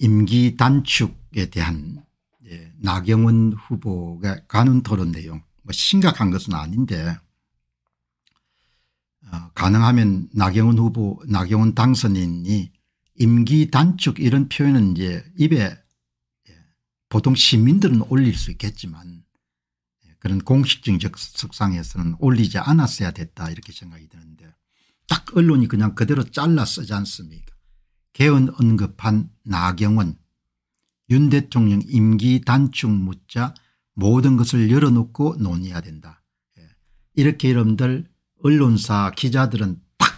임기 단축에 대한 예, 나경원 후보가 가는 토론 내용 뭐 심각한 것은 아닌데 어, 가능하면 나경원 후보 나경원 당선인이 임기 단축 이런 표현은 이제 입에 예, 보통 시민들은 올릴 수 있겠지만 예, 그런 공식적 적석상에서는 올리지 않았어야 됐다 이렇게 생각이 드는데 딱 언론이 그냥 그대로 잘라 쓰지 않습니까 개헌 언급한 나경원 윤 대통령 임기 단축 묻자 모든 것을 열어놓고 논의해야 된다. 예. 이렇게 여러분들 언론사 기자들은 탁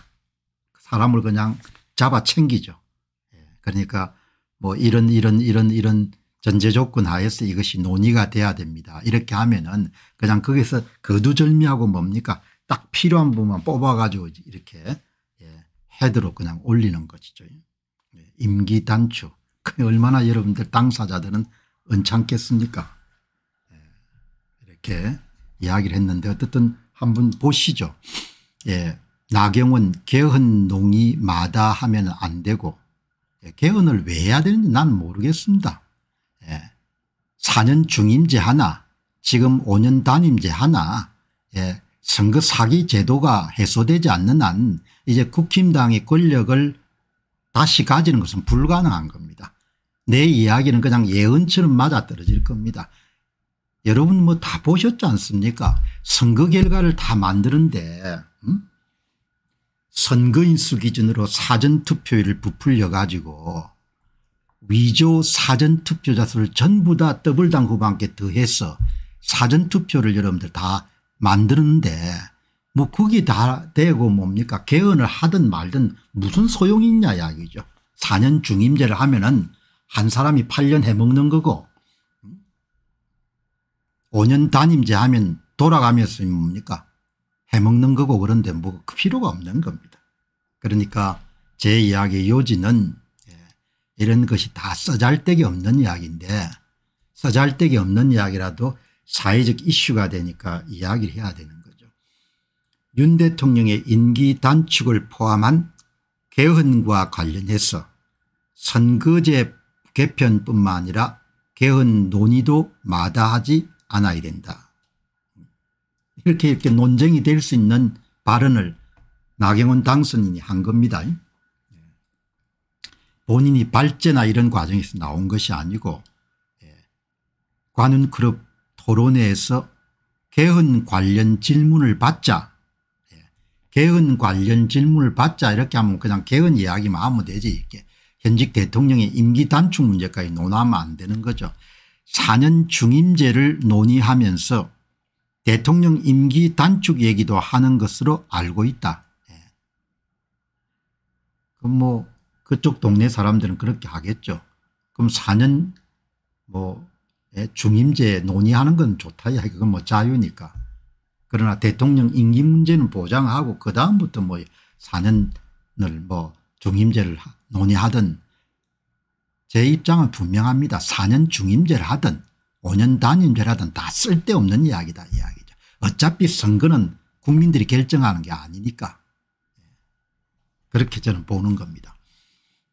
사람을 그냥 잡아챙기죠. 예. 그러니까 뭐 이런 이런 이런 이런 전제 조건 하에서 이것이 논의가 돼야 됩니다. 이렇게 하면은 그냥 거기서 거두절미하고 뭡니까 딱 필요한 부분만 뽑아가지고 이렇게 예, 헤드로 그냥 올리는 것이죠. 임기 단축 그럼 얼마나 여러분들 당사자들은 언짢겠습니까 예, 이렇게 이야기를 했는데 어쨌든 한번 보시죠. 예, 나경원 개헌 농이 마다 하면 안 되고 예, 개헌을 왜 해야 되는지 난 모르겠습니다. 예, 4년 중임제 하나 지금 5년 단임제 하나 예, 선거 사기 제도가 해소되지 않는 한 이제 국힘당의 권력을 다시 가지는 것은 불가능한 겁니다. 내 이야기는 그냥 예언처럼 맞아떨어질 겁니다. 여러분 뭐 다 보셨지 않습니까 선거 결과를 다 만드는데 음? 선거인수 기준으로 사전투표율을 부풀려 가지고 위조 사전투표자 수를 전부 다 더블당 후반께 더해서 사전투표를 여러분들 다 만드는데 뭐 그게 다 되고 뭡니까 개헌을 하든 말든 무슨 소용이 있냐 이야기죠. 4년 중임제를 하면은 한 사람이 8년 해먹는 거고 5년 단임제 하면 돌아가면서 뭡니까 해먹는 거고 그런데 뭐 그 필요가 없는 겁니다. 그러니까 제 이야기의 요지는 예, 이런 것이 다 써잘데기 없는 이야기인데 써잘데기 없는 이야기라도 사회적 이슈가 되니까 이야기를 해야 되는 윤 대통령의 임기 단축을 포함한 개헌과 관련해서 선거제 개편뿐만 아니라 개헌 논의도 마다하지 않아야 된다. 이렇게 이렇게 논쟁이 될 수 있는 발언을 나경원 당선인이 한 겁니다. 본인이 발제나 이런 과정에서 나온 것이 아니고 예, 관훈그룹 토론회에서 개헌 관련 질문을 받자 개헌 관련 질문을 받자 이렇게 하면 그냥 개헌 이야기만 하면 되지 이렇게 현직 대통령의 임기 단축 문제까지 논하면 안 되는 거죠. 4년 중임제를 논의하면서 대통령 임기 단축 얘기도 하는 것으로 알고 있다. 예. 그럼 뭐 그쪽 동네 사람들은 그렇게 하겠죠. 그럼 4년 뭐 예, 중임제 논의하는 건 좋다. 야, 그뭐 자유니까. 그러나 대통령 임기 문제는 보장하고 그 다음부터 뭐 4년을 뭐 중임제를 논의하든 제 입장은 분명합니다. 4년 중임제를 하든 5년 단임제를 하든 다 쓸데없는 이야기다 이야기죠. 어차피 선거는 국민들이 결정하는 게 아니니까 예. 그렇게 저는 보는 겁니다.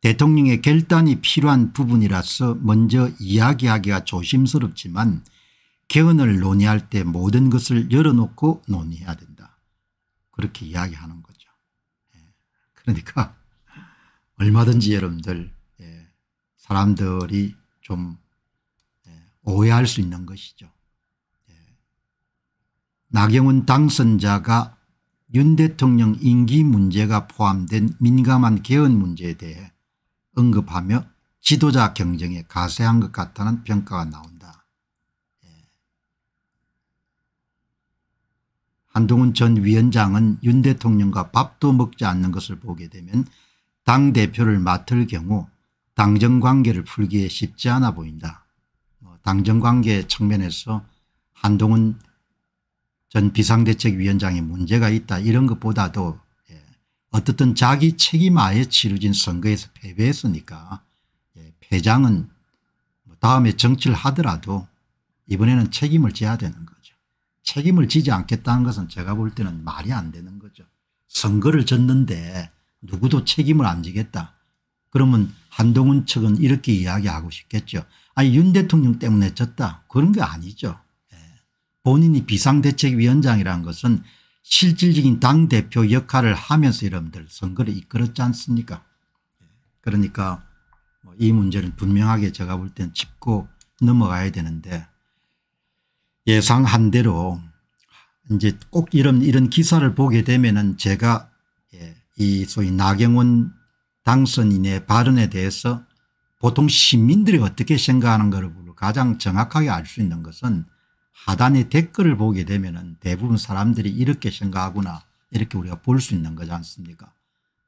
대통령의 결단이 필요한 부분이라서 먼저 이야기하기가 조심스럽지만 개헌을 논의할 때 모든 것을 열어놓고 논의해야 된다. 그렇게 이야기하는 거죠. 예. 그러니까 얼마든지 여러분들 예, 사람들이 좀 예, 오해할 수 있는 것이죠. 나경원 당선자가 윤 대통령 임기 문제가 포함된 민감한 개헌 문제에 대해 언급하며 지도자 경쟁에 가세한 것 같다는 평가가 나온다. 한동훈 전 위원장은 윤 대통령과 밥도 먹지 않는 것을 보게 되면 당대표를 맡을 경우 당정관계를 풀기에 쉽지 않아 보인다. 뭐 당정관계 측면에서 한동훈 전 비상대책위원장의 문제가 있다 이런 것보다도 예, 어떻든 자기 책임 하에 치러진 선거에서 패배했으니까 예, 패장은 뭐 다음에 정치를 하더라도 이번에는 책임을 져야 되는 거 책임을 지지 않겠다는 것은 제가 볼 때는 말이 안 되는 거죠. 선거를 졌는데 누구도 책임을 안 지겠다. 그러면 한동훈 측은 이렇게 이야기하고 싶겠죠. 아니 윤 대통령 때문에 졌다. 그런 게 아니죠. 예. 본인이 비상대책위원장이라는 것은 실질적인 당대표 역할을 하면서 여러분들 선거를 이끌었지 않습니까 예. 그러니까 뭐 이 문제는 분명하게 제가 볼때 짚고 넘어가야 되는데 예상한 대로 이제 꼭 이런 이런 기사를 보게 되면은 제가 예, 이 소위 나경원 당선인의 발언에 대해서 보통 시민들이 어떻게 생각하는가를 가장 정확하게 알 수 있는 것은 하단의 댓글을 보게 되면은 대부분 사람들이 이렇게 생각하구나 이렇게 우리가 볼 수 있는 거지 않습니까?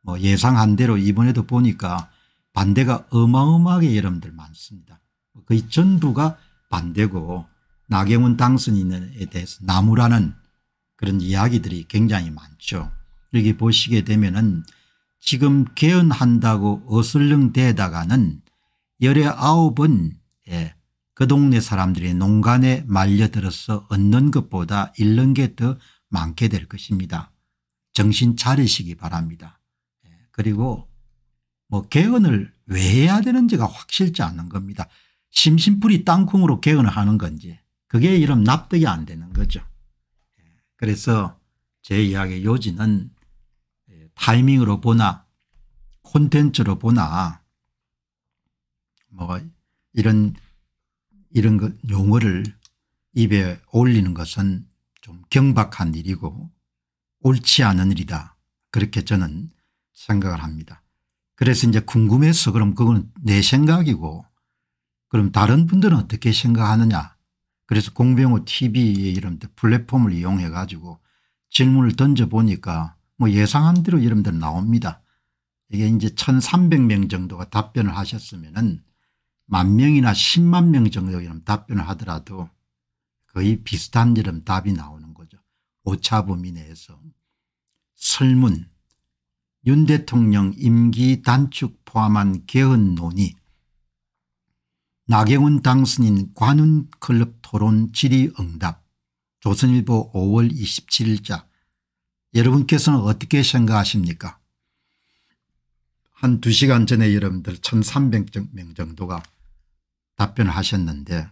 뭐 예상한 대로 이번에도 보니까 반대가 어마어마하게 여러분들 많습니다. 거의 전부가 반대고 나경원 당선인에 대해서 나무라는 그런 이야기들이 굉장히 많죠. 여기 보시게 되면은 지금 개헌한다고 어슬렁대다가는 열의 아홉은 예, 그 동네 사람들이 농간에 말려들어서 얻는 것보다 잃는 게 더 많게 될 것입니다. 정신 차리시기 바랍니다. 예, 그리고 뭐 개헌을 왜 해야 되는지가 확실치 않은 겁니다. 심심풀이 땅콩으로 개헌을 하는 건지 그게 이런 납득이 안 되는 거죠. 그래서 제 이야기의 요지는 예, 타이밍으로 보나 콘텐츠로 보나 뭐 이런 이런 그 용어를 입에 올리는 것은 좀 경박한 일이고 옳지 않은 일이다. 그렇게 저는 생각을 합니다. 그래서 이제 궁금해서 그럼 그건 내 생각이고 그럼 다른 분들은 어떻게 생각하느냐 그래서 공병호 tv의 이름들 플랫폼을 이용해 가지고 질문을 던져보니까 뭐 예상한 대로 이름들 나옵니다. 이게 이제 1300명 정도가 답변을 하셨으면은 만 명이나 10만 명 정도 이름 답변을 하더라도 거의 비슷한 이름 답이 나오는 거죠. 오차범위 내에서. 설문 윤 대통령 임기 단축 포함한 개헌 논의 나경원 당선인 관훈클럽 토론 질의응답 조선일보 5월 27일자 여러분께서는 어떻게 생각하십니까 한 2시간 전에 여러분들 1300명 정도가 답변을 하셨는데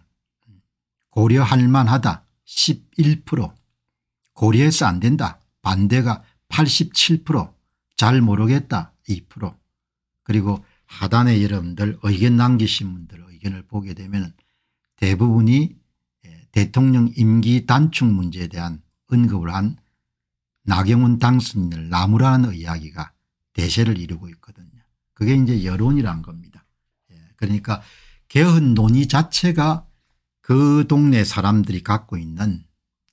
고려할 만하다 11% 고려해서 안 된다 반대가 87%잘 모르겠다 2% 그리고 하단에 여러분들 의견 남기신 분들 의견을 보게 되면 대부분이 예, 대통령 임기 단축 문제에 대한 언급을 한 나경원 당선인을 나무라는 이야기가 대세를 이루고 있거든요. 그게 이제 여론이란 겁니다. 예, 그러니까 개헌 논의 자체가 그 동네 사람들이 갖고 있는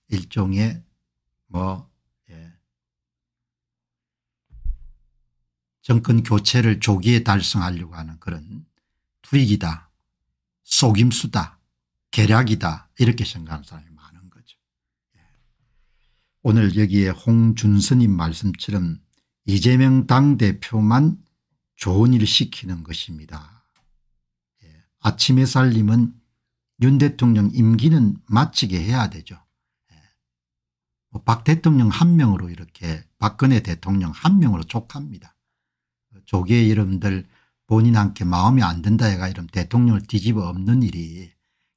일종의 뭐 예, 정권 교체를 조기에 달성하려고 하는 그런 투익이다 속임수다 계략이다 이렇게 생각하는 사람이 많은 거죠. 예. 오늘 여기에 홍준선님 말씀처럼 이재명 당대표만 좋은 일 시키는 것입니다. 예. 아침에 살림은 윤 대통령 임기는 마치게 해야 되죠. 예. 뭐 박 대통령 한 명으로 이렇게 박근혜 대통령 한 명으로 족합니다. 조계 여러분들 본인한테 마음이안 든다 해가 이런 대통령을 뒤집어 없는 일이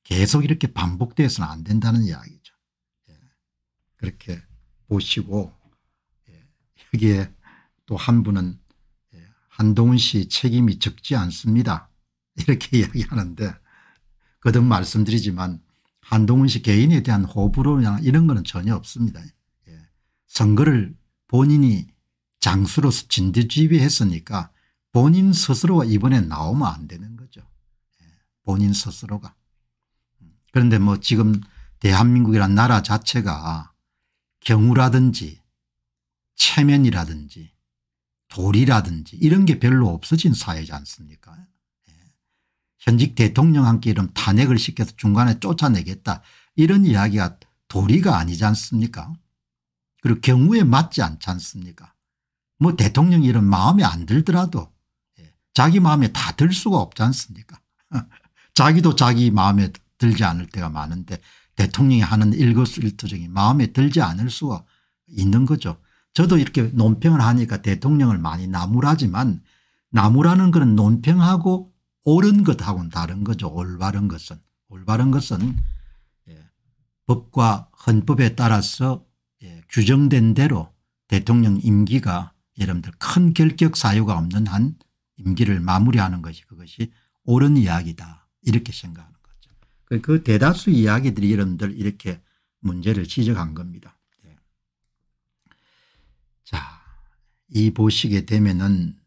계속 이렇게 반복돼서는 안 된다는 이야기죠. 예. 그렇게 보시고 예. 여기에 또 한 분은 예. 한동훈 씨 책임이 적지 않습니다. 이렇게 이야기하는데 거듭 말씀드리지만 한동훈 씨 개인에 대한 호불호나 이런 거는 전혀 없습니다. 예. 선거를 본인이 장수로서 진지지휘했으니까 본인 스스로가 이번에 나오면 안 되는 거죠. 예, 본인 스스로가. 그런데 뭐 지금 대한민국이란 나라 자체가 경우라든지 체면이라든지 도리라든지 이런 게 별로 없어진 사회지 않습니까 예. 현직 대통령 함께 이런 탄핵을 시켜서 중간에 쫓아내겠다 이런 이야기가 도리가 아니지 않습니까 그리고 경우에 맞지 않지 않습니까 뭐 대통령 이런 마음에 안 들더라도 자기 마음에 다 들 수가 없지 않습니까 자기도 자기 마음에 들지 않을 때가 많은데 대통령이 하는 일거수일투정이 마음에 들지 않을 수가 있는 거죠. 저도 이렇게 논평을 하니까 대통령을 많이 나무라지만 나무라는 그런 논평하고 옳은 것하고는 다른 거죠. 올바른 것은. 올바른 것은 예. 법과 헌법에 따라서 예. 규정된 대로 대통령 임기가 여러분들 큰 결격 사유가 없는 한 임기를 마무리하는 것이 그것이 옳은 이야기다 이렇게 생각하는 거죠. 그, 그 대다수 이야기들이 여러분들 이렇게 문제를 지적한 겁니다. 네. 자, 이 보시게 되면은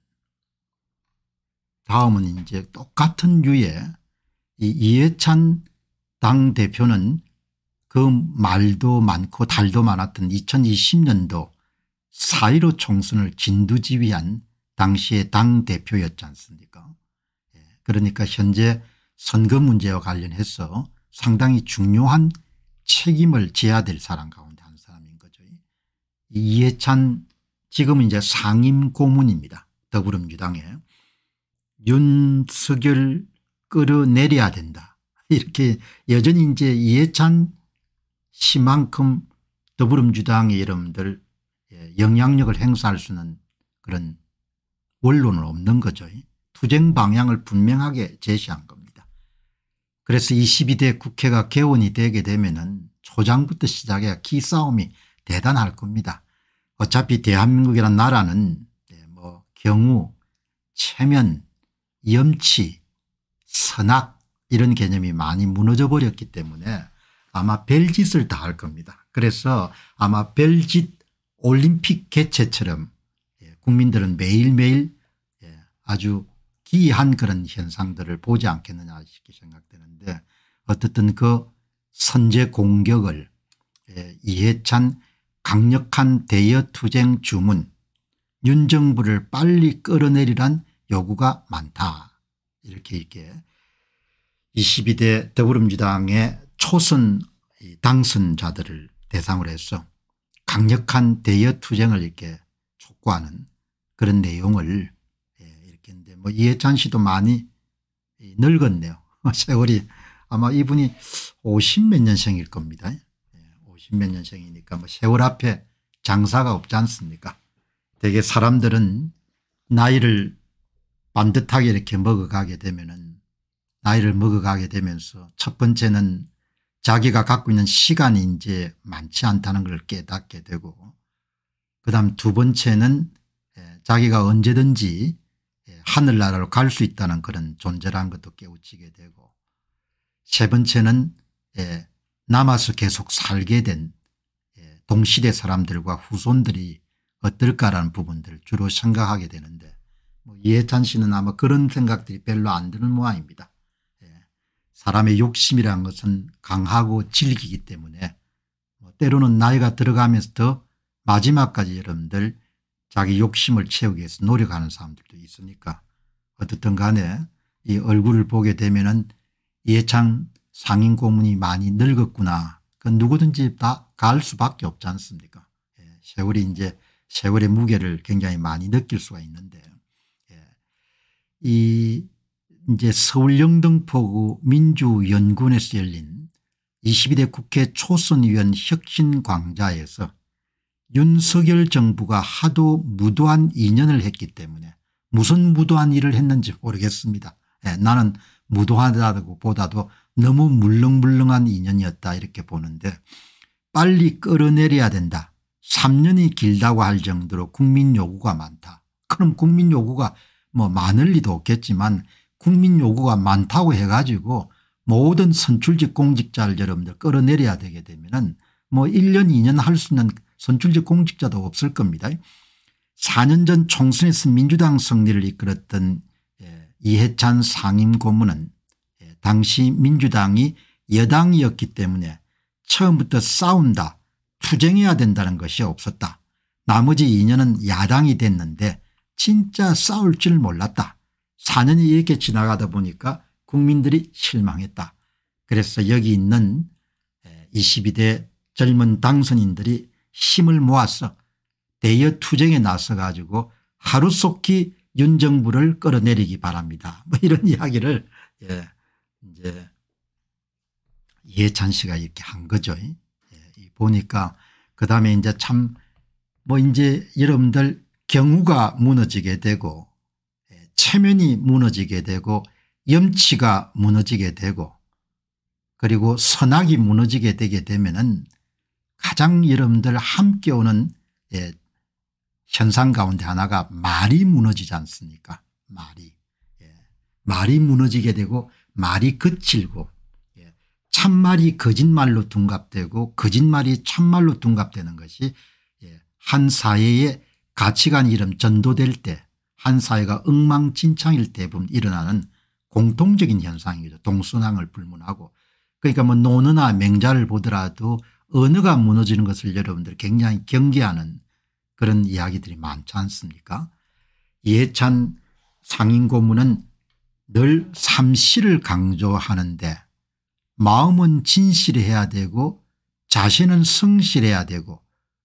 다음은 이제 똑같은 유의 이 이해찬 당대표는 그 말도 많고 달도 많았던 2020년도 4.15 총선을 진두지휘한 당시의 당대표였지 않습니까 예, 그러니까 현재 선거 문제와 관련해서 상당히 중요한 책임을 져야 될 사람 가운데 한 사람인 거죠. 이해찬 지금 이제 상임 고문입니다. 더불어민주당에 윤석열 끌어내려야 된다. 이렇게 여전히 이제 이해찬 씨만큼 더불어민주당의 여러분들 예, 영향력을 행사할 수 있는 그런 원론은 없는 거죠. 투쟁 방향을 분명하게 제시한 겁니다. 그래서 22대 국회가 개원이 되게 되면 은 초장부터 시작해야 기싸움이 대단할 겁니다. 어차피 대한민국이란 나라는 네, 뭐 경우, 체면, 염치, 선악 이런 개념이 많이 무너져 버렸기 때문에 아마 별짓을 다 할 겁니다. 그래서 아마 별짓 올림픽 개최처럼 예, 국민들은 매일매일 아주 기이한 그런 현상들을 보지 않겠느냐 싶게 생각되는데 어떻든 그 선제 공격을 예, 이해찬 강력한 대여투쟁 주문 윤 정부를 빨리 끌어내리란 요구가 많다 이렇게 이게 22대 더불어민주당의 초선 당선자들을 대상으로 해서 강력한 대여투쟁을 이렇게 촉구하는 그런 내용을 뭐 이해찬 씨도 많이 늙었네요. 세월이 아마 이분이 50몇 년생일 겁니다. 50몇 예, 년생이니까 뭐 세월 앞에 장사가 없지 않습니까 대개 사람들은 나이를 반듯하게 이렇게 먹어가게 되면은 나이를 먹어가게 되면서 첫 번째는 자기가 갖고 있는 시간이 이제 많지 않다는 걸 깨닫게 되고 그 다음 두 번째는 예, 자기가 언제든지 하늘나라로 갈 수 있다는 그런 존재라는 것도 깨우치게 되고 세 번째는 예, 남아서 계속 살게 된 예, 동시대 사람들과 후손들이 어떨까라는 부분들 을 주로 생각하게 되는데 뭐 이해찬 씨는 아마 그런 생각들이 별로 안 드는 모양입니다. 예, 사람의 욕심이란 것은 강하고 질기기 때문에 뭐 때로는 나이가 들어가면서 더 마지막까지 여러분들 자기 욕심을 채우기 위해서 노력하는 사람들도 있으니까 어떻든 간에 이 얼굴을 보게 되면 은 예창 상인 고문이 많이 늙었구나. 그 누구든지 다 갈 수밖에 없지 않습니까 예, 세월이 이제 세월의 무게를 굉장히 많이 느낄 수가 있는데 예, 이 이제 서울 영등포구 민주연구원에서 열린 22대 국회 초선위원 혁신광자에서 윤석열 정부가 하도 무도한 인연을 했기 때문에 무슨 무도한 일을 했는지 모르겠습니다. 예, 나는 무도하다고 보다도 너무 물렁물렁한 인연이었다 이렇게 보는데 빨리 끌어내려야 된다. 3년이 길다고 할 정도로 국민 요구가 많다. 그럼 국민 요구가 뭐 많을 리도 없겠지만 국민 요구가 많다고 해가지고 모든 선출직 공직자를 여러분들 끌어내려야 되게 되면은 뭐 1년 2년 할 수 있는 선출직 공직자도 없을 겁니다. 4년 전 총선에서 민주당 승리를 이끌었던 예, 이해찬 상임 고문은 예, 당시 민주당이 여당이었기 때문에 처음부터 싸운다 투쟁해야 된다는 것이 없었다. 나머지 2년은 야당이 됐는데 진짜 싸울 줄 몰랐다. 4년이 이렇게 지나가다 보니까 국민들이 실망했다. 그래서 여기 있는 22대 예, 젊은 당선인들이 힘을 모아서 대여 투쟁에 나서 가지고 하루속히 윤 정부를 끌어내리기 바랍니다. 뭐 이런 이야기를 예, 이제 이찬 씨가 이렇게 한 거죠. 예, 보니까 그 다음에 이제 참 뭐 이제 여러분들 경우가 무너지게 되고 예, 체면이 무너지게 되고 염치가 무너지게 되고 그리고 선악이 무너지게 되게 되면은 가장 여러분들 함께 오는 예, 현상 가운데 하나가 말이 무너지지 않습니까 말이. 예. 말이 무너지게 되고 말이 거칠고 예. 참말이 거짓말로 둔갑되고 거짓말이 참말로 둔갑되는 것이 예. 한 사회의 가치관 이름 전도될 때 한 사회가 엉망진창일 때 보면 일어나는 공통적인 현상이죠. 동순항을 불문하고 그러니까 뭐 노느나 맹자를 보더라도 언어가 무너지는 것을 여러분들 굉장히 경계하는 그런 이야기들이 많지 않습니까 이해찬 상인고문은 늘 삼시를 강조하는데 마음은 진실해야 되고 자신은 성실해야 되고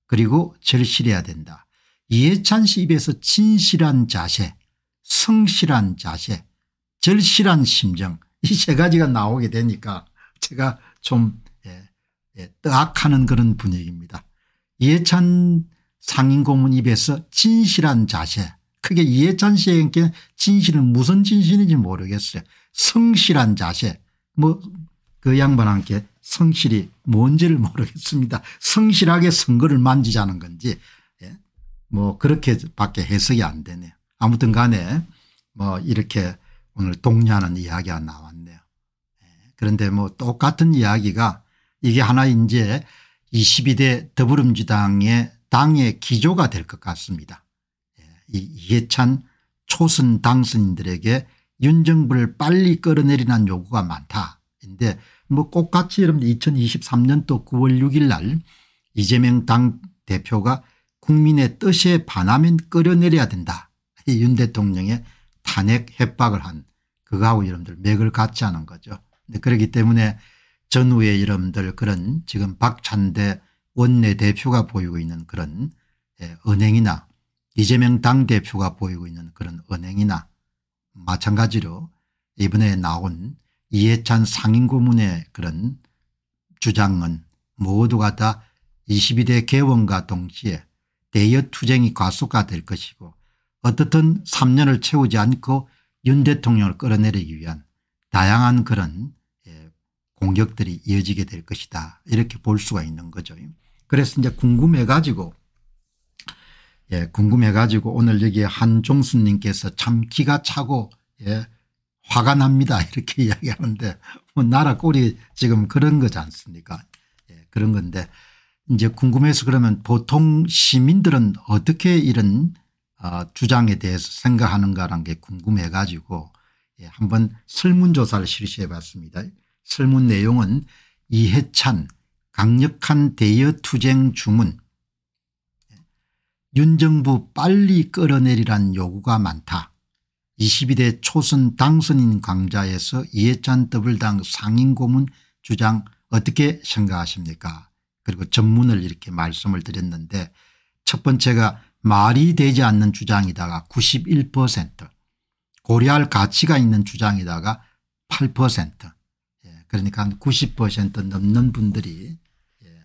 그리고 절실해야 된다. 이해찬 씨 입에서 진실한 자세 성실한 자세 절실한 심정 이 세 가지가 나오게 되니까 제가 좀 예, 예, 뜨악하는 그런 분위기입니다. 이해찬 상인고문 입에서 진실한 자세 크게 이해찬 씨에게 진실은 무슨 진실인지 모르겠어요. 성실한 자세 뭐 그 양반한테 성실이 뭔지를 모르겠습니다. 성실하게 선거를 만지자는 건지 예? 뭐 그렇게밖에 해석이 안 되네요. 아무튼 간에 뭐 이렇게 오늘 동의는 이야기가 나왔네요. 예. 그런데 뭐 똑같은 이야기가 이게 하나 이제 22대 더불어민주당의 당의 기조가 될 것 같습니다. 예, 이 이해찬 초선 당선인들에게 윤정부를 빨리 끌어내리는 요구가 많다. 근데 뭐 똑같이 여러분 2023년도 9월 6일 날 이재명 당 대표가 국민의 뜻에 반하면 끌어내려야 된다. 윤 대통령의 탄핵 협박을 한 그거하고 여러분들 맥을 같이 하는 거죠. 그렇기 때문에 전후에 여러분들 그런 지금 박찬대 원내대표가 보이고 있는 그런 예, 은행이나 이재명 당대표가 보이고 있는 그런 은행이나 마찬가지로 이번에 나온 이해찬 상인고문의 그런 주장은 모두가 다 22대 개원과 동시에 대여 투쟁이 과속화될 것이고 어떻든 3년을 채우지 않고 윤 대통령을 끌어내리기 위한 다양한 그런 예, 공격들이 이어지게 될 것이다 이렇게 볼 수가 있는 거죠. 그래서 이제 궁금해 가지고 예, 궁금해 가지고 오늘 여기 한종수 님께서 참 기가 차고 예, 화가 납니다 이렇게 이야기하는데 뭐 나라 꼴이 지금 그런 거지 않습니까 예, 그런 건데 이제 궁금해서 그러면 보통 시민들은 어떻게 이런 어, 주장에 대해서 생각하는가라는 게 궁금해 가지고 예, 한번 설문조사를 실시해 봤습니다. 설문 내용은 이해찬 강력한 대여투쟁 주문 윤정부 빨리 끌어내리란 요구가 많다. 22대 초선 당선인 강좌에서 이해찬 더블당 상임고문 주장 어떻게 생각하십니까 그리고 전문을 이렇게 말씀을 드렸는데 첫 번째가 말이 되지 않는 주장이다가 91% 고려할 가치가 있는 주장이다가 8% 그러니까 한 90% 넘는 분들이 예,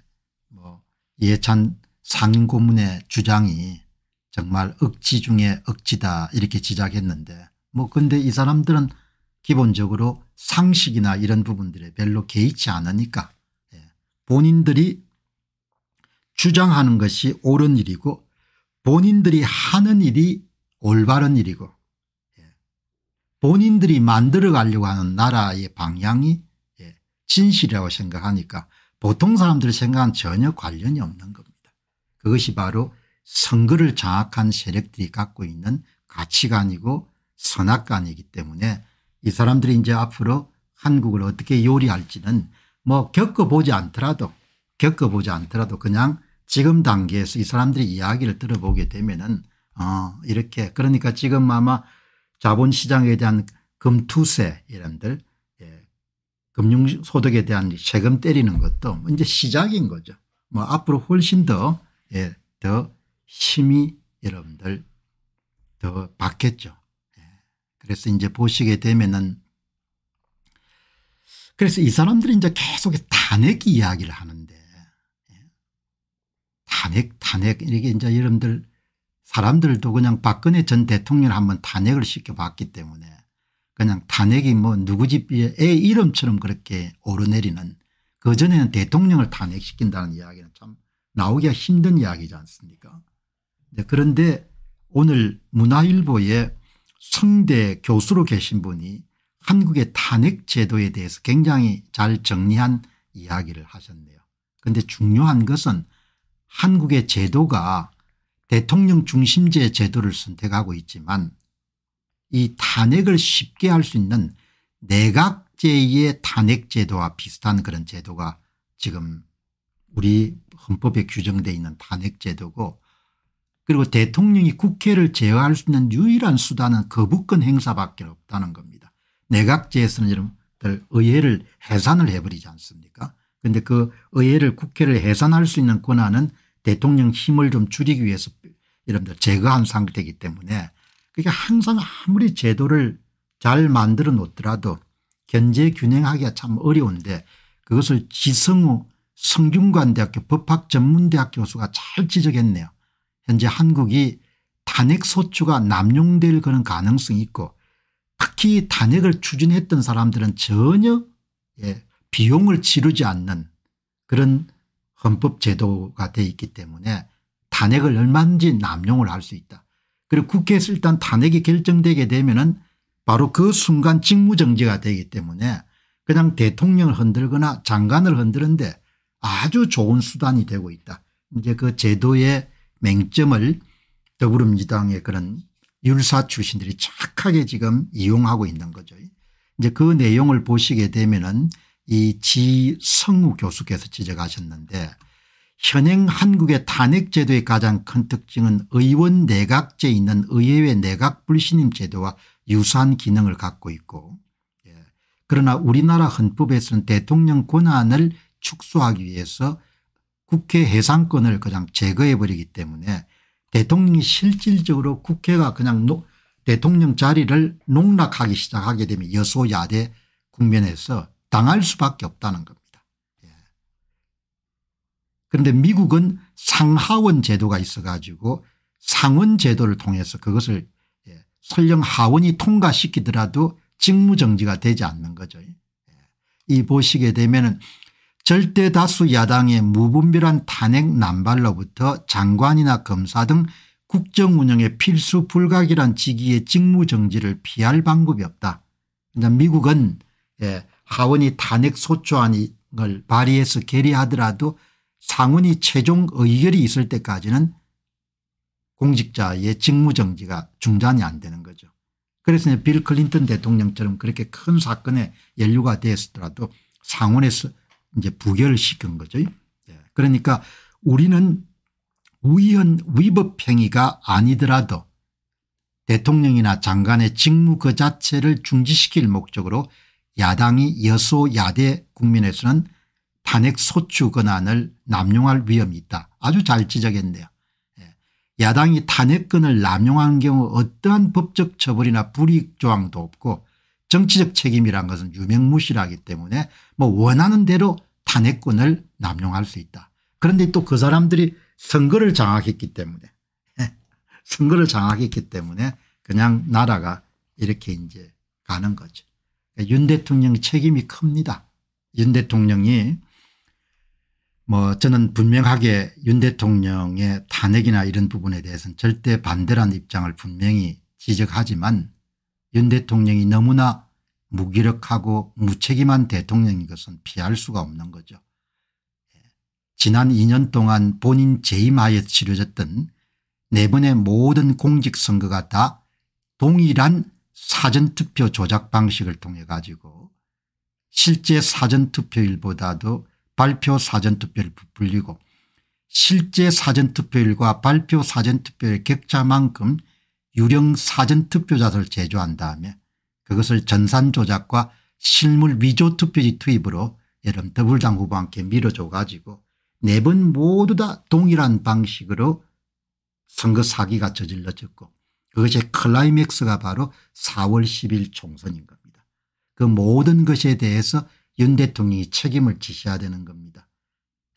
뭐 예찬 상고문의 주장이 정말 억지 중에 억지다 이렇게 지적했는데 뭐 근데 이 사람들은 기본적으로 상식이나 이런 부분들에 별로 개의치 않으니까 예, 본인들이 주장하는 것이 옳은 일이고 본인들이 하는 일이 올바른 일이고 예, 본인들이 만들어가려고 하는 나라의 방향이 진실이라고 생각하니까 보통 사람들이 생각은 전혀 관련이 없는 겁니다. 그것이 바로 선거를 장악한 세력들이 갖고 있는 가치관이고 선악관이기 때문에 이 사람들이 이제 앞으로 한국을 어떻게 요리할지는 뭐 겪어보지 않더라도 겪어보지 않더라도 그냥 지금 단계에서 이 사람들의 이야기를 들어보게 되면은 어 이렇게 그러니까 지금 아마 자본시장에 대한 금투세 이런들 금융소득에 대한 세금 때리는 것도 이제 시작인 거죠. 뭐 앞으로 훨씬 더, 예, 더 힘이 여러분들 더 받겠죠. 예. 그래서 이제 보시게 되면은 그래서 이 사람들이 이제 계속 탄핵 이야기를 하는데 예. 탄핵 탄핵 이게 이제 여러분들 사람들도 그냥 박근혜 전 대통령 한번 탄핵을 시켜봤기 때문에 그냥 탄핵이 뭐 누구 집의 예, 이름처럼 그렇게 오르내리는 그전에는 대통령을 탄핵시킨다는 이야기는 참 나오기가 힘든 이야기지 않습니까 네, 그런데 오늘 문화일보에 성대 교수로 계신 분이 한국의 탄핵 제도에 대해서 굉장히 잘 정리한 이야기를 하셨네요. 그런데 중요한 것은 한국의 제도가 대통령 중심제 제도를 선택하고 있지만 이 탄핵을 쉽게 할 수 있는 내각제의 탄핵제도와 비슷한 그런 제도가 지금 우리 헌법에 규정되어 있는 탄핵제도고 그리고 대통령이 국회를 제어할 수 있는 유일한 수단은 거부권 행사밖에 없다는 겁니다. 내각제에서는 여러분들 의회를 해산을 해버리지 않습니까 그런데 그 의회를 국회를 해산할 수 있는 권한은 대통령 힘을 좀 줄이기 위해서 여러분들 제거한 상태이기 때문에 그러니까 항상 아무리 제도를 잘 만들어 놓더라도 견제 균형하기가 참 어려운데 그것을 지성우 성균관대학교 법학전문대학 교수가 잘 지적했네요. 현재 한국이 탄핵소추가 남용될 그런 가능성이 있고 특히 탄핵을 추진했던 사람들은 전혀 예, 비용을 치르지 않는 그런 헌법 제도가 돼 있기 때문에 탄핵을 얼마든지 남용을 할 수 있다. 그리고 국회에서 일단 탄핵이 결정되게 되면은 바로 그 순간 직무정지가 되기 때문에 그냥 대통령을 흔들거나 장관을 흔드는데 아주 좋은 수단이 되고 있다. 이제 그 제도의 맹점을 더불어민주당의 그런 율사 출신들이 착하게 지금 이용하고 있는 거죠. 이제 그 내용을 보시게 되면은 이 지성우 교수께서 지적하셨는데 현행 한국의 탄핵제도의 가장 큰 특징은 의원 내각제 있는 의회 내각 불신임 제도와 유사한 기능을 갖고 있고 예. 그러나 우리나라 헌법에서는 대통령 권한을 축소하기 위해서 국회 해상권을 그냥 제거해버리기 때문에 대통령이 실질적으로 국회가 그냥 노, 대통령 자리를 농락하기 시작하게 되면 여소야대 국면에서 당할 수밖에 없다는 겁니다. 그런데 미국은 상하원 제도가 있어 가지고 상원 제도를 통해서 그것을 예, 설령 하원이 통과시키더라도 직무정지가 되지 않는 거죠. 예. 이 보시게 되면 절대 다수 야당의 무분별한 탄핵 난발로부터 장관이나 검사 등 국정운영의 필수 불가결한 직위의 직무정지를 피할 방법이 없다. 그러니까 미국은 예, 하원이 탄핵 소추안을 발의해서 결의하더라도 상원이 최종 의결이 있을 때까지는 공직자의 직무정지가 중단이 안 되는 거죠. 그래서 빌 클린턴 대통령처럼 그렇게 큰 사건에 연루가 되었더라도 상원에서 이제 부결을 시킨 거죠. 예. 그러니까 우리는 우연 위법행위가 아니더라도 대통령이나 장관의 직무 그 자체를 중지시킬 목적으로 야당이 여소야대 국민에서는 탄핵 소추 권한을 남용할 위험이 있다. 아주 잘 지적했네요. 예. 야당이 탄핵권을 남용하는 경우 어떠한 법적 처벌이나 불이익 조항도 없고 정치적 책임이란 것은 유명무실하기 때문에 뭐 원하는 대로 탄핵권을 남용할 수 있다. 그런데 또 그 사람들이 선거를 장악했기 때문에 예. 선거를 장악했기 때문에 그냥 나라가 이렇게 이제 가는 거죠. 그러니까 윤 대통령 책임이 큽니다. 윤 대통령이 뭐 저는 분명하게 윤 대통령의 탄핵이나 이런 부분에 대해서는 절대 반대라는 입장을 분명히 지적하지만 윤 대통령이 너무나 무기력하고 무책임한 대통령인 것은 피할 수가 없는 거죠. 지난 2년 동안 본인 재임하에 치러졌던 네 번의 모든 공직선거가 다 동일한 사전투표 조작 방식을 통해 가지고 실제 사전투표일보다도 발표 사전투표를 부풀리고 실제 사전투표율과 발표 사전투표율 격차만큼 유령 사전투표자를 제조한 다음에 그것을 전산조작과 실물 위조투표지 투입으로 여름 더불당 후보와 함께 밀어줘 가지고 네 번 모두 다 동일한 방식으로 선거 사기가 저질러졌고 그것의 클라이맥스가 바로 4월 10일 총선인 겁니다. 그 모든 것에 대해서 윤 대통령이 책임을 지셔야 되는 겁니다.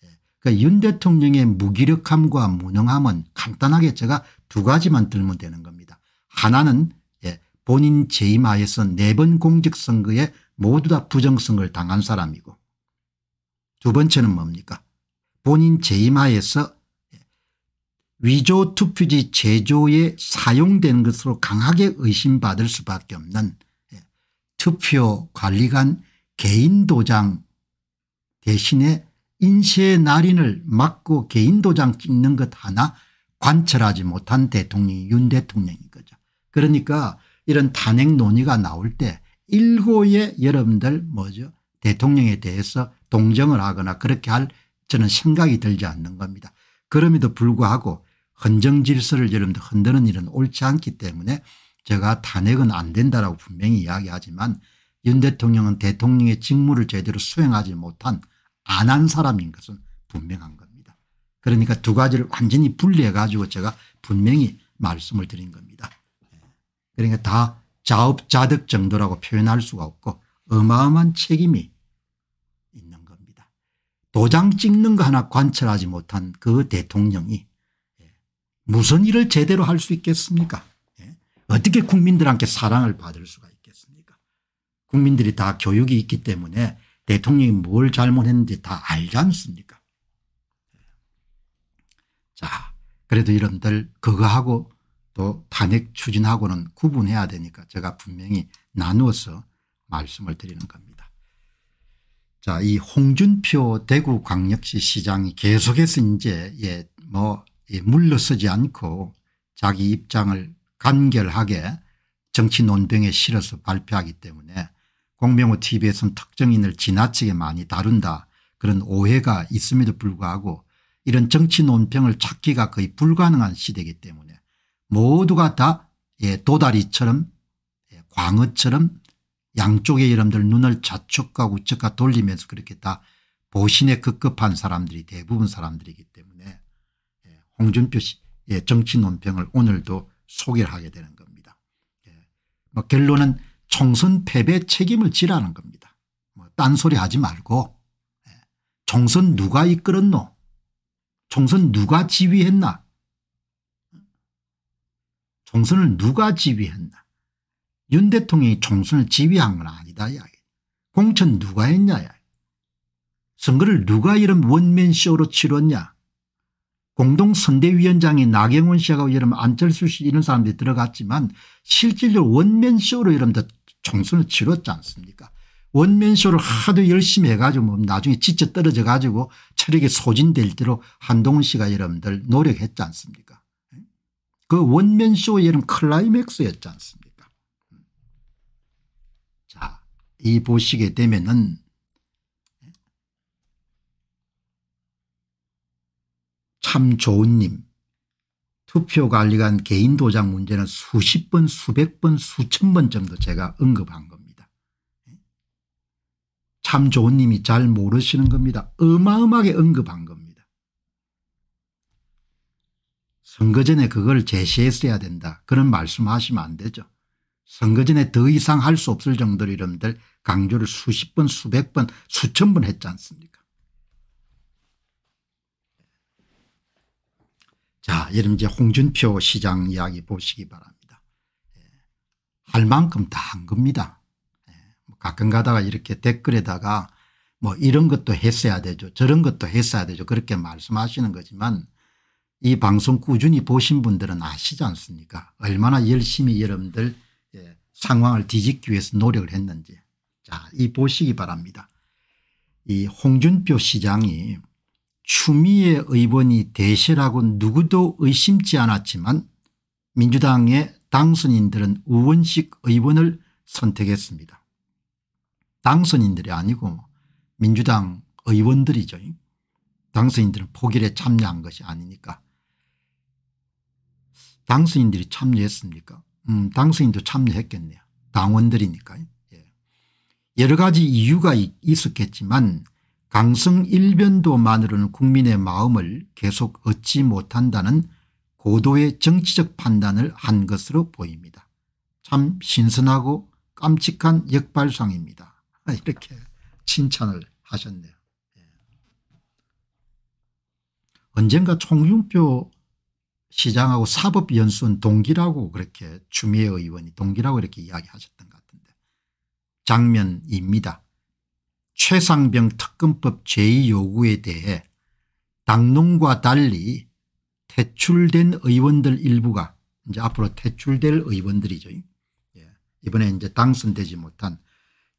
예. 그러니까 윤 대통령의 무기력함과 무능함은 간단하게 제가 두 가지만 들면 되는 겁니다. 하나는 예, 본인 재임하에서 네 번 공직선거에 모두 다 부정선거를 당한 사람이고 두 번째는 뭡니까 본인 재임하에서 예, 위조 투표지 제조에 사용된 것으로 강하게 의심받을 수밖에 없는 투표 관리관 개인 도장 대신에 인쇄 날인을 막고 개인 도장 찍는 것 하나 관철하지 못한 대통령이 윤 대통령인 거죠. 그러니까 이런 탄핵 논의가 나올 때 일고에 여러분들 뭐죠 대통령에 대해서 동정을 하거나 그렇게 할 저는 생각이 들지 않는 겁니다. 그럼에도 불구하고 헌정 질서를 여러분들 흔드는 일은 옳지 않기 때문에 제가 탄핵은 안 된다라고 분명히 이야기하지만 윤 대통령은 대통령의 직무를 제대로 수행하지 못한 안한 사람인 것은 분명한 겁니다. 그러니까 두 가지를 완전히 분리해 가지고 제가 분명히 말씀을 드린 겁니다. 예. 그러니까 다 자업자득 정도라고 표현할 수가 없고 어마어마한 책임이 있는 겁니다. 도장 찍는 거 하나 관찰하지 못한 그 대통령이 예, 무슨 일을 제대로 할 수 있겠습니까 예. 어떻게 국민들한테 사랑을 받을 수가 국민들이 다 교육이 있기 때문에 대통령이 뭘 잘못했는지 다 알지 않습니까? 자, 그래도 이런들 그거하고 또 탄핵 추진하고는 구분해야 되니까 제가 분명히 나누어서 말씀을 드리는 겁니다. 자, 이 홍준표 대구광역시 시장이 계속해서 이제 예, 뭐 예, 물러서지 않고 자기 입장을 간결하게 정치 논병에 실어서 발표하기 때문에 공병호 tv에서는 특정인을 지나치게 많이 다룬다 그런 오해가 있음에도 불구하고 이런 정치 논평을 찾기가 거의 불가능한 시대이기 때문에 모두가 다 예, 도다리처럼 예, 광어처럼 양쪽의 여러분들 눈을 좌측과 우측과 돌리면서 그렇게 다 보신에 급급한 사람들이 대부분 사람들이기 때문에 예, 홍준표 씨 예, 정치 논평을 오늘도 소개를 하게 되는 겁니다. 예, 뭐 결론은 총선 패배 책임을 지라는 겁니다. 뭐 딴소리 하지 말고 총선 예. 누가 이끌었노 총선 누가 지휘했나 총선을 누가 지휘했나 윤 대통령이 총선을 지휘한 건 아니다 이야기 공천 누가 했냐 야 선거를 누가 이런 원맨쇼로 치렀냐 공동선대위원장이 나경원 씨하고 이름 안철수 씨 이런 사람들이 들어갔지만 실질적으로 원맨쇼로 이름 다 총선을 치렀지 않습니까 원면쇼를 하도 열심히 해가지고 뭐 나중에 지쳐 떨어져 가지고 체력이 소진될 대로 한동훈 씨가 여러분들 노력했지 않습니까 그 원면쇼의 이름 클라이맥스였지 않습니까 자이 보시게 되면은 참 좋은님 투표 관리관 개인 도장 문제는 수십 번 수백 번 수천 번정도 제가 언급한 겁니다. 참 좋은 님이 잘 모르시는 겁니다. 어마어마하게 언급한 겁니다. 선거 전에 그걸 제시했어야 된다. 그런 말씀하시면 안 되죠. 선거 전에 더 이상 할 수 없을 정도로 이런들 강조를 수십 번 수백 번 수천 번 했지 않습니까 자, 이런 이제 홍준표 시장 이야기 보시기 바랍니다. 예. 할 만큼 다 한 겁니다. 예. 뭐 가끔 가다가 이렇게 댓글에다가 뭐 이런 것도 했어야 되죠. 저런 것도 했어야 되죠. 그렇게 말씀하시는 거지만 이 방송 꾸준히 보신 분들은 아시지 않습니까? 얼마나 열심히 여러분들 예. 상황을 뒤집기 위해서 노력을 했는지. 자, 이 보시기 바랍니다. 이 홍준표 시장이 추미애 의원이 대세라고 누구도 의심치 않았지만 민주당의 당선인들은 우원식 의원을 선택했습니다. 당선인들이 아니고 뭐 민주당 의원들이죠. 당선인들은 포결에 참여한 것이 아니니까. 당선인들이 참여했습니까 음, 당선인도 참여했겠네요. 당원들이니까요. 예. 여러 가지 이유가 있었겠지만 강성 일변도만으로는 국민의 마음을 계속 얻지 못한다는 고도의 정치적 판단을 한 것으로 보입니다. 참 신선하고 깜찍한 역발상입니다. 이렇게 칭찬을 하셨네요. 예. 언젠가 총윤표 시장하고 사법연수원 동기라고 그렇게 추미애 의원이 동기라고 이렇게 이야기하셨던 것 같은데 장면입니다. 최상병 특검법 제의요구에 대해 당론과 달리 퇴출된 의원들 일부가 이제 앞으로 퇴출될 의원들이죠. 예. 이번에 이제 당선되지 못한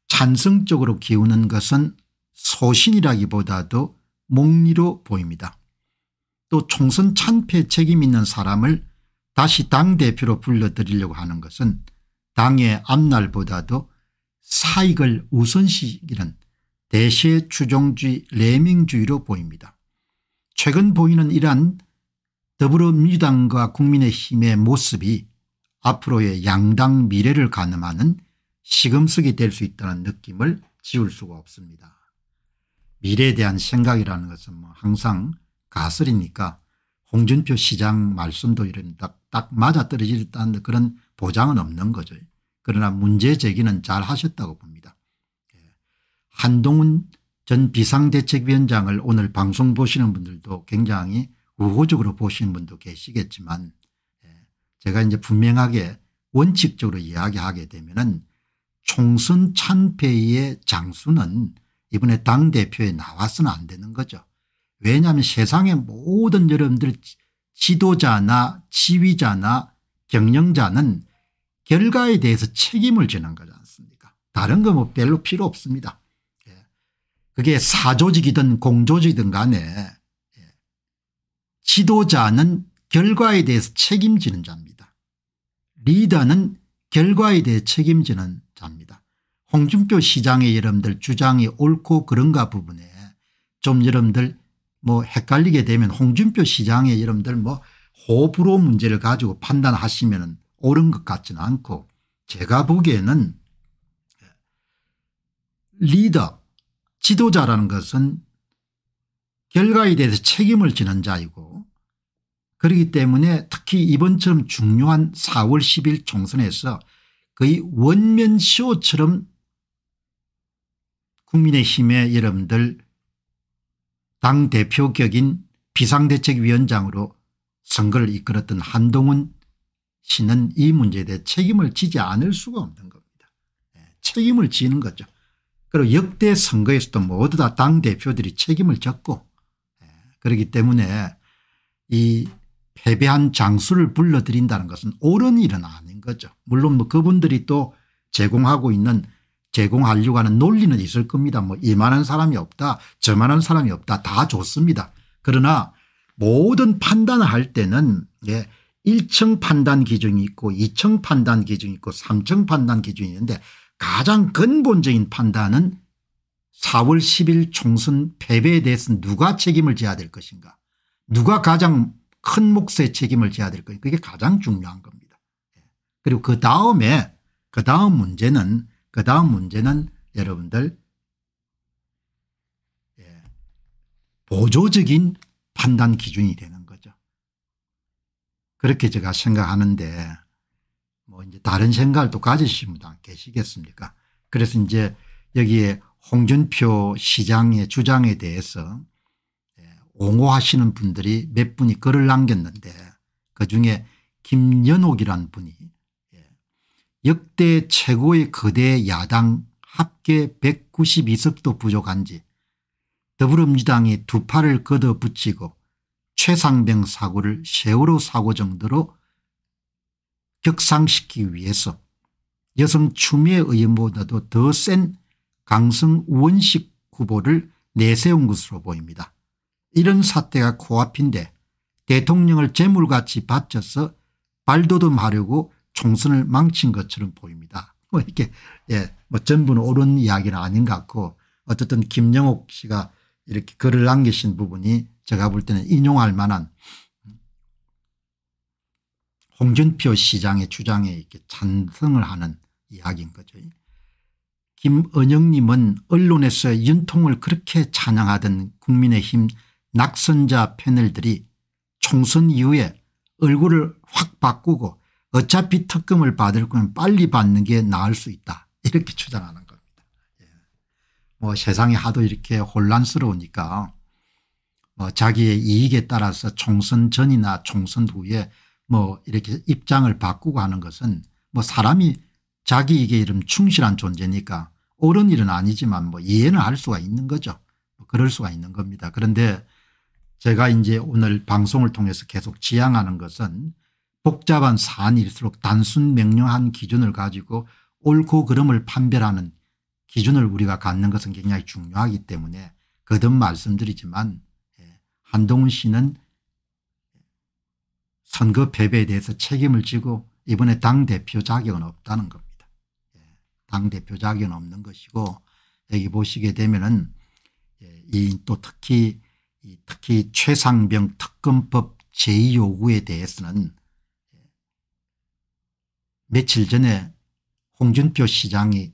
찬성적으로 기우는 것은 소신이라기보다도 몽리로 보입니다. 또 총선 참패 책임 있는 사람을 다시 당대표로 불러들이려고 하는 것은 당의 앞날보다도 사익을 우선시기는 대세 추종주의 레밍주의로 보입니다. 최근 보이는 이러한 더불어민주당과 국민의힘의 모습이 앞으로의 양당 미래를 가늠하는 시금석이 될 수 있다는 느낌을 지울 수가 없습니다. 미래에 대한 생각이라는 것은 뭐 항상 가설이니까 홍준표 시장 말씀도 이런 딱, 딱 맞아떨어질 그런 보장은 없는 거죠. 그러나 문제 제기는 잘 하셨다고 봅니다. 한동훈 전 비상대책위원장을 오늘 방송 보시는 분들도 굉장히 우호적으로 보시는 분도 계시겠지만 예, 제가 이제 분명하게 원칙적으로 이야기하게 되면은 총선 참패의 장수는 이번에 당대표에 나와서는 안 되는 거죠. 왜냐하면 세상의 모든 여러분들 지도자나 지휘자나 경영자는 결과에 대해서 책임을 지는 거지 않습니까 다른 거 뭐 별로 필요 없습니다. 그게 사조직이든 공조직이든 간에 예, 지도자는 결과에 대해서 책임지는 자입니다. 리더는 결과에 대해 책임지는 자입니다. 홍준표 시장의 여러분들 주장이 옳고 그런가 부분에 좀 여러분들 뭐 헷갈리게 되면 홍준표 시장의 여러분들 뭐 호불호 문제를 가지고 판단하시면 옳은 것 같지는 않고 제가 보기에는 예, 리더 지도자라는 것은 결과에 대해서 책임을 지는 자이고 그렇기 때문에 특히 이번처럼 중요한 4월 10일 총선에서 거의 원면쇼처럼 국민의힘의 여러분들 당 대표격인 비상대책위원장으로 선거를 이끌었던 한동훈 씨는 이 문제에 대해 책임을 지지 않을 수가 없는 겁니다. 예, 책임을 지는 거죠. 그리고 역대 선거에서도 모두 다 당 대표들이 책임을 졌고 예, 그렇기 때문에 이 패배한 장수를 불러들인다는 것은 옳은 일은 아닌 거죠. 물론 뭐 그분들이 또 제공하고 있는 제공하려고 하는 논리는 있을 겁니다. 뭐 이만한 사람이 없다 저만한 사람이 없다 다 좋습니다. 그러나 모든 판단을 할 때는 예, 1층 판단 기준이 있고 2층 판단 기준이 있고 3층 판단 기준이 있는데 가장 근본적인 판단은 4월 10일 총선 패배에 대해서 누가 책임을 져야 될 것인가 누가 가장 큰 몫의 책임을 져야 될 것인가 그게 가장 중요한 겁니다. 예. 그리고 그 다음에 그 다음 문제는 그 다음 문제는 여러분들 예, 보조적인 판단 기준이 되는 거죠. 그렇게 제가 생각하는데 뭐 이제 다른 생각을 또 가지십니다. 계시겠습니까? 그래서 이제 여기에 홍준표 시장의 주장에 대해서 예, 옹호하시는 분들이 몇 분이 글을 남겼는데 그중에 김연옥이란 분이 예, 역대 최고의 거대 야당 합계 192석도 부족한지 더불어민주당이 두 팔을 걷어붙이고 최상병 사고를 세월호 사고 정도로 격상시키기 위해서 여성 추미애 의원보다도 더 센 강성 우원식 후보를 내세운 것으로 보입니다. 이런 사태가 코앞인데 대통령을 재물같이 바쳐서 발돋움하려고 총선을 망친 것처럼 보입니다. 뭐 이렇게 예, 뭐 전부는 옳은 이야기는 아닌 것 같고 어쨌든 김영옥 씨가 이렇게 글을 남기신 부분이 제가 볼 때는 인용할 만한 홍준표 시장의 주장에 이렇게 찬성을 하는 이야기인 거죠. 김은영님은 언론에서 윤통을 그렇게 찬양하던 국민의힘 낙선자 패널들이 총선 이후에 얼굴을 확 바꾸고 어차피 특검을 받을 거면 빨리 받는 게 나을 수 있다 이렇게 주장하는 겁니다. 예. 뭐 세상이 하도 이렇게 혼란스러우니까 뭐 자기의 이익에 따라서 총선 전이나 총선 후에 뭐 이렇게 입장을 바꾸고 하는 것은 뭐 사람이 자기에게 이름 충실한 존재니까 옳은 일은 아니지만 뭐 이해는 할 수가 있는 거죠. 뭐 그럴 수가 있는 겁니다. 그런데 제가 이제 오늘 방송을 통해서 계속 지향하는 것은 복잡한 사안일수록 단순 명료한 기준을 가지고 옳고 그름을 판별하는 기준을 우리가 갖는 것은 굉장히 중요하기 때문에 거듭 말씀드리지만 예, 한동훈 씨는 선거 패배에 대해서 책임을 지고 이번에 당대표 자격은 없다는 겁니다. 예, 당대표 자격은 없는 것이고 여기 보시게 되면은 예, 또 특히 특히 최상병 특검법 제2요구에 대해서는 예, 며칠 전에 홍준표 시장이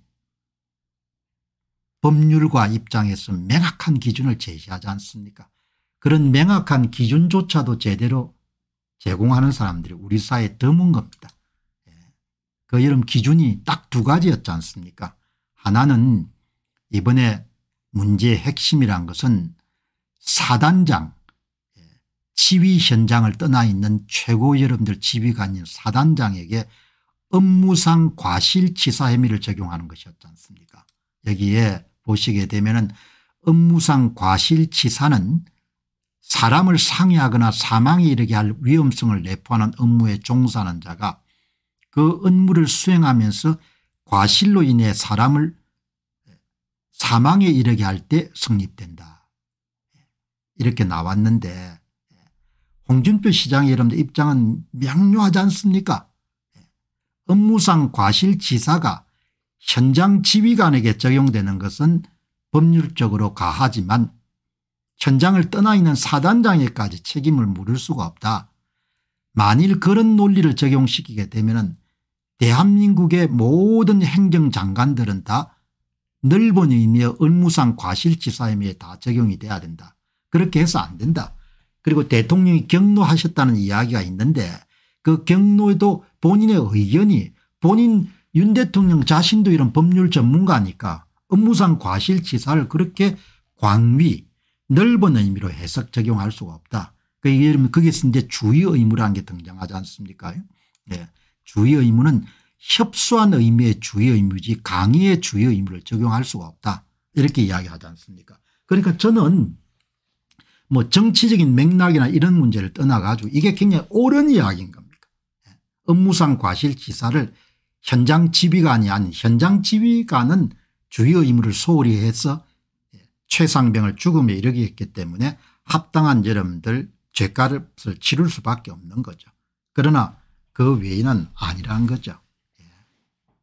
법률과 입장에서 명확한 기준을 제시하지 않습니까 그런 명확한 기준조차도 제대로 제공하는 사람들이 우리 사회에 드문 겁니다. 예. 그 이름 기준이 딱 두 가지였지 않습니까 하나는 이번에 문제의 핵심이란 것은 사단장 예. 지휘 현장을 떠나 있는 최고 여러분들 지휘관인 사단장에게 업무상 과실치사 혐의를 적용하는 것이었지 않습니까 여기에 보시게 되면 은 업무상 과실치사는 사람을 상해하거나 사망에 이르게 할 위험성을 내포하는 업무에 종사하는 자가 그 업무를 수행하면서 과실로 인해 사람을 사망에 이르게 할 때 성립된다. 이렇게 나왔는데 홍준표 시장의 여러분들 입장은 명료하지 않습니까 업무상 과실지사가 현장 지휘관에게 적용되는 것은 법률적으로 가하지만 현장을 떠나 있는 사단장에까지 책임을 물을 수가 없다. 만일 그런 논리를 적용시키게 되면 대한민국의 모든 행정장관들은 다 넓은 의미의 업무상 과실치사임에 다 적용이 돼야 된다. 그렇게 해서 안 된다. 그리고 대통령이 경로하셨다는 이야기가 있는데 그 경로에도 본인의 의견이 본인 윤 대통령 자신도 이런 법률 전문가니까 업무상 과실치사를 그렇게 광위 넓은 의미로 해석 적용할 수가 없다. 그러니까 거기서 이제 주의 의무라는 게 등장하지 않습니까? 네. 주의 의무는 협소한 의미의 주의 의무지 강의의 주의 의무를 적용할 수가 없다. 이렇게 이야기하지 않습니까? 그러니까 저는 뭐 정치적인 맥락이나 이런 문제를 떠나가지고 이게 굉장히 옳은 이야기인 겁니다. 예. 업무상 과실치사를 현장 지휘관이 아닌 현장 지휘관은 주의 의무를 소홀히 해서 최상병을 죽음에 이르게 했기 때문에 합당한 여러분들 죄값을 치를 수밖에 없는 거죠. 그러나 그 외에는 아니라는 거죠. 예.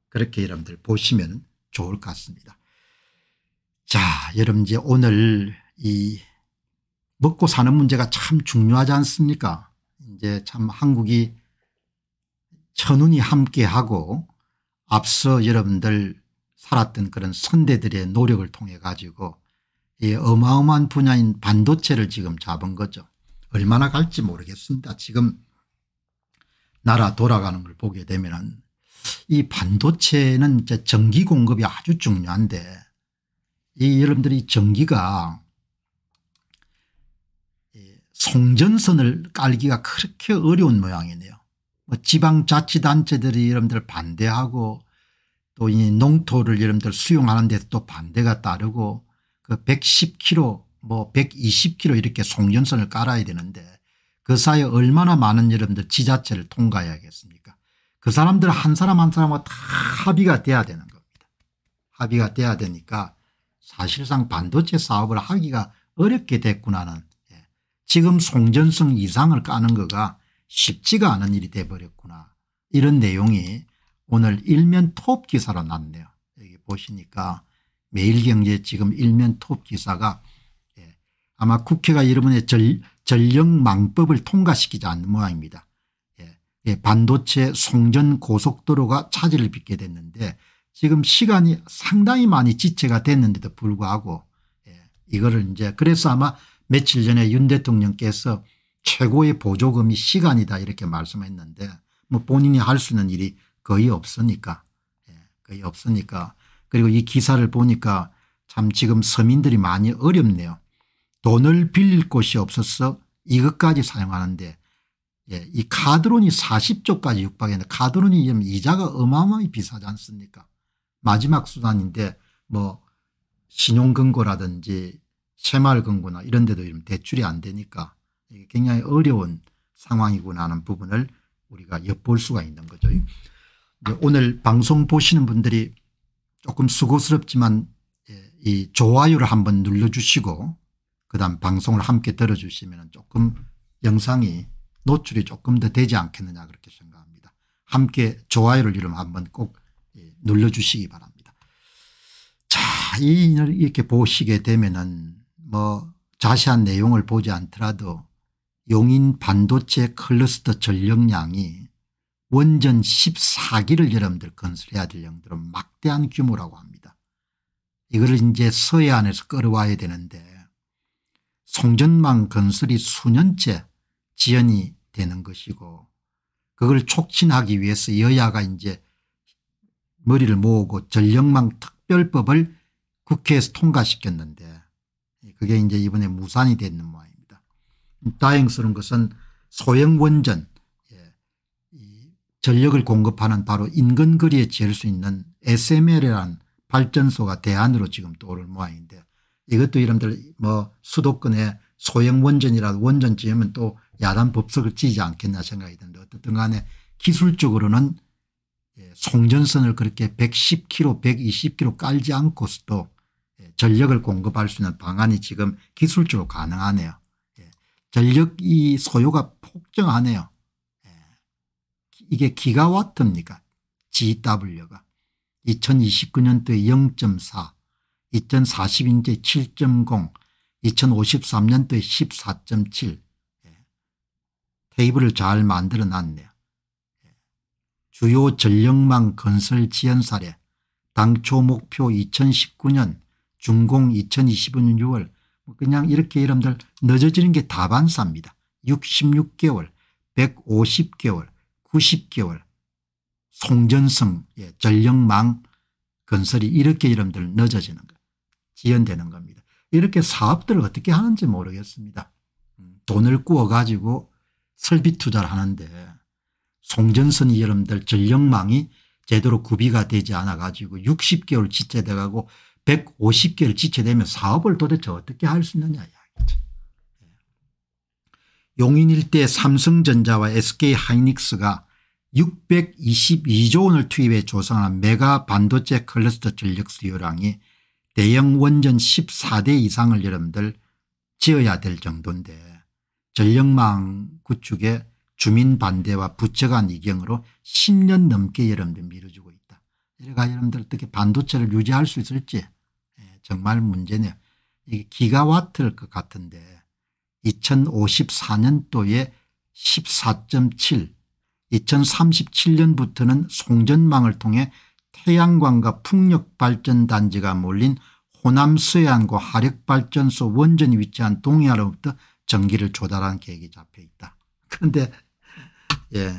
그렇게 여러분들 보시면 좋을 것 같습니다. 자 여러분 이제 오늘 이 먹고 사는 문제가 참 중요하지 않습니까 이제 참 한국이 천운이 함께하고 앞서 여러분들 살았던 그런 선대들의 노력을 통해 가지고 이 어마어마한 분야인 반도체를 지금 잡은 거죠. 얼마나 갈지 모르겠습니다. 지금 나라 돌아가는 걸 보게 되면 이 반도체는 전기 공급이 아주 중요한데 이 여러분들이 전기가 송전선을 깔기가 그렇게 어려운 모양이네요. 뭐 지방자치단체들이 여러분들 반대하고 또 이 농토를 여러분들 수용하는 데서 또 반대가 따르고 그 110km 뭐 120km 이렇게 송전선을 깔아야 되는데 그 사이에 얼마나 많은 여러분들 지자체를 통과해야겠습니까 그 사람들 한 사람 한 사람과 다 합의가 돼야 되는 겁니다. 합의가 돼야 되니까 사실상 반도체 사업을 하기가 어렵게 됐구나는 예. 지금 송전성 이상을 까는 거가 쉽지가 않은 일이 돼버렸구나 이런 내용이 오늘 일면 톱 기사로 났네요. 여기 보시니까 매일경제 지금 일면 톱 기사가 예. 아마 국회가 여러분의 전, 전력망법을 통과시키지 않는 모양입니다. 예, 예. 반도체 송전 고속도로가 차질을 빚게 됐는데 지금 시간이 상당히 많이 지체가 됐는데도 불구하고 예, 이거를 이제 그래서 아마 며칠 전에 윤 대통령께서 최고의 보조금이 시간이다 이렇게 말씀했는데 뭐 본인이 할 수 있는 일이 거의 없으니까 예, 거의 없으니까 그리고 이 기사를 보니까 참 지금 서민들이 많이 어렵네요. 돈을 빌릴 곳이 없어서 이것까지 사용하는데 예, 이 카드론이 40조까지 육박했는데 카드론이 이자가 어마어마히 비싸지 않습니까 마지막 수단인데 뭐 신용금고라든지 새마을금고나 이런 데도 대출이 안 되니까 굉장히 어려운 상황이구나 하는 부분을 우리가 엿볼 수가 있는 거죠. 오늘 방송 보시는 분들이 조금 수고스럽지만 예, 이 좋아요를 한번 눌러주시고 그다음 방송을 함께 들어주시면 조금 영상이 노출이 조금 더 되지 않겠느냐 그렇게 생각합니다. 함께 좋아요를 이름 한번 꼭 예, 눌러주시기 바랍니다. 자, 이, 이렇게 보시게 되면은 뭐 자세한 내용을 보지 않더라도 용인 반도체 클러스터 전력량이 원전 14기를 여러분들 건설해야 될 정도로 막대한 규모라고 합니다. 이걸 이제 서해안에서 끌어와야 되는데 송전망 건설이 수년째 지연이 되는 것이고 그걸 촉진하기 위해서 여야가 이제 머리를 모으고 전력망 특별법을 국회에서 통과시켰는데 그게 이제 이번에 무산이 되는 모양입니다. 다행스러운 것은 소형 원전 전력을 공급하는 바로 인근거리에 지을 수 있는 SML이라는 발전소가 대안으로 지금 떠오를 모양인데 이것도 이름들 뭐수도권의 소형 원전이라도 원전 지으면 또 야단 법석을 지지 않겠나 생각이 드는데 어떻든 간에 기술적으로는 예, 송전선을 그렇게 110km 120km 깔지 않고서도 예, 전력을 공급할 수 있는 방안이 지금 기술적으로 가능하네요. 예, 전력 이 소요가 폭증하네요. 이게 기가와트입니까 GW가 2029년도에 0.4 2040년도에 7.0 2053년도에 14.7 테이블을 잘 만들어 놨네요. 예. 주요 전력망 건설 지연 사례 당초 목표 2019년 준공 2025년 6월 그냥 이렇게 여러분들 늦어지는 게 다반사입니다. 66개월 150개월 90개월 송전성의 예, 전력망 건설이 이렇게 여러분들 늦어지는 거 지연되는 겁니다. 이렇게 사업들을 어떻게 하는지 모르겠습니다. 음, 돈을 구워 가지고 설비 투자를 하는데 송전선 러분들 전력망이 제대로 구비가 되지 않아 가지고 60개월 지체돼가고 150개월 지체되면 사업을 도대체 어떻게 할 수 있느냐 이야기죠. 용인 일대 삼성전자와 SK하이닉스가 622조 원을 투입해 조성한 메가 반도체 클러스터 전력 수요량이 대형 원전 14대 이상을 여러분들 지어야 될 정도인데 전력망 구축에 주민 반대와 부처 간 이경으로 10년 넘게 여러분들 미뤄지고 있다. 이래가 여러분들 어떻게 반도체를 유지할 수 있을지 예, 정말 문제네요. 이게 기가와트일 것 같은데 2054년도에 14.7 2037년부터는 송전망을 통해 태양광과 풍력발전단지가 몰린 호남 서해안과 화력발전소 원전이 위치한 동해안으로부터 전기를 조달하는 계획이 잡혀있다. 그런데 예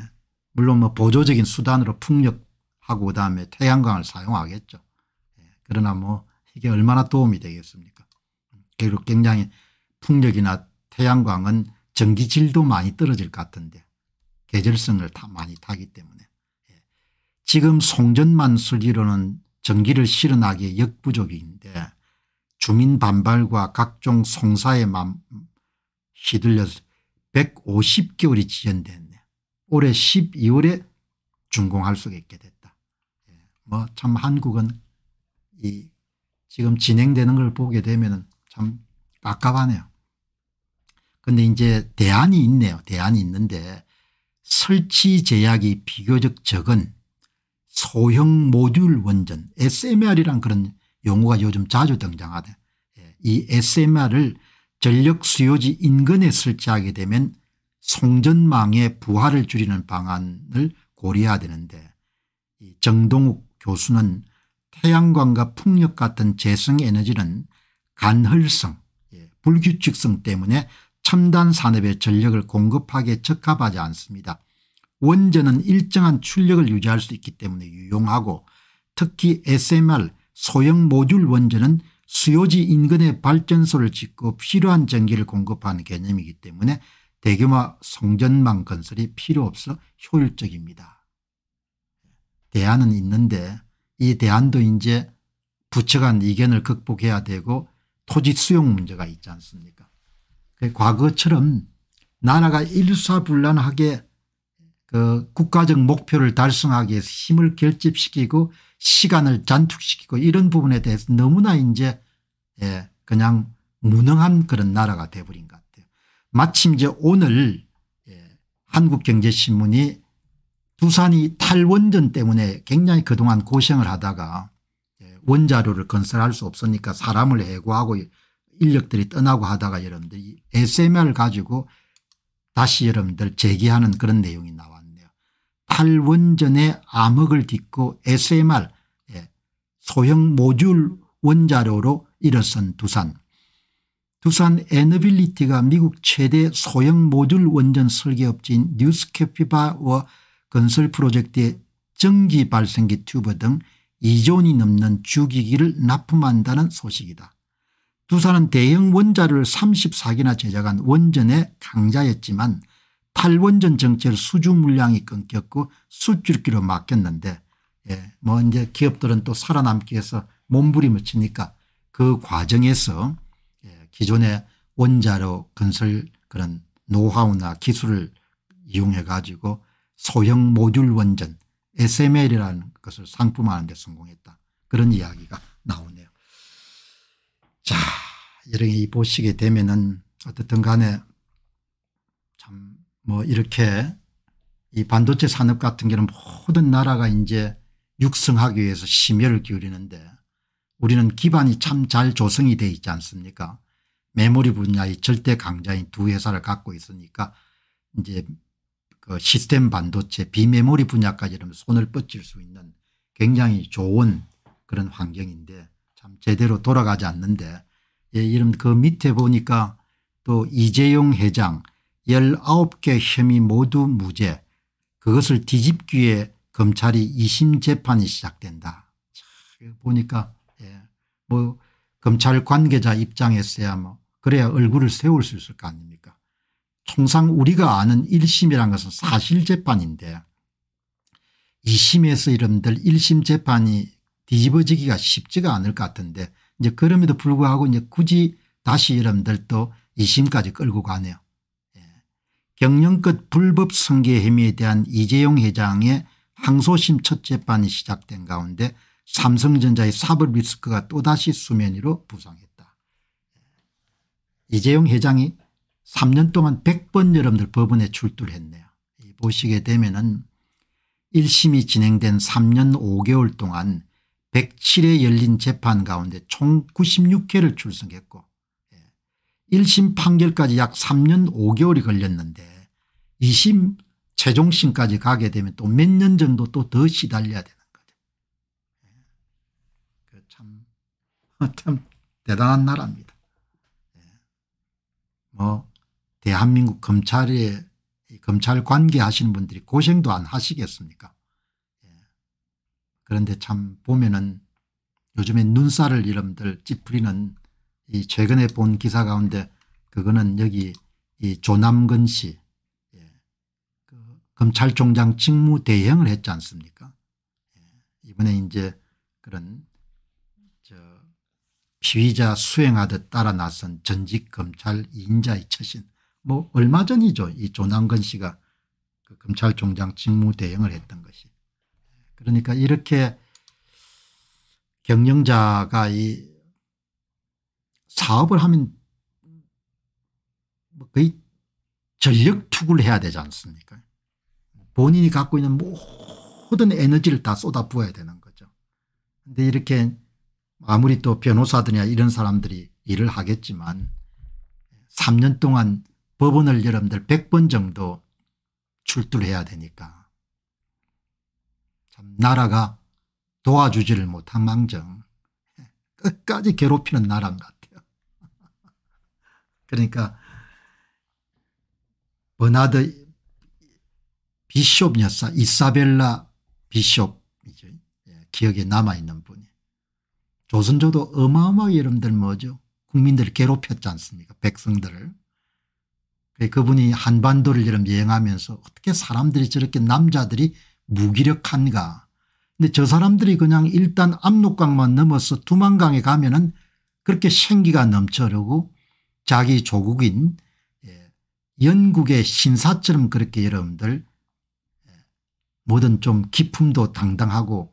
물론 뭐 보조적인 수단으로 풍력하고 그다음에 태양광을 사용하겠죠. 예, 그러나 뭐 이게 얼마나 도움이 되겠습니까 결국 굉장히 풍력이나 태양광은 전기질도 많이 떨어질 것 같은데 계절성을 타 많이 타기 때문에 예. 지금 송전만 수리로는 전기를 실현하기에 역부족인데 주민 반발과 각종 송사에 휘둘려서 150개월이 지연됐네. 올해 12월에 준공할 수 있게 됐다. 예. 뭐참 한국은 이 지금 진행되는 걸 보게 되면 참 깝깝하네요. 근데 이제 대안이 있네요. 대안이 있는데 설치 제약이 비교적 적은 소형 모듈 원전 SMR이란 그런 용어가 요즘 자주 등장하다. 예, 이 SMR을 전력 수요지 인근에 설치하게 되면 송전망의 부하를 줄이는 방안을 고려해야 되는데 이 정동욱 교수는 태양광과 풍력 같은 재생에너지는 간헐성 예, 불규칙성 때문에 첨단 산업의 전력을 공급하기에 적합하지 않습니다. 원전은 일정한 출력을 유지할 수 있기 때문에 유용하고 특히 SMR 소형 모듈 원전은 수요지 인근의 발전소를 짓고 필요한 전기를 공급하는 개념이기 때문에 대규모 송전망 건설이 필요 없어 효율적입니다. 대안은 있는데 이 대안도 이제 부처 간 이견을 극복해야 되고 토지 수용 문제가 있지 않습니까 과거처럼 나라가 일사불란하게 그 국가적 목표를 달성하기 위해서 힘을 결집시키고 시간을 잔툭시키고 이런 부분에 대해서 너무나 이제 예 그냥 무능한 그런 나라가 돼버린 것 같아요. 마침 이제 오늘 예 한국경제신문이 두산이 탈원전 때문에 굉장히 그동안 고생을 하다가 예, 원자료를 건설할 수 없으니까 사람을 해고하고 인력들이 떠나고 하다가 여러분들이 SMR을 가지고 다시 여러분들 재기하는 그런 내용이 나왔네요. 탈원전의 암흑을 딛고 SMR 예, 소형 모듈 원자료로 일어선 두산. 두산 에너빌리티가 미국 최대 소형 모듈 원전 설계업체인 뉴스캐피바와 건설 프로젝트의 전기 발생기 튜브 등 2존이 넘는 주기기를 납품한다는 소식이다. 두산은 대형 원자를 34개나 제작한 원전의 강자였지만 탈원전 정체를 수주 물량이 끊겼고 수출기로 맡겼는데 예, 뭐 이제 기업들은 또 살아남기 위해서 몸부림을 치니까 그 과정에서 예, 기존의 원자로 건설 그런 노하우나 기술을 이용해 가지고 소형 모듈 원전 SML이라는 것을 상품화하는 데 성공했다. 그런 이야기가 나오네요. 자, 이렇게 보시게 되면은 어떻든 간에 참 뭐 이렇게 이 반도체 산업 같은 경우는 모든 나라가 이제 육성하기 위해서 심혈을 기울이는데 우리는 기반이 참 잘 조성이 돼 있지 않습니까 메모리 분야의 절대 강자인 두 회사를 갖고 있으니까 이제 그 시스템 반도체 비메모리 분야까지 는 손을 뻗칠 수 있는 굉장히 좋은 그런 환경인데 참 제대로 돌아가지 않는데 예, 이런 그 밑에 보니까 또 이재용 회장 19개 혐의 모두 무죄 그것을 뒤집기에 검찰이 2심 재판이 시작된다. 보니까 예, 뭐 검찰 관계자 입장에서야 뭐 그래야 얼굴을 세울 수 있을 거 아닙니까 통상 우리가 아는 1심이란 것은 사실 재판인데 2심에서 이름들 1심 재판이 뒤집어지기가 쉽지가 않을 것 같은데 이제 그럼에도 불구하고 이제 굳이 다시 여러분들도 2심까지 끌고 가네요. 예. 경영끝 불법 승계 혐의에 대한 이재용 회장의 항소심 첫 재판이 시작된 가운데 삼성전자의 사법 리스크가 또다시 수면 위로 부상했다. 예. 이재용 회장이 3년 동안 100번 여러분들 법원에 출두를 했네요. 보시게 되면 은 1심이 진행된 3년 5개월 동안 107회 열린 재판 가운데 총 96회를 출석했고 1심 예, 판결까지 약 3년 5개월이 걸렸는데 2심 최종심까지 가게 되면 또 몇 년 정도 또 더 시달려야 되는 거죠. 예, 그 참, 참 대단한 나라입니다. 예, 뭐 대한민국 검찰에 검찰 관계하시는 분들이 고생도 안 하시겠습니까 그런데 참 보면은 요즘에 눈살을 이름들 찌푸리는 이 최근에 본 기사 가운데 그거는 여기 이 조남근 씨 예. 그 검찰총장 직무 대행을 했지 않습니까 예. 이번에 이제 그런 저 피의자 수행하듯 따라 나선 전직 검찰 인자의 처신 뭐 얼마 전이죠 이 조남근 씨가 그 검찰총장 직무 대행을 했던 것이 그러니까 이렇게 경영자가 이 사업을 하면 뭐 거의 전력 투구를 해야 되지 않습니까 본인이 갖고 있는 모든 에너지를 다 쏟아부어야 되는 거죠. 근데 이렇게 아무리 또 변호사들이나 이런 사람들이 일을 하겠지만 3년 동안 법원을 여러분들 100번 정도 출두를 해야 되니까 참 나라가 도와주지를 못한 망정 끝까지 괴롭히는 나라인 것 같아요. 그러니까 버나드 비숍 여사 이사벨라 비숍 예, 기억에 남아있는 분이. 조선조도 어마어마하게 여러분들 뭐죠. 국민들을 괴롭혔지 않습니까 백성들을. 그분이 한반도를 여러분 여행하면서 어떻게 사람들이 저렇게 남자들이 무기력한가 근데 저 사람들이 그냥 일단 압록강만 넘어서 두만강에 가면 은 그렇게 생기가 넘쳐려고 자기 조국인 영국의 예, 신사처럼 그렇게 여러분들 예, 뭐든 좀 기품도 당당하고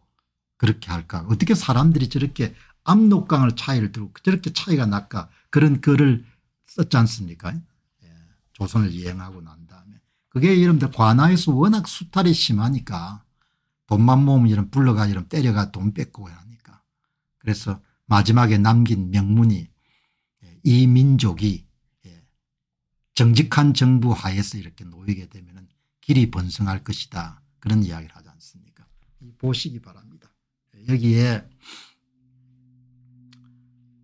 그렇게 할까 어떻게 사람들이 저렇게 압록강을 차이를 들고 저렇게 차이가 날까 그런 글을 썼지 않습니까 예, 조선을 이행하고 난 그게 여러분들 관아에서 워낙 수탈이 심하니까 돈만 모으면 이런 불러가 이런 때려가 돈 뺏고 이러니까 그래서 마지막에 남긴 명문이 예, 이 민족이 예, 정직한 정부 하에서 이렇게 놓이게 되면 길이 번성할 것이다 그런 이야기를 하지 않습니까 보시기 바랍니다 예, 여기에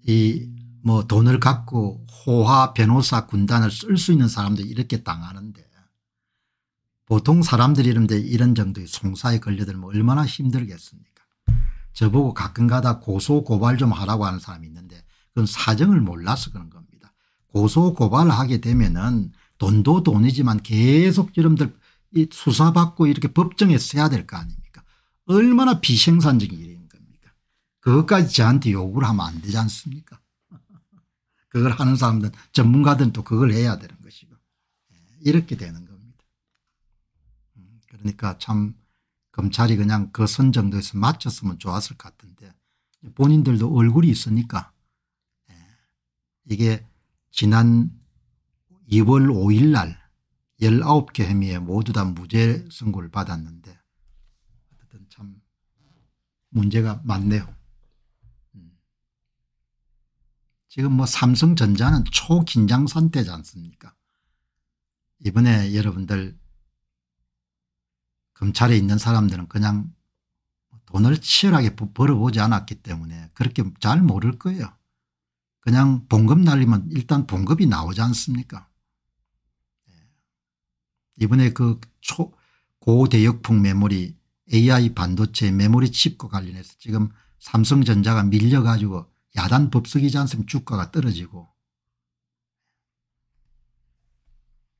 이 뭐 돈을 갖고 호화 변호사 군단을 쓸 수 있는 사람들이 이렇게 당하는데 보통 사람들이 런데 이런 정도의 송사에 걸려들면 얼마나 힘들겠습니까 저보고 가끔가다 고소고발 좀 하라고 하는 사람이 있는데 그건 사정을 몰라서 그런 겁니다. 고소고발을 하게 되면 은 돈도 돈이지만 계속 여러분들 수사받고 이렇게 법정에 써야 될 거 아닙니까 얼마나 비생산적인 일인 겁니까 그것까지 저한테 요구를 하면 안 되지 않습니까 그걸 하는 사람들 전문가들은 또 그걸 해야 되는 것이고 예, 이렇게 되는 그러니까 참 검찰이 그냥 그선 정도에서 맞췄으면 좋았을 것 같은데 본인들도 얼굴이 있으니까 예. 이게 지난 2월 5일 날 19개 혐의에 모두 다 무죄 선고를 받았는데 어쨌든 참 문제가 많네요. 음. 지금 뭐 삼성전자는 초긴장 상태지 않습니까 이번에 여러분들 검찰에 있는 사람들은 그냥 돈을 치열하게 벌어보지 않았기 때문에 그렇게 잘 모를 거예요. 그냥 봉급 날리면 일단 봉급이 나오지 않습니까 예. 이번에 그 초, 고대역풍 메모리 AI 반도체 메모리 칩과 관련해서 지금 삼성전자가 밀려가지고 야단 법석이지 않습니까 주가가 떨어지고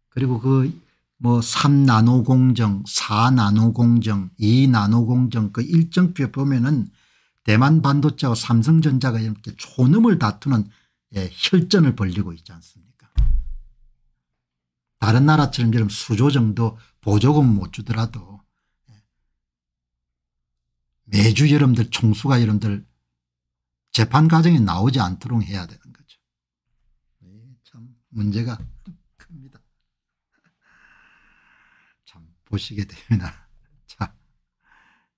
그리고 그뭐 3나노 공정 4나노 공정 2나노 공정 그 일정표에 보면은 대만 반도체와 삼성전자가 이렇게 초음을 다투는 예, 혈전을 벌리고 있지 않습니까 다른 나라처럼 이런 수조 정도 보조금 못 주더라도 예, 매주 여러분들 총수가 여러분들 재판 과정에 나오지 않도록 해야 되는 거죠. 네, 참 문제가 보시게 됩니다. 자,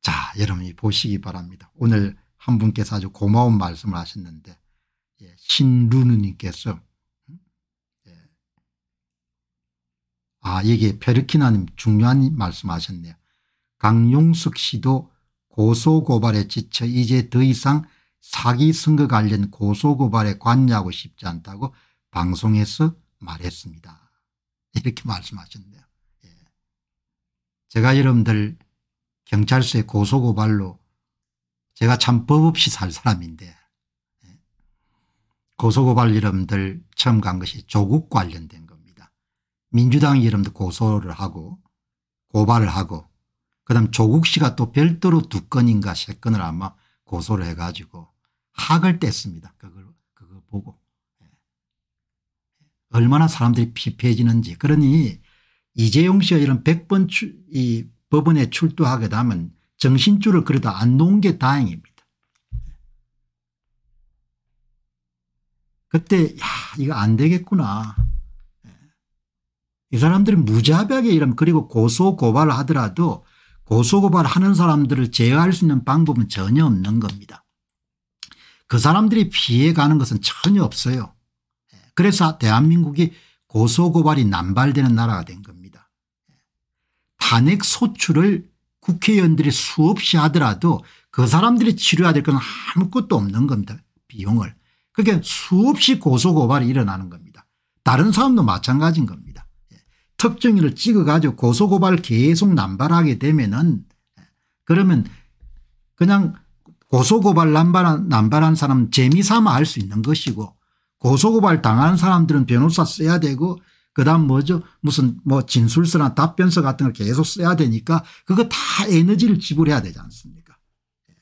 자, 여러분이 보시기 바랍니다. 오늘 한 분께서 아주 고마운 말씀을 하셨는데 예, 신루누님께서 음? 예. 아 여기에 르키나님 중요한 말씀하셨네요. 강용숙 씨도 고소고발에 지쳐 이제 더 이상 사기 선거 관련 고소고발에 관여하고 싶지 않다고 방송에서 말했습니다. 이렇게 말씀하셨네요. 제가 여러분들 경찰서에 고소고발로 제가 참 법 없이 살 사람인데 예. 고소고발 여러분들 처음 간 것이 조국 관련된 겁니다. 민주당이 여러분들 고소를 하고 고발을 하고 그다음 조국 씨가 또 별도로 두 건인가 세 건을 아마 고소를 해가지고 학을 뗐습니다. 그걸 그거 보고 예. 얼마나 사람들이 피폐해지는지 그러니 이재용 씨가 이런 100번 추, 이 법원에 출두하게 되면 정신줄을 그러다 안 놓은 게 다행입니다. 그때 야 이거 안 되겠구나. 예. 이 사람들이 무자비하게 이러면 그리고 고소고발을 하더라도 고소고발하는 사람들을 제어할 수 있는 방법은 전혀 없는 겁니다. 그 사람들이 피해가는 것은 전혀 없어요. 예. 그래서 대한민국이 고소고발이 남발되는 나라가 된 겁니다. 탄핵 소추를 국회의원들이 수없이 하더라도 그 사람들이 치료해야 될 건 아무것도 없는 겁니다. 비용을. 그게 수없이 고소고발이 일어나는 겁니다. 다른 사람도 마찬가지인 겁니다. 예. 특정인을 찍어가지고 고소고발 계속 남발하게 되면은 예. 그러면 그냥 고소고발 남발한, 남발한 사람 재미삼아 할수 있는 것이고 고소고발 당한 사람들은 변호사 써야 되고 그다음 뭐죠 무슨 뭐 진술서나 답변서 같은 걸 계속 써야 되니까 그거 다 에너지를 지불해야 되지 않습니까 예.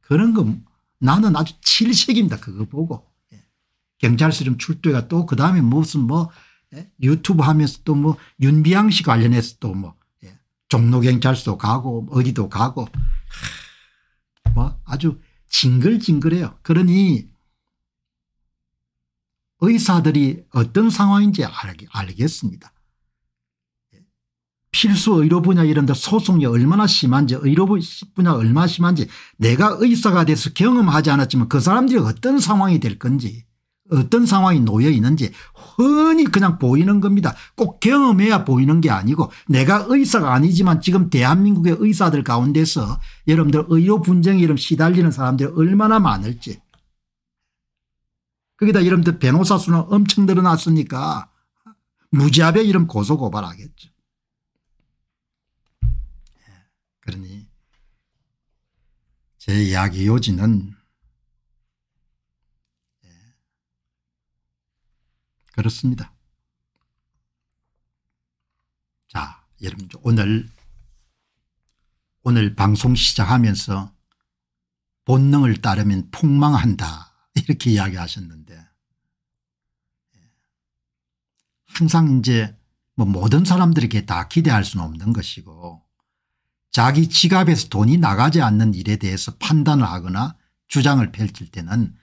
그런 거 나는 아주 칠색입니다 그거 보고 예. 경찰서령 출두가 또 그다음에 무슨 뭐 예? 유튜브 하면서 또 뭐 윤비양 씨 관련해서 또 뭐 종로경찰서 가고 어디도 가고 뭐 아주 징글징글해요. 그러니 의사들이 어떤 상황인지 알겠습니다. 필수 의료 분야 이런 데 소송이 얼마나 심한지 의료 분야 얼마나 심한지 내가 의사가 돼서 경험하지 않았지만 그 사람들이 어떤 상황이 될 건지 어떤 상황이 놓여 있는지 흔히 그냥 보이는 겁니다. 꼭 경험해야 보이는 게 아니고 내가 의사가 아니지만 지금 대한민국의 의사들 가운데서 여러분들 의료 분쟁 이런 시달리는 사람들이 얼마나 많을지 거기다 이름들 변호사 수는 엄청 늘어났으니까 무지합의 이름 고소고발하겠죠. 예, 그러니 제 이야기 요지는 예, 그렇습니다. 자, 여러분 오늘 오늘 방송 시작하면서 본능을 따르면 폭망한다. 이렇게 이야기하셨는데 예. 항상 이제 뭐 모든 사람들에게 다 기대할 수는 없는 것이고 자기 지갑에서 돈이 나가지 않는 일에 대해서 판단을 하거나 주장을 펼칠 때는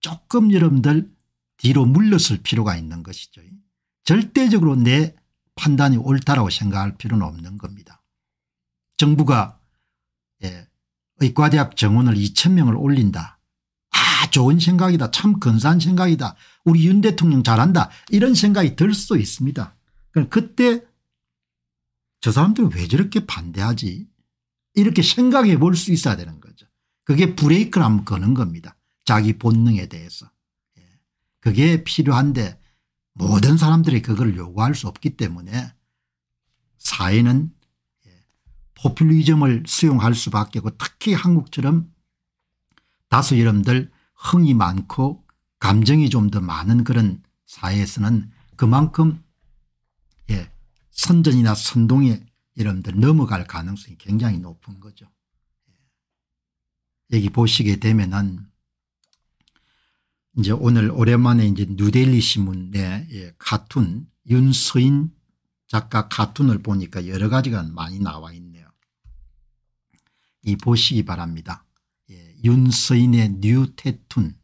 조금 여러분들 뒤로 물러설 필요가 있는 것이죠. 절대적으로 내 판단이 옳다라고 생각할 필요는 없는 겁니다. 정부가 예, 의과대학 정원을 2 0명을 올린다. 좋은 생각이다 참 근사한 생각이다 우리 윤 대통령 잘한다 이런 생각이 들 수도 있습니다. 그럼 그때 저 사람들은 왜 저렇게 반대하지 이렇게 생각해 볼 수 있어야 되는 거죠. 그게 브레이크를 한번 거는 겁니다. 자기 본능에 대해서. 예. 그게 필요한데 모든 사람들이 그걸 요구할 수 없기 때문에 사회는 예, 포퓰리즘을 수용할 수밖에 없고 특히 한국처럼 다수 여러분들 흥이 많고 감정이 좀 더 많은 그런 사회에서는 그만큼 예, 선전이나 선동에 여러분들 넘어갈 가능성이 굉장히 높은 거죠. 예. 여기 보시게 되면은 이제 오늘 오랜만에 이제 뉴델리 신문 내 예, 카툰 윤서인 작가 카툰을 보니까 여러 가지가 많이 나와 있네요. 이 보시기 바랍니다. 윤서인의 뉴테툰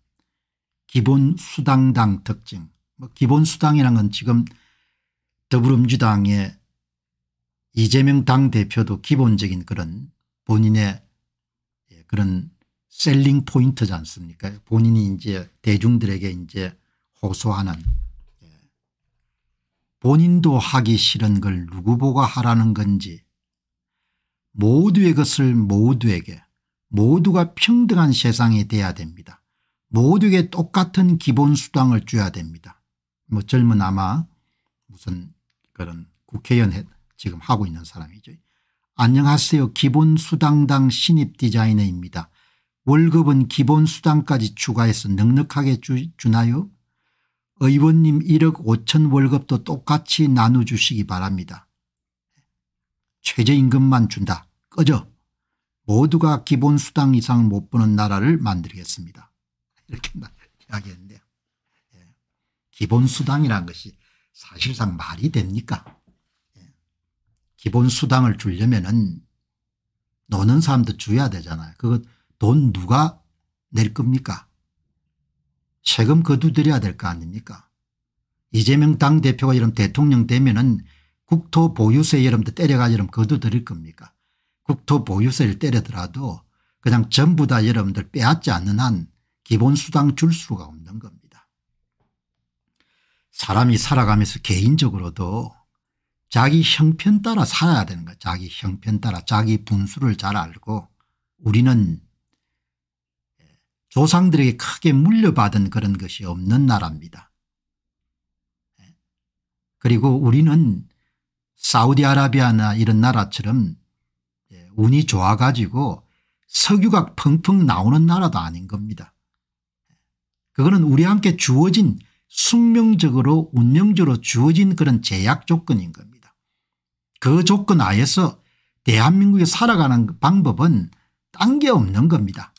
기본수당당 특징 뭐기본수당이라건 지금 더불어민주당의 이재명 당대표도 기본적인 그런 본인의 예, 그런 셀링 포인트지 않습니까 본인이 이제 대중들에게 이제 호소하는 예. 본인도 하기 싫은 걸 누구 보고 하라는 건지 모두의 것을 모두에게 모두가 평등한 세상이 돼야 됩니다. 모두에게 똑같은 기본 수당을 줘야 됩니다. 뭐 젊은 아마 무슨 그런 국회의원 지금 하고 있는 사람이죠. 안녕하세요. 기본수당당 신입 디자이너입니다. 월급은 기본수당까지 추가해서 넉넉하게 주, 주나요? 의원님 1억 5천 월급도 똑같이 나눠주시기 바랍니다. 최저임금만 준다. 꺼져. 모두가 기본 수당 이상못 버는 나라를 만들겠습니다. 이렇게 이야기했는데요. 예. 기본 수당이라는 것이 사실상 말이 됩니까? 예. 기본 수당을 주려면은 노는 사람도 줘야 되잖아요. 그거 돈 누가 낼 겁니까? 세금 거두드려야 될 거 아닙니까? 이재명 당대표가 이런 대통령 되면은 국토 보유세 이름도 때려가 이름 거두드릴 겁니까? 국토보유세를 그 때려더라도 그냥 전부 다 여러분들 빼앗지 않는 한 기본수당 줄 수가 없는 겁니다. 사람이 살아가면서 개인적으로도 자기 형편 따라 살아야 되는 거예 자기 형편 따라 자기 분수를 잘 알고 우리는 조상들에게 크게 물려받은 그런 것이 없는 나라입니다. 그리고 우리는 사우디아라비아나 이런 나라처럼 운이 좋아가지고 석유가 펑펑 나오는 나라도 아닌 겁니다. 그거는 우리 함께 주어진 숙명적으로 운명적으로 주어진 그런 제약 조건인 겁니다. 그 조건 아에서대한민국이 살아가는 방법은 딴 게 없는 겁니다.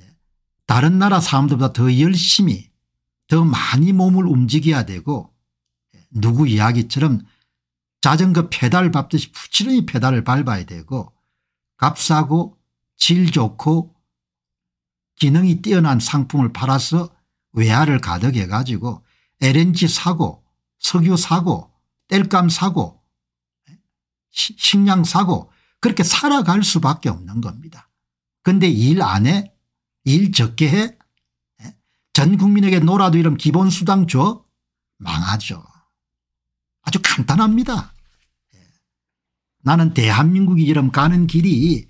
예. 다른 나라 사람들보다 더 열심히 더 많이 몸을 움직여야 되고 예. 누구 이야기처럼 자전거 페달 밟듯이 부지런히 페달을 밟아야 되고 값싸고 질 좋고 기능이 뛰어난 상품을 팔아서 외화를 가득해 가지고 LNG 사고 석유 사고 땔감 사고 식량 사고 그렇게 살아갈 수밖에 없는 겁니다. 그런데 일 안 해? 일 적게 해? 예? 전 국민에게 놀아도 이런 기본수당 줘? 망하죠. 아주 간단합니다. 나는 대한민국이 이름 가는 길이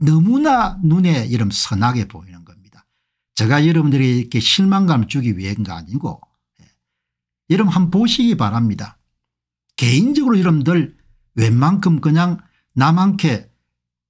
너무나 눈에 이름 선하게 보이는 겁니다. 제가 여러분들에게 실망감 을 주기 위해가 아니고 여러분 예, 한번 보시기 바랍니다. 개인적으로 여러분들 웬만큼 그냥 남한테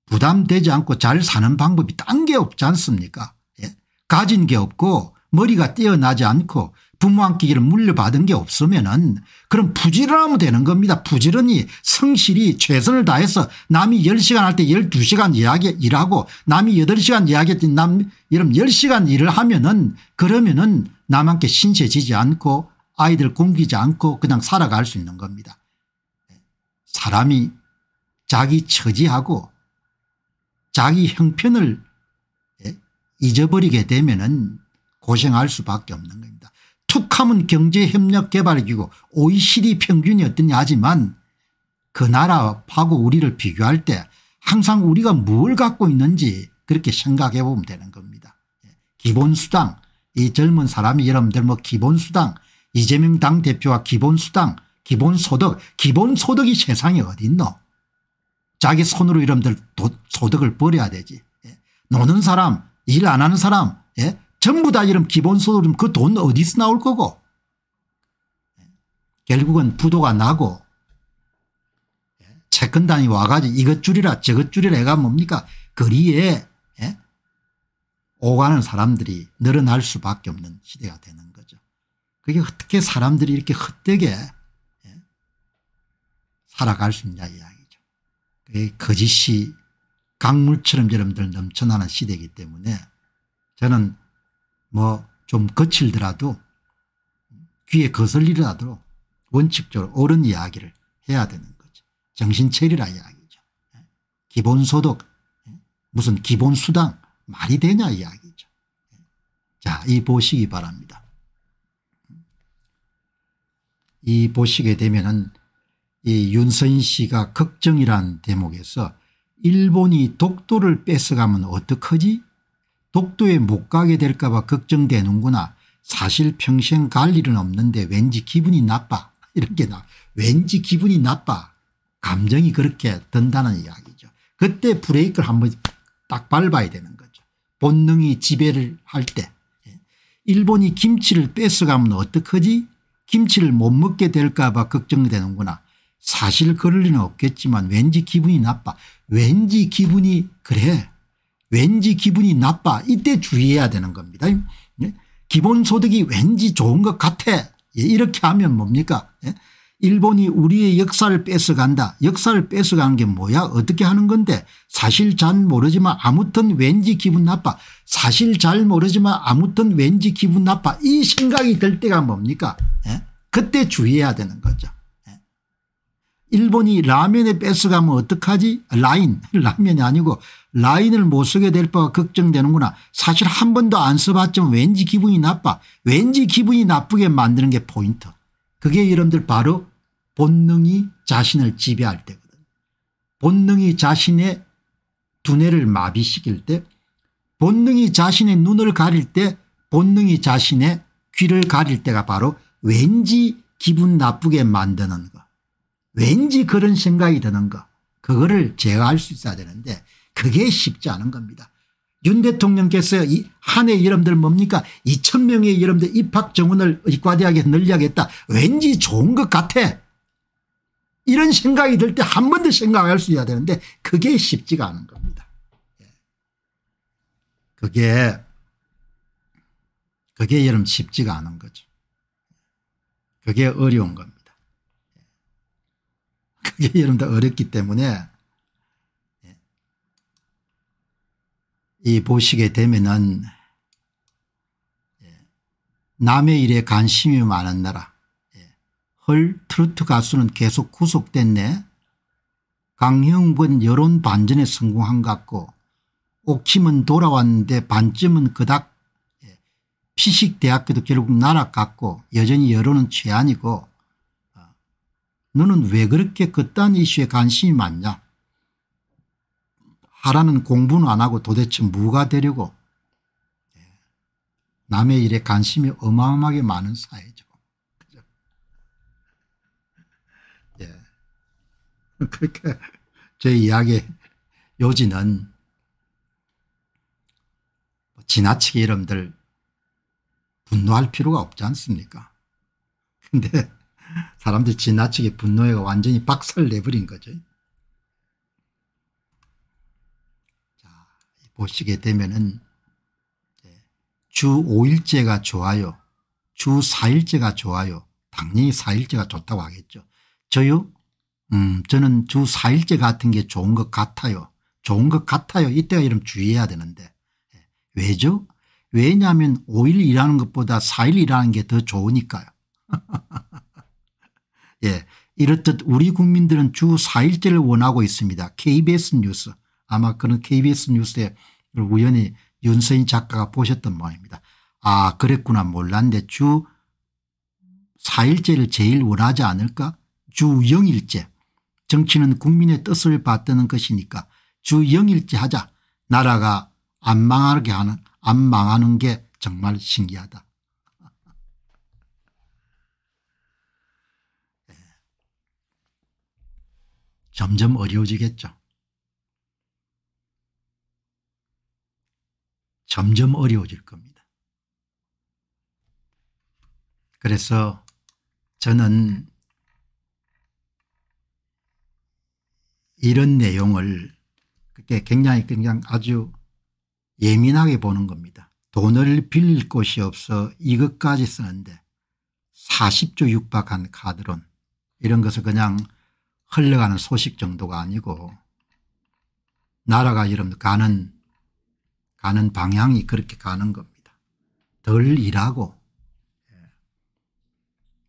부담되지 않고 잘 사는 방법이 딴 게 없지 않습니까 예? 가진 게 없고 머리가 뛰어나지 않고 부모한끼기를 물려받은 게 없으면은 그럼 부지런하면 되는 겁니다. 부지런히 성실히 최선을 다해서 남이 10시간 할 때 12시간 이야기 일하고 남이 8시간 이야기했지 남 이런 10시간 일을 하면은 그러면은 남한테 신세지지 않고 아이들 굶기지 않고 그냥 살아갈 수 있는 겁니다. 사람이 자기 처지하고 자기 형편을 예, 잊어버리게 되면은 고생할 수밖에 없는 거예요. 툭하면 경제협력개발기구 OECD 평균이 어떠냐 하지만 그 나라하고 우리를 비교할 때 항상 우리가 뭘 갖고 있는지 그렇게 생각해 보면 되는 겁니다. 기본수당 이 젊은 사람이 여러분들 뭐 기본수당 이재명 당대표와 기본수당 기본소득 기본소득이 세상에 어딨노 자기 손으로 여러분들 도, 소득을 벌여야 되지 예. 노는 사람 일 안 하는 사람 예? 전부 다 이런 기본소득 이면그 돈 어디서 나올 거고 결국은 부도가 나고 예? 채권단이 와가지고 이것 줄이라 저것 줄이라 해가 뭡니까 거리에 예? 오가는 사람들이 늘어날 수밖에 없는 시대가 되는 거죠. 그게 어떻게 사람들이 이렇게 헛되게 예? 살아갈 수 있냐 이야기죠. 그게 거짓이 강물처럼 여러분들 넘쳐나는 시대이기 때문에 저는 뭐좀 거칠더라도 귀에 거슬리더라도 록 원칙적으로 옳은 이야기를 해야 되는 거죠. 정신체리라 이야기죠. 기본소득 무슨 기본수당 말이 되냐 이야기죠. 자, 이 보시기 바랍니다. 이 보시게 되면은 이 윤서인 씨가 걱정이란 대목에서 일본이 독도를 뺏어가면 어떡하지 독도에 못 가게 될까 봐 걱정되는구나. 사실 평생 갈 일은 없는데 왠지 기분이 나빠. 이렇게 나 왠지 기분이 나빠. 감정이 그렇게 든다는 이야기죠. 그때 브레이크를 한번 딱 밟아야 되는 거죠. 본능이 지배를 할 때. 예. 일본이 김치를 뺏어가면 어떡하지? 김치를 못 먹게 될까 봐 걱정되는구나. 사실 그럴 리는 없겠지만 왠지 기분이 나빠. 왠지 기분이 그래. 왠지 기분이 나빠 이때 주의해야 되는 겁니다. 예? 기본소득이 왠지 좋은 것 같아 예, 이렇게 하면 뭡니까 예? 일본이 우리의 역사를 뺏어간다 역사를 뺏어간 게 뭐야 어떻게 하는 건데 사실 잘 모르지만 아무튼 왠지 기분 나빠 사실 잘 모르지만 아무튼 왠지 기분 나빠 이 생각이 들 때가 뭡니까 그때 주의해야 되는 거죠. 일본이 라면에 뺏어가면 어떡하지 라인 라면이 아니고 라인을 못 쓰게 될까 걱정되는구나 사실 한 번도 안 써봤지만 왠지 기분이 나빠 왠지 기분이 나쁘게 만드는 게 포인트 그게 여러분들 바로 본능이 자신을 지배할 때거든 본능이 자신의 두뇌를 마비시킬 때 본능이 자신의 눈을 가릴 때 본능이 자신의 귀를 가릴 때가 바로 왠지 기분 나쁘게 만드는 것 왠지 그런 생각이 드는 거 그거를 제어할 수 있어야 되는데 그게 쉽지 않은 겁니다. 윤 대통령께서 한해 이름들 뭡니까 2천 명의 이름들 입학 정원을 의과대학에 늘려야겠다. 왠지 좋은 것 같아. 이런 생각이 들 때 한 번 더 생각할 수 있어야 되는데 그게 쉽지가 않은 겁니다. 예. 그게 그게 여러분 쉽지가 않은 거죠. 그게 어려운 겁니다. 그게 여러분들 어렵기 때문에 예. 이 보시게 되면은 예. 남의 일에 관심이 많은 나라 예. 헐 트로트 가수는 계속 구속됐네 강형은 여론 반전에 성공한 것 같고 옥힘은 돌아왔는데 반쯤은 그닥 피식대학교도 결국 날아갔고 여전히 여론은 최안이고 너는 왜 그렇게 그딴 이슈에 관심이 많냐 하라는 공부는 안 하고 도대체 뭐가 되려고 예. 남의 일에 관심이 어마어마하게 많은 사회죠. 그죠? 예. 그렇게 제 이야기의 요지는 뭐 지나치게 여러분들 분노할 필요가 없지 않습니까? 근데 사람들 이 지나치게 분노해 가 완전히 박살 내버린 거죠. 자, 보시게 되면은 네, 주 5일째가 좋아요. 주 4일째가 좋아요. 당연히 4일째가 좋다고 하겠죠. 저요? 음, 저는 주 4일째 같은 게 좋은 것 같아요. 좋은 것 같아요. 이때가 이름 주의해야 되는데. 네, 왜죠? 왜냐하면 5일 일하는 것보다 4일 일하는 게 더 좋으니까요. 예. 이렇듯 우리 국민들은 주 4일째를 원하고 있습니다. KBS 뉴스 아마 그는 KBS 뉴스에 우연히 윤서인 작가가 보셨던 모양입니다. 아 그랬구나 몰랐는데 주 4일째를 제일 원하지 않을까 주 0일째 정치는 국민의 뜻을 받드는 것이니까 주 0일째 하자 나라가 안 망하게 하는 안 망하는 게 정말 신기하다. 점점 어려워지겠죠. 점점 어려워질 겁니다. 그래서 저는 이런 내용을 그때 굉장히 그냥 아주 예민하게 보는 겁니다. 돈을 빌릴 곳이 없어 이것까지 쓰는데 40조 육박한 카드론 이런 것을 그냥 흘러가는 소식 정도가 아니고 나라가 여러분 가는 가는 방향이 그렇게 가는 겁니다. 덜 일하고 예.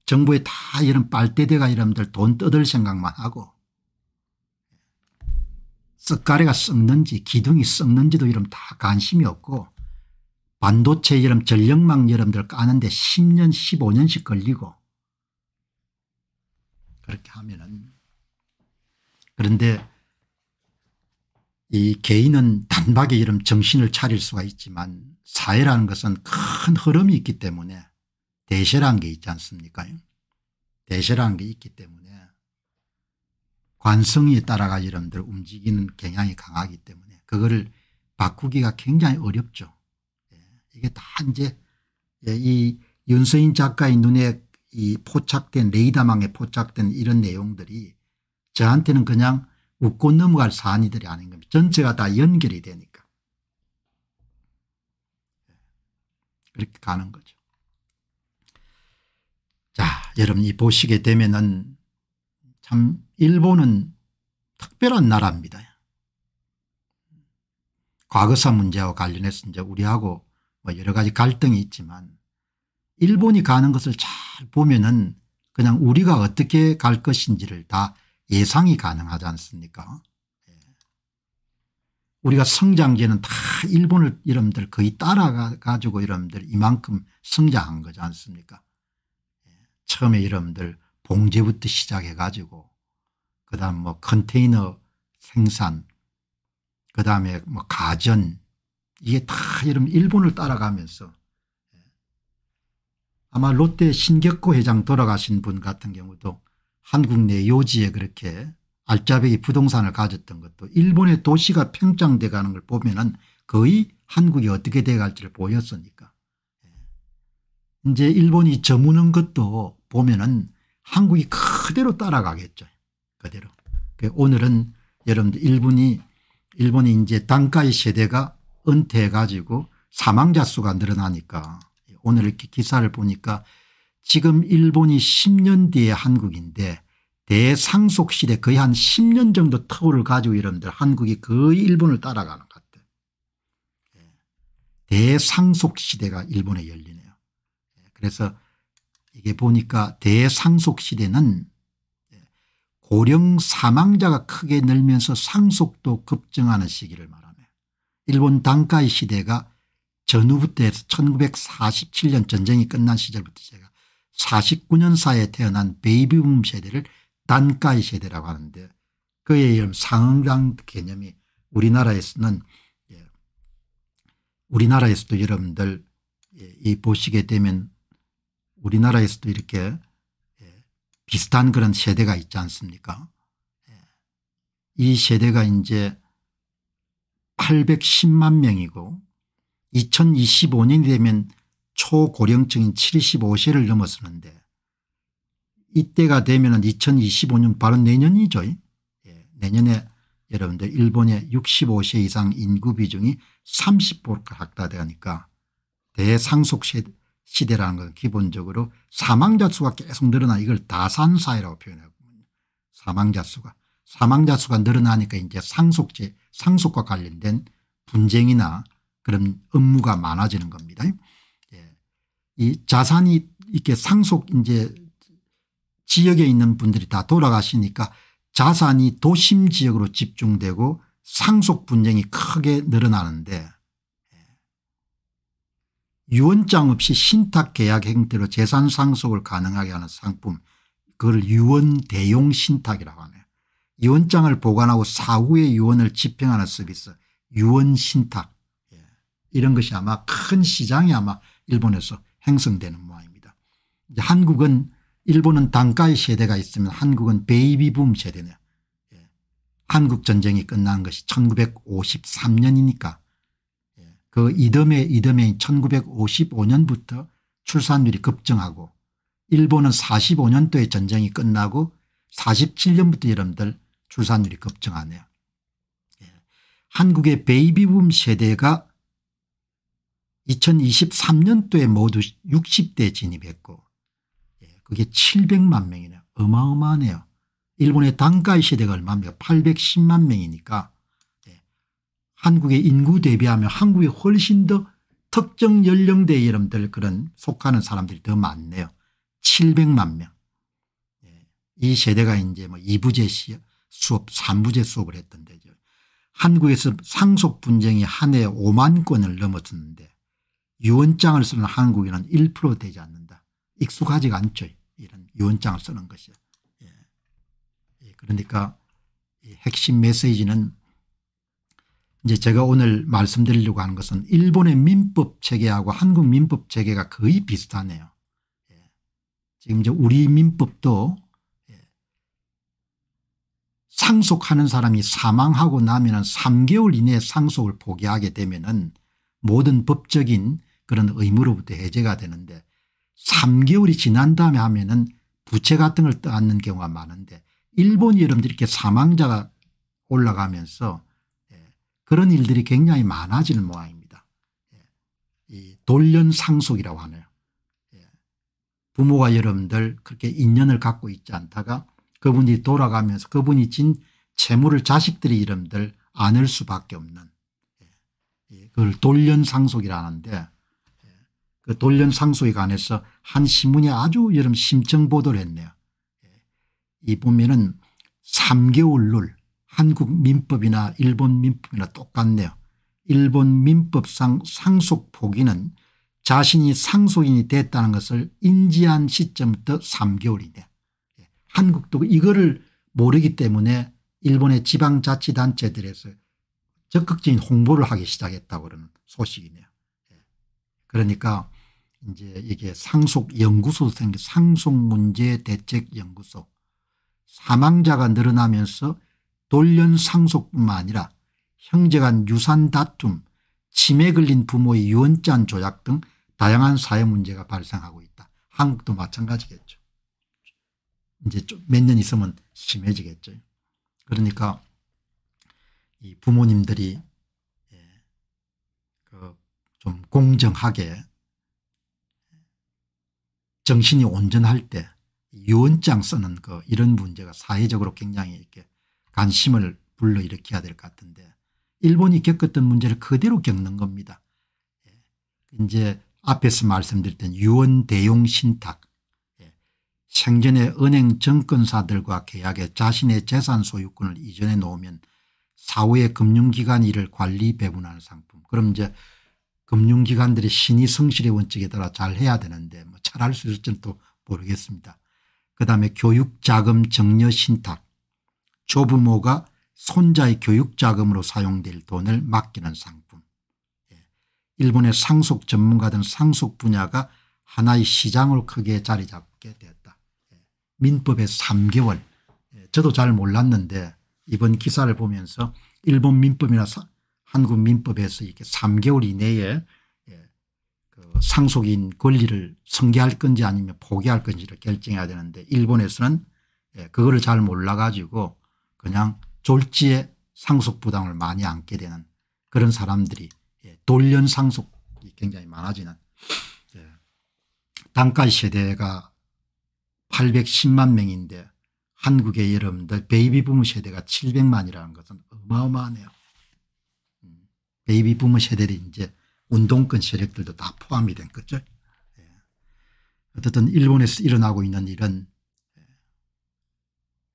정부에 다 이런 빨대대가 여러분들 돈 뜯을 생각만 하고 예. 쓱가래가 썩는지 기둥이 썩는지도 여러분 다 관심이 없고 반도체 이름 전력망 여러분들 까는데 10년 15년씩 걸리고 그렇게 하면은 그런데 이 개인은 단박에 이름 정신을 차릴 수가 있지만 사회라는 것은 큰 흐름이 있기 때문에 대세라는 게 있지 않습니까 대세라는 게 있기 때문에 관성에 따라가 여러분들 움직이는 경향이 강하기 때문에 그거를 바꾸기가 굉장히 어렵죠. 예, 이게 다 이제 예, 이 윤서인 작가의 눈에 이 포착된 레이더망에 포착된 이런 내용들이 저한테는 그냥 웃고 넘어갈 사안이들이 아닌 겁니다. 전체가 다 연결이 되니까. 예. 그렇게 가는 거죠. 자 여러분이 보시게 되면은 참 일본은 특별한 나라입니다. 과거사 문제와 관련해서 이제 우리하고 뭐 여러 가지 갈등이 있지만 일본이 가는 것을 잘 보면은 그냥 우리가 어떻게 갈 것인지를 다 예상이 가능하지 않습니까 예. 우리가 성장기에는 다 일본을 여러분들 거의 따라가지고 여러분들 이만큼 성장한 거지 않습니까 예. 처음에 여러분들 봉제부터 시작해 가지고 그 다음 뭐 컨테이너 생산 그 다음에 뭐 가전 이게 다 여러분 일본을 따라가면서 예. 아마 롯데 신격호 회장 돌아가신 분 같은 경우도 한국 내 요지에 그렇게 알짜배기 부동산을 가졌던 것도 일본의 도시가 팽창돼 가는 걸 보면 은 거의 한국이 어떻게 돼갈지를 보였으니까. 예. 이제 일본이 저무는 것도 보면 은 한국이 그대로 따라가겠죠. 그대로. 그 오늘은 여러분들 일본이 일본이 이제 단가의 세대가 은퇴해 가지고 사망자 수가 늘어나니까 오늘 이렇게 기사를 보니까 지금 일본이 10년 뒤에 한국인데 대상속시대 거의 한 10년 정도 터울을 가지고 여러분들 한국이 거의 일본을 따라가는 것 같아요. 예. 대상속시대가 일본에 열리네요. 예, 그래서 이게 보니까 대상속시대는 예, 고령 사망자가 크게 늘면서 상속도 급증하는 시기를 말하네요. 일본 단가의 시대가 전후부터 해서 1947년 전쟁이 끝난 시절부터 제가 49년사에 이 태어난 베이비붐 세대를 단가의 세대라고 하는데 그 의하면 상응당 개념이 우리나라에서는 예, 우리나라에서도 여러분들 예, 이 보시게 되면 우리나라에서도 이렇게 예, 비슷한 그런 세대가 있지 않습니까 예. 이 세대가 이제 810만 명이고 2025년이 되면 초고령층인 75세를 넘었었는데 이때가 되면 은 2025년 바로 내년이죠. 예, 내년에 여러분들 일본의 65세 이상 인구 비중이 3 0 확대되니까 대상속 시대라는 건 기본적으로 사망자 수가 계속 늘어나 이걸 다산사회라고 표현하거든요. 사망자 수가. 사망자 수가 늘어나니까 이제 상속제 상속과 관련된 분쟁이나 그런 업무가 많아지는 겁니다. 이 자산이 이렇게 상속 이제 지역에 있는 분들이 다 돌아가시니까 자산이 도심 지역으로 집중되고 상속 분쟁이 크게 늘어나는데 예. 유언장 없이 신탁 계약 형태로 재산 상속을 가능하게 하는 상품 그걸 유언 대용 신탁이라고 하네요. 유언장을 보관하고 사후에 유언을 집행하는 서비스 유언 신탁 예. 이런 것이 아마 큰 시장이 아마 일본에서 행성되는 모양입니다. 한국은 일본은 단가의 세대가 있으면 한국은 베이비붐 세대네요. 예. 한국 전쟁이 끝난 것이 1953년이니까 예. 그 이듬해 이듬해 1955년부터 출산율이 급증하고 일본은 45년도에 전쟁이 끝나고 47년부터 여러분들 출산율이 급증하네요. 예. 한국의 베이비붐 세대가 2023년도에 모두 60대 진입했고 예, 그게 700만 명이네요. 어마어마하네요. 일본의 단가의 시대가 얼마입니까 810만 명이니까 예, 한국의 인구 대비하면 한국이 훨씬 더 특정 연령대 여러분들 그런 속하는 사람들이 더 많네요. 700만 명. 예, 이 세대가 이제 뭐 2부제 수업 3부제 수업을 했던 데죠. 한국에서 상속 분쟁이 한 해 5만 건을 넘었었는데 유언장을 쓰는 한국인은 1% 되지 않는다. 익숙하지가 않죠. 이런 유언장을 쓰는 것이. 예. 예 그러니까 핵심 메시지는 이제 제가 오늘 말씀드리려고 하는 것은 일본의 민법 체계하고 한국 민법 체계가 거의 비슷하네요. 예. 지금 이제 우리 민법도 예. 상속하는 사람이 사망하고 나면 3개월 이내에 상속을 포기하게 되면 모든 법적인 그런 의무로부터 해제가 되는데 3개월이 지난 다음에 하면은 부채 같은 걸 떠안는 경우가 많은데 일본이 여러분들 이렇게 사망자가 올라가면서 예, 그런 일들이 굉장히 많아지는 모양입니다. 예, 이 돌연 상속이라고 하네요. 예, 부모가 여러분들 그렇게 인연을 갖고 있지 않다가 그분이 돌아가면서 그분이 진 재물을 자식들이 여러분들 안을 수밖에 없는 그걸 돌연 상속이라는데 그 돌연 상소에 관해서 한 신문이 아주 여름 심층 보도를 했네요. 예. 이 보면은 3개월 룰 한국 민법이나 일본 민법이나 똑같네요. 일본 민법상 상속 포기는 자신이 상속인이 됐다는 것을 인지한 시점부터 3개월이네. 예. 한국도 이거를 모르기 때문에 일본의 지방자치단체들에서 적극적인 홍보를 하기 시작했다고 그러는 소식이네요. 그러니까 이제 이게 상속연구소도 생겨 상속문제대책연구소 사망자가 늘어나면서 돌연 상속뿐만 아니라 형제간 유산 다툼 치매 걸린 부모의 유언짠 조약 등 다양한 사회 문제가 발생하고 있다. 한국도 마찬가지겠죠. 이제 몇년 있으면 심해지겠죠. 그러니까 이 부모님들이 좀 공정하게 정신이 온전할 때 유언장 쓰는 그 이런 문제가 사회적으로 굉장히 이렇게 관심을 불러일으켜야 될 것 같은데 일본이 겪었던 문제를 그대로 겪는 겁니다. 예. 이제 앞에서 말씀드렸던 유언 대용 신탁 예. 생전에 은행 정권사들과 계약에 자신의 재산 소유권을 이전해 놓으면 사후에 금융기관 일을 관리 배분하는 상품 그럼 이제 금융기관들이 신의 성실의 원칙에 따라 잘 해야 되는데 뭐 잘 할 수 있을지는 또 모르겠습니다. 그다음에 교육자금 정려 신탁 조부모가 손자의 교육자금으로 사용될 돈을 맡기는 상품 예. 일본의 상속 전문가 들은 상속 분야가 하나의 시장을 크게 자리 잡게 되었다. 예. 민법의 3개월 예. 저도 잘 몰랐는데 이번 기사를 보면서 일본 민법이나 사, 한국 민법에서 이렇게 3개월 이내에 예, 그 상속인 권리를 승계할 건지 아니면 포기할 건지를 결정해야 되는데 일본에서는 예, 그거를 잘 몰라가지고 그냥 졸지에 상속 부담을 많이 안게 되는 그런 사람들이 예, 돌연 상속이 굉장히 많아지는 단가 세대가 810만 명인데 한국의 여러분들 베이비 부모 세대가 700만이라는 것은 어마어마하네요. 베이비 부모 세대들이 이제 운동권 세력들도 다 포함이 된 거죠. 예. 어쨌든 일본에서 일어나고 있는 일은 예.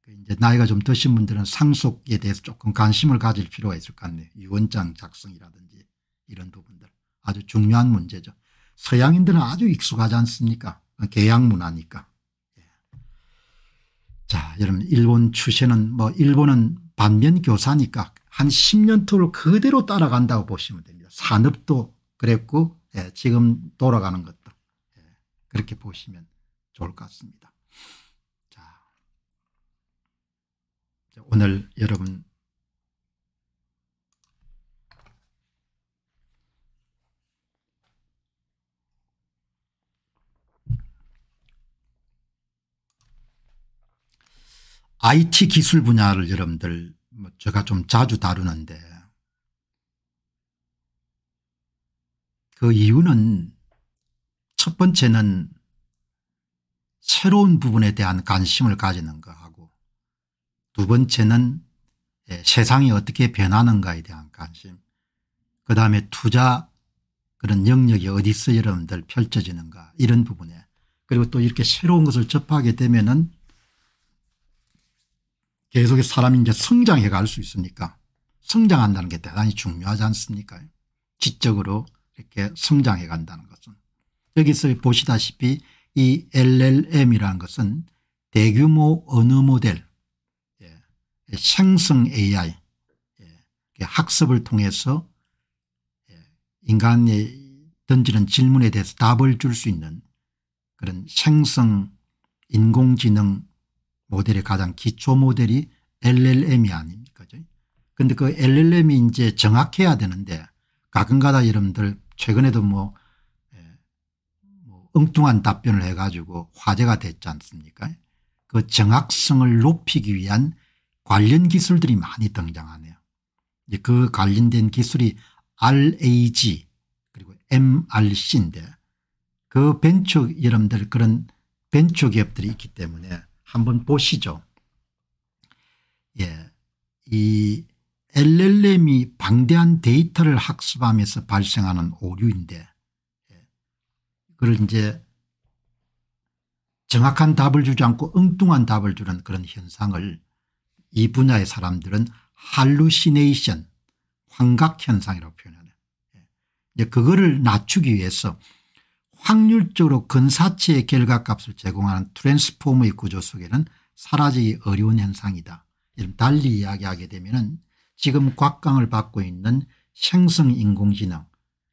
그 이제 나이가 좀 드신 분들은 상속에 대해서 조금 관심을 가질 필요가 있을 것 같네요. 유언장 작성이라든지 이런 부분들 아주 중요한 문제죠. 서양인들은 아주 익숙하지 않습니까? 개양 문화니까. 예. 자, 여러분 일본 추세는 뭐 일본은 반면 교사니까 한 10년 토를 그대로 따라간다고 보시면 됩니다. 산업도 그랬고 예, 지금 돌아가는 것도 예, 그렇게 보시면 좋을 것 같습니다. 자, 오늘 여러분 IT 기술 분야를 여러분들 뭐 제가 좀 자주 다루는데 그 이유는 첫 번째는 새로운 부분에 대한 관심을 가지는 거하고 두 번째는 예, 세상이 어떻게 변하는가에 대한 관심 그다음에 투자 그런 영역이 어디서 여러분들 펼쳐지는가 이런 부분에 그리고 또 이렇게 새로운 것을 접하게 되면 은 계속해서 사람이 이제 성장해 갈 수 있으니까 성장한다는 게 대단히 중요하지 않습니까 지적으로 이렇게 성장해 간다는 것은 여기서 보시다시피 이 LLM이라는 것은 대규모 언어 모델 예, 생성 AI 예, 학습을 통해서 예, 인간이 던지는 질문에 대해서 답을 줄 수 있는 그런 생성 인공지능 모델의 가장 기초 모델이 LLM이 아닙니까? 그런데 그 LLM이 이제 정확해야 되는데 가끔가다 여러분들 최근에도 뭐, 예, 뭐 엉뚱한 답변을 해가지고 화제가 됐지 않습니까? 그 정확성을 높이기 위한 관련 기술들이 많이 등장하네요. 이제 그 관련된 기술이 RAG 그리고 MRC인데 그 벤처 여러분들 그런 벤처기업들이 있기 때문에 한번 보시죠. 예. 이 LLM이 방대한 데이터를 학습하면서 발생하는 오류인데 예, 그걸 이제 정확한 답을 주지 않고 엉뚱한 답을 주는 그런 현상을 이 분야의 사람들은 할루시네이션, 환각현상이라고 표현하네요. 예, 이제 그거를 낮추기 위해서 확률적으로 근사치의 결과값을 제공하는 트랜스포머의 구조 속에는 사라지기 어려운 현상이다. 달리 이야기하게 되면 지금 곽강을 받고 있는 생성인공지능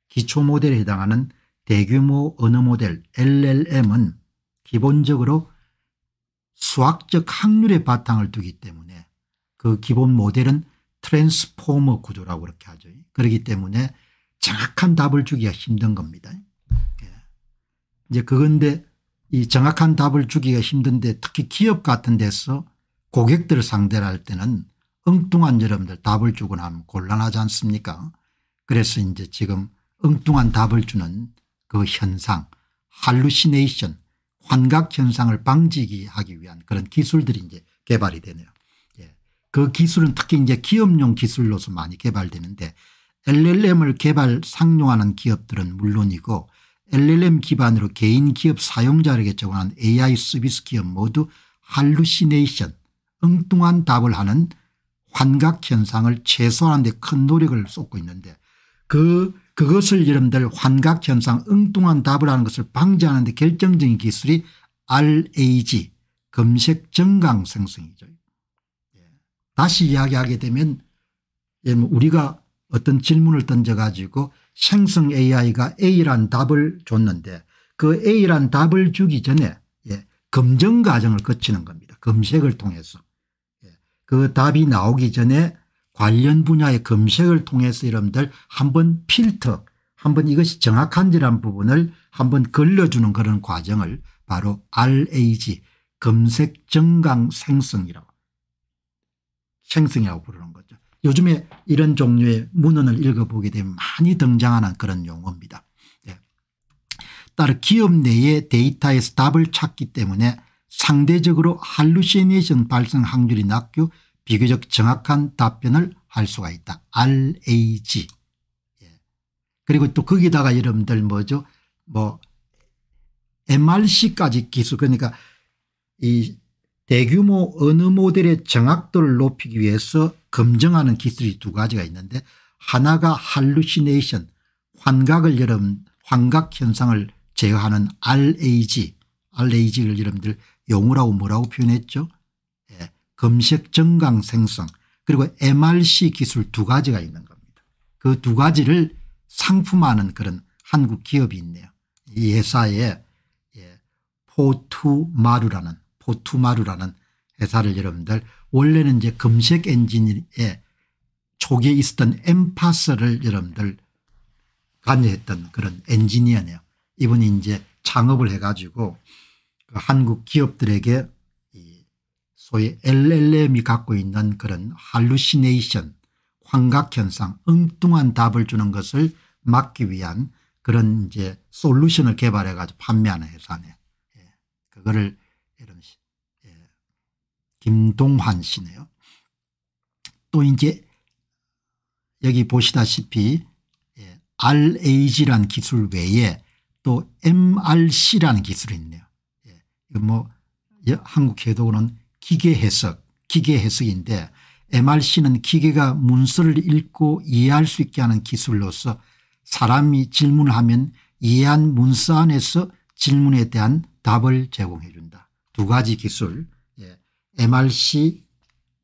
기초모델에 해당하는 대규모 언어모델 llm은 기본적으로 수학적 확률의 바탕을 두기 때문에 그 기본 모델은 트랜스포머 구조라고 그렇게 하죠. 그렇기 때문에 정확한 답을 주기가 힘든 겁니다. 이제 그건데 이 정확한 답을 주기가 힘든데 특히 기업 같은 데서 고객들 을 상대로 할 때는 엉뚱한 여러분들 답을 주고 나면 곤란하지 않습니까 그래서 이제 지금 엉뚱한 답을 주는 그 현상 할루시네이션 환각 현상을 방지하기 위한 그런 기술들이 이제 개발이 되네요. 예. 그 기술은 특히 이제 기업용 기술로서 많이 개발되는데 LLM을 개발 상용하는 기업들은 물론이고 LLM 기반으로 개인 기업 사용자에게 제공한 AI 서비스 기업 모두 할루시네이션 엉뚱한 답을 하는 환각현상을 최소화하는 데 큰 노력을 쏟고 있는데 그 그것을 여러분들 환각현상 엉뚱한 답을 하는 것을 방지하는 데 결정적인 기술이 RAG 검색 정강 생성이죠. 예. 다시 이야기하게 되면 예, 뭐 우리가 어떤 질문을 던져가지고 생성 AI가 A란 답을 줬는데 그 A란 답을 주기 전에 예, 검증 과정을 거치는 겁니다. 검색을 통해서. 예, 그 답이 나오기 전에 관련 분야의 검색을 통해서 여러분들 한번 필터 한번 이것이 정확한지란 부분을 한번 걸러주는 그런 과정을 바로 RAG 검색 정강 생성이라고 생성이라고 부르는 거죠. 요즘에 이런 종류의 문헌을 읽어보게 되면 많이 등장하는 그런 용어입니다. 네. 예. 따라 기업 내의 데이터에서 답을 찾기 때문에 상대적으로 할루시네이션 발생 확률이 낮고 비교적 정확한 답변을 할 수가 있다. RAG. 예. 그리고 또 거기다가 여러분들 뭐죠? 뭐 MRC까지 기술 그러니까 이 대규모 언어 모델의 정확도를 높이기 위해서 검증하는 기술이 두 가지가 있는데 하나가 할루시네이션 환각을 여러분 환각 현상을 제어하는 RAG RAG를 여러분들 용어라고 뭐라고 표현했죠 예. 검색 정강 생성 그리고 MRC 기술 두 가지가 있는 겁니다. 그 두 가지를 상품하는 그런 한국 기업이 있네요. 이 회사에 예. 포투마루라는 포투마루라는 회사를 여러분들 원래는 이제 검색 엔진에 초기에 있었던 엠파스를 여러분들 관여했던 그런 엔지니어네요. 이분이 이제 창업을 해가지고 그 한국 기업들에게 소위 LLM이 갖고 있는 그런 할루시네이션 환각현상 엉뚱한 답을 주는 것을 막기 위한 그런 이제 솔루션을 개발해가지고 판매하는 회사네요. 예. 그거를 김동환 씨네요. 또 이제 여기 보시다시피 RAG란 예, 기술 외에 또 MRC라는 기술이 있네요. 예, 뭐 한국 해독어는 기계 해석, 기계 해석인데 MRC는 기계가 문서를 읽고 이해할 수 있게 하는 기술로서 사람이 질문하면 이해한 문서 안에서 질문에 대한 답을 제공해 준다. 두 가지 기술 MRC,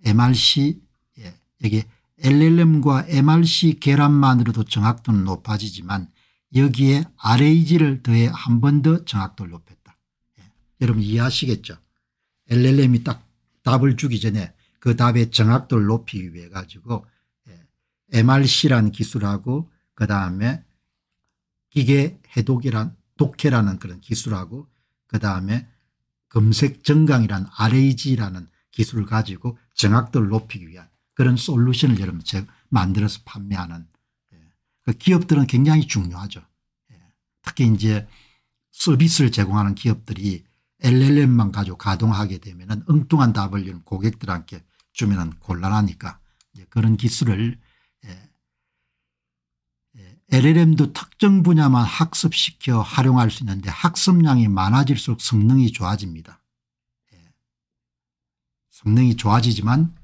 MRC, 예, 여기 LLM과 MRC 계란만으로도 정확도는 높아지지만 여기에 RAG를 더해 한 번 더 정확도를 높였다. 예, 여러분 이해하시겠죠? LLM이 딱 답을 주기 전에 그 답의 정확도를 높이기 위해 가지고 예, MRC라는 기술하고 그 다음에 기계 해독이란 독해라는 그런 기술하고 그 다음에 검색 정강이란 RAG라는 기술을 가지고 정확도를 높이기 위한 그런 솔루션을 여러분 만들어서 판매하는 예. 그 기업들은 굉장히 중요하죠. 예. 특히 이제 서비스를 제공하는 기업들이 LLM만 가지고 가동하게 되면 엉뚱한 답을 고객들한테 주면 곤란하니까 이제 그런 기술을 LLM도 특정 분야만 학습시켜 활용할 수 있는데 학습량이 많아질수록 성능이 좋아집니다. 예. 성능이 좋아지지만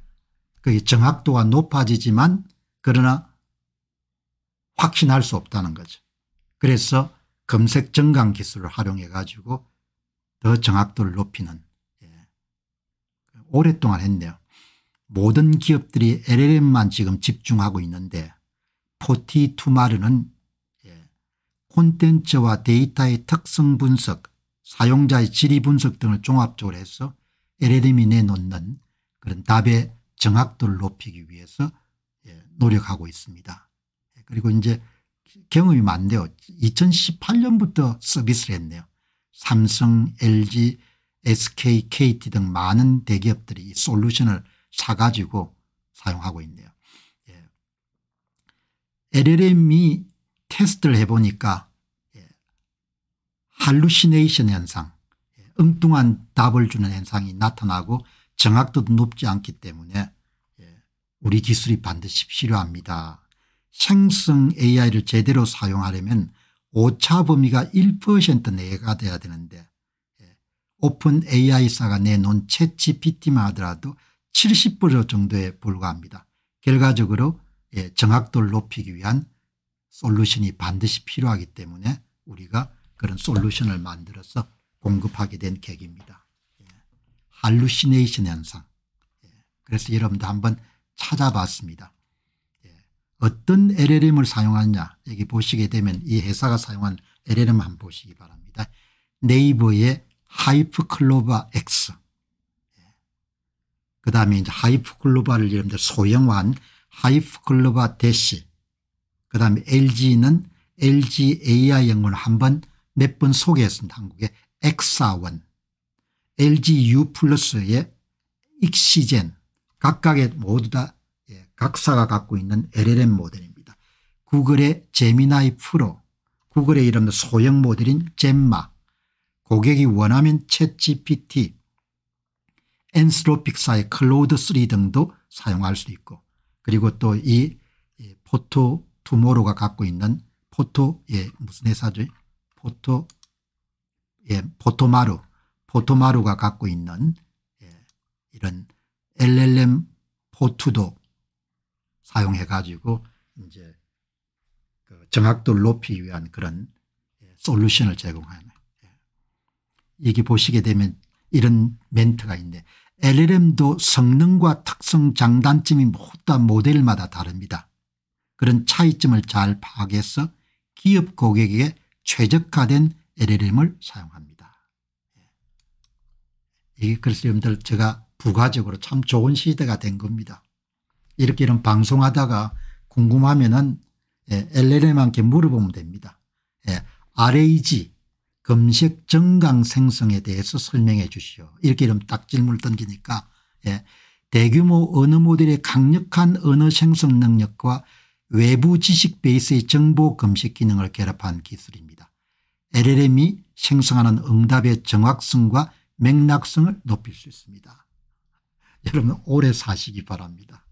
그 정확도가 높아지지만 그러나 확신할 수 없다는 거죠. 그래서 검색 정강 기술을 활용해 가지고 더 정확도를 높이는 예. 오랫동안 했네요. 모든 기업들이 LLM만 지금 집중하고 있는데 포티투마르는 콘텐츠와 데이터의 특성 분석, 사용자의 질의 분석 등을 종합적으로 해서 LLM이 내놓는 그런 답의 정확도를 높이기 위해서 예, 노력하고 있습니다. 예, 그리고 이제 경험이 많네요. 2018년부터 서비스를 했네요. 삼성, LG, SK, KT 등 많은 대기업들이 이 솔루션을 사가지고 사용하고 있네요. LLM이 테스트를 해보니까 할루시네이션 예, 현상 예, 엉뚱한 답을 주는 현상이 나타나고 정확도도 높지 않기 때문에 예, 우리 기술이 반드시 필요합니다. 생성 AI를 제대로 사용하려면 오차 범위가 1% 내가 돼야 되는데 오픈 AI사가 내놓은 챗 GPT만 하더라도 70% 정도에 불과합니다. 결과적으로 예, 정확도를 높이기 위한 솔루션이 반드시 필요하기 때문에 우리가 그런 솔루션을 만들어서 공급하게 된 계기입니다. 예. 할루시네이션 현상. 예. 그래서 여러분도 한번 찾아봤습니다. 예. 어떤 LLM을 사용하냐 여기 보시게 되면 이 회사가 사용한 LLM 한번 보시기 바랍니다. 네이버의 하이프 클로바 X 예, 그 다음에 이제 하이프 클로바를 여러분들 소형화한 하이프클로바 대시 그 다음에 LG는 LGAI 영어를 한번 몇 번 소개했습니다. 한국의 엑사원 LGU 플러스의 익시젠 각각의 모두 다 예, 각사가 갖고 있는 LLM 모델입니다. 구글의 제미나이 프로 구글의 이름 소형 모델인 젬마 고객이 원하면 챗GPT 엔스로픽사의 클로드3 등도 사용할 수 있고 그리고 또 이 포토 투모로가 갖고 있는 포토 예 무슨 회사죠? 포토 예 포토마루 포토마루가 갖고 있는 예, 이런 LLM 포투도 사용해 가지고 이제 그 정확도를 높이기 위한 그런 예, 솔루션을 제공하는. 여기 예. 보시게 되면 이런 멘트가 있는데 LLM도 성능과 특성 장단점이 모두 다 모델마다 다릅니다. 그런 차이점을 잘 파악해서 기업 고객에게 최적화된 LLM을 사용합니다. 예. 이게 글쎄 여러분들 제가 부가적으로 참 좋은 시대가 된 겁니다. 이렇게 이런 방송하다가 궁금하면은 LLM한테 예, 물어보면 됩니다. 예, RAG 금식 정강 생성에 대해서 설명해 주시오. 이렇게 이러면 딱 질문을 던지니까 예. 대규모 언어 모델의 강력한 언어 생성 능력과 외부 지식 베이스의 정보 검색 기능을 결합한 기술입니다. LLM이 생성하는 응답의 정확성과 맥락성을 높일 수 있습니다. 여러분 오래 사시기 바랍니다.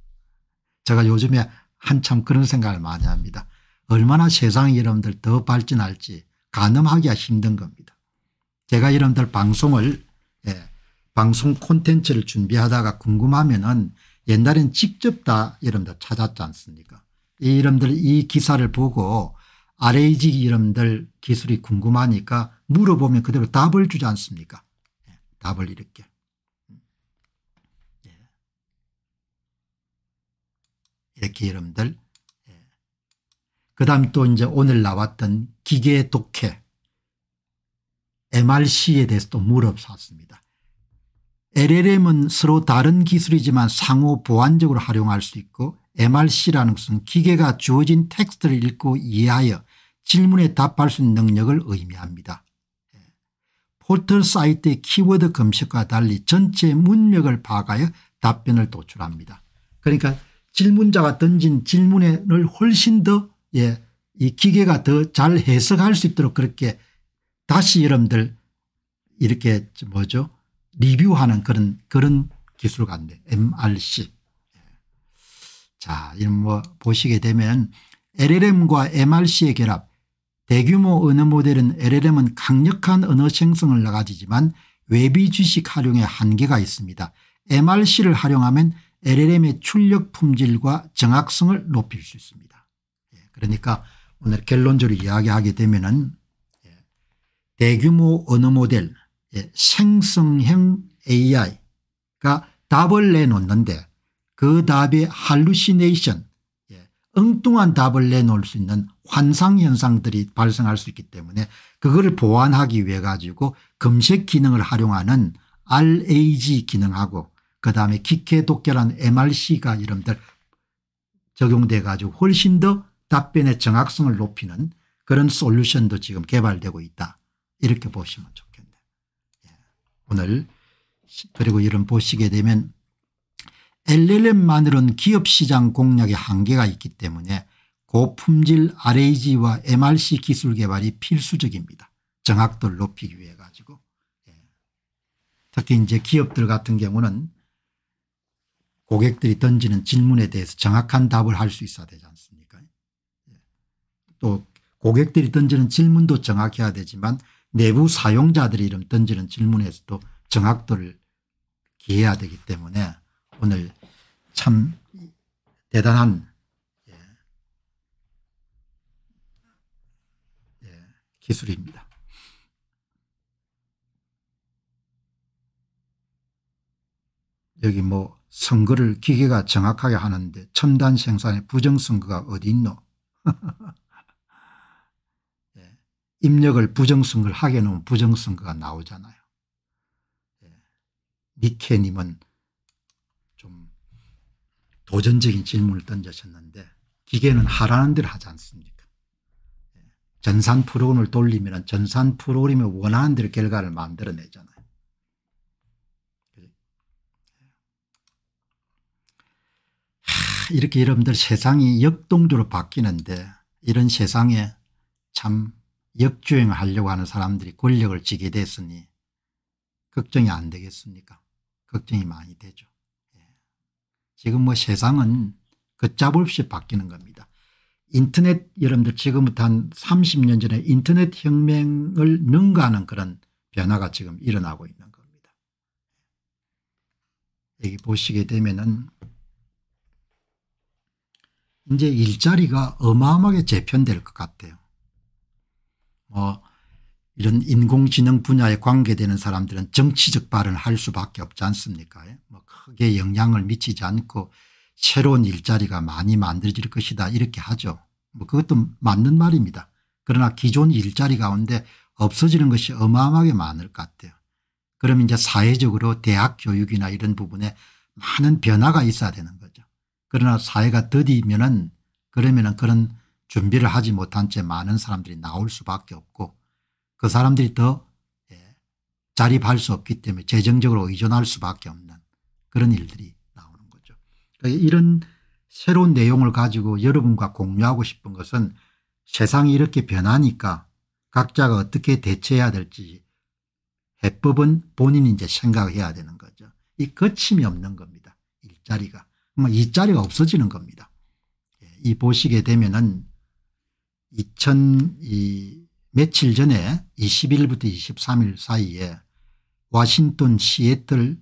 제가 요즘에 한참 그런 생각을 많이 합니다. 얼마나 세상이 여러분들 더 발전할지 가늠하기가 힘든 겁니다. 제가 여러분들 방송을 예, 방송 콘텐츠를 준비하다가 궁금하면 은 옛날엔 직접 다 여러분들 찾았지 않습니까 이 여러분들 이 기사를 보고 RAG 여러분들 기술이 궁금하니까 물어보면 그대로 답을 주지 않습니까 예, 답을 이렇게 예. 이렇게 여러분들 그 다음 또 이제 오늘 나왔던 기계 독해 MRC에 대해서 도 물어봤습니다. LLM은 서로 다른 기술이지만 상호 보완적으로 활용할 수 있고 MRC라는 것은 기계가 주어진 텍스트를 읽고 이해하여 질문에 답할 수 있는 능력을 의미합니다. 예. 포털 사이트의 키워드 검색과 달리 전체 문맥을 파악하여 답변을 도출합니다. 그러니까 질문자가 던진 질문을 훨씬 더 예, 이 기계가 더 잘 해석할 수 있도록 그렇게 다시 여러분들 이렇게 뭐죠 리뷰하는 그런 그런 기술 같네 MRC. 자, 이런 뭐 보시게 되면 LLM과 MRC의 결합 대규모 언어 모델은 LLM은 강력한 언어 생성을 나가지지만 외비 주식 활용에 한계가 있습니다. MRC를 활용하면 LLM의 출력 품질과 정확성을 높일 수 있습니다. 그러니까 오늘 결론적으로 이야기하게 되면은 예, 대규모 언어 모델 예, 생성형 AI가 답을 내놓는데 그 답에 할루시네이션 예, 엉뚱한 답을 내놓을 수 있는 환상현상들이 발생할 수 있기 때문에 그거를 보완하기 위해 가지고 검색 기능을 활용하는 RAG 기능하고 그다음에 기계 독결한 MRC가 이름들 적용돼 가지고 훨씬 더 답변의 정확성을 높이는 그런 솔루션도 지금 개발되고 있다. 이렇게 보시면 좋겠네 예. 오늘 그리고 이런 보시게 되면 LLM만으로는 기업시장 공략의 한계가 있기 때문에 고품질 RAG와 MRC 기술 개발이 필수적입니다. 정확도를 높이기 위해 가지고 예. 특히 이제 기업들 같은 경우는 고객들이 던지는 질문에 대해서 정확한 답을 할 수 있어야 되잖아요. 또 고객들이 던지는 질문도 정확해야 되지만 내부 사용자들이 이 던지는 질문에서도 정확도를 기해야 되기 때문에 오늘 참 대단한 예. 예. 기술입니다. 여기 뭐 선거를 기계가 정확하게 하는데 첨단 생산의 부정선거가 어디 있노 입력을 부정선거를 하게 놓으면 부정선거가 나오잖아요. 니케님은 예. 좀 도전적인 질문을 던져셨는데 기계는 하라는 대로 하지 않습니까? 예. 전산 프로그램을 돌리면 전산 프로그램이 원하는 대로 결과를 만들어내잖아요. 이렇게 여러분들 세상이 역동적으로 바뀌는데 이런 세상에 참 역주행 하려고 하는 사람들이 권력을 지게 됐으니 걱정이 안 되겠습니까 걱정이 많이 되죠. 예. 지금 뭐 세상은 걷잡을 없이 바뀌는 겁니다. 인터넷 여러분들 지금부터 한 30년 전에 인터넷 혁명을 능가하는 그런 변화가 지금 일어나고 있는 겁니다. 예. 여기 보시게 되면은 이제 일자리가 어마어마하게 재편될 것 같아요. 뭐 이런 인공지능 분야에 관계되는 사람들은 정치적 발언을 할 수밖에 없지 않습니까 예? 뭐 크게 영향을 미치지 않고 새로운 일자리가 많이 만들어질 것이다 이렇게 하죠. 뭐 그것도 맞는 말입니다. 그러나 기존 일자리 가운데 없어지는 것이 어마어마하게 많을 것 같아요. 그럼 이제 사회적으로 대학 교육이나 이런 부분에 많은 변화가 있어야 되는 거죠. 그러나 사회가 더디면은 그러면은 그런 준비를 하지 못한 채 많은 사람들이 나올 수밖에 없고 그 사람들이 더 예, 자립할 수 없기 때문에 재정적으로 의존할 수밖에 없는 그런 일들이 나오는 거죠. 그러니까 이런 새로운 내용을 가지고 여러분과 공유하고 싶은 것은 세상이 이렇게 변하니까 각자가 어떻게 대처해야 될지 해법은 본인이 이제 생각해야 되는 거죠. 이 거침이 없는 겁니다. 일자리가. 일자리가 뭐 없어지는 겁니다. 예, 이 보시게 되면은 2000이 며칠 전에 2 0일부터 23일 사이에 와싱턴 시애틀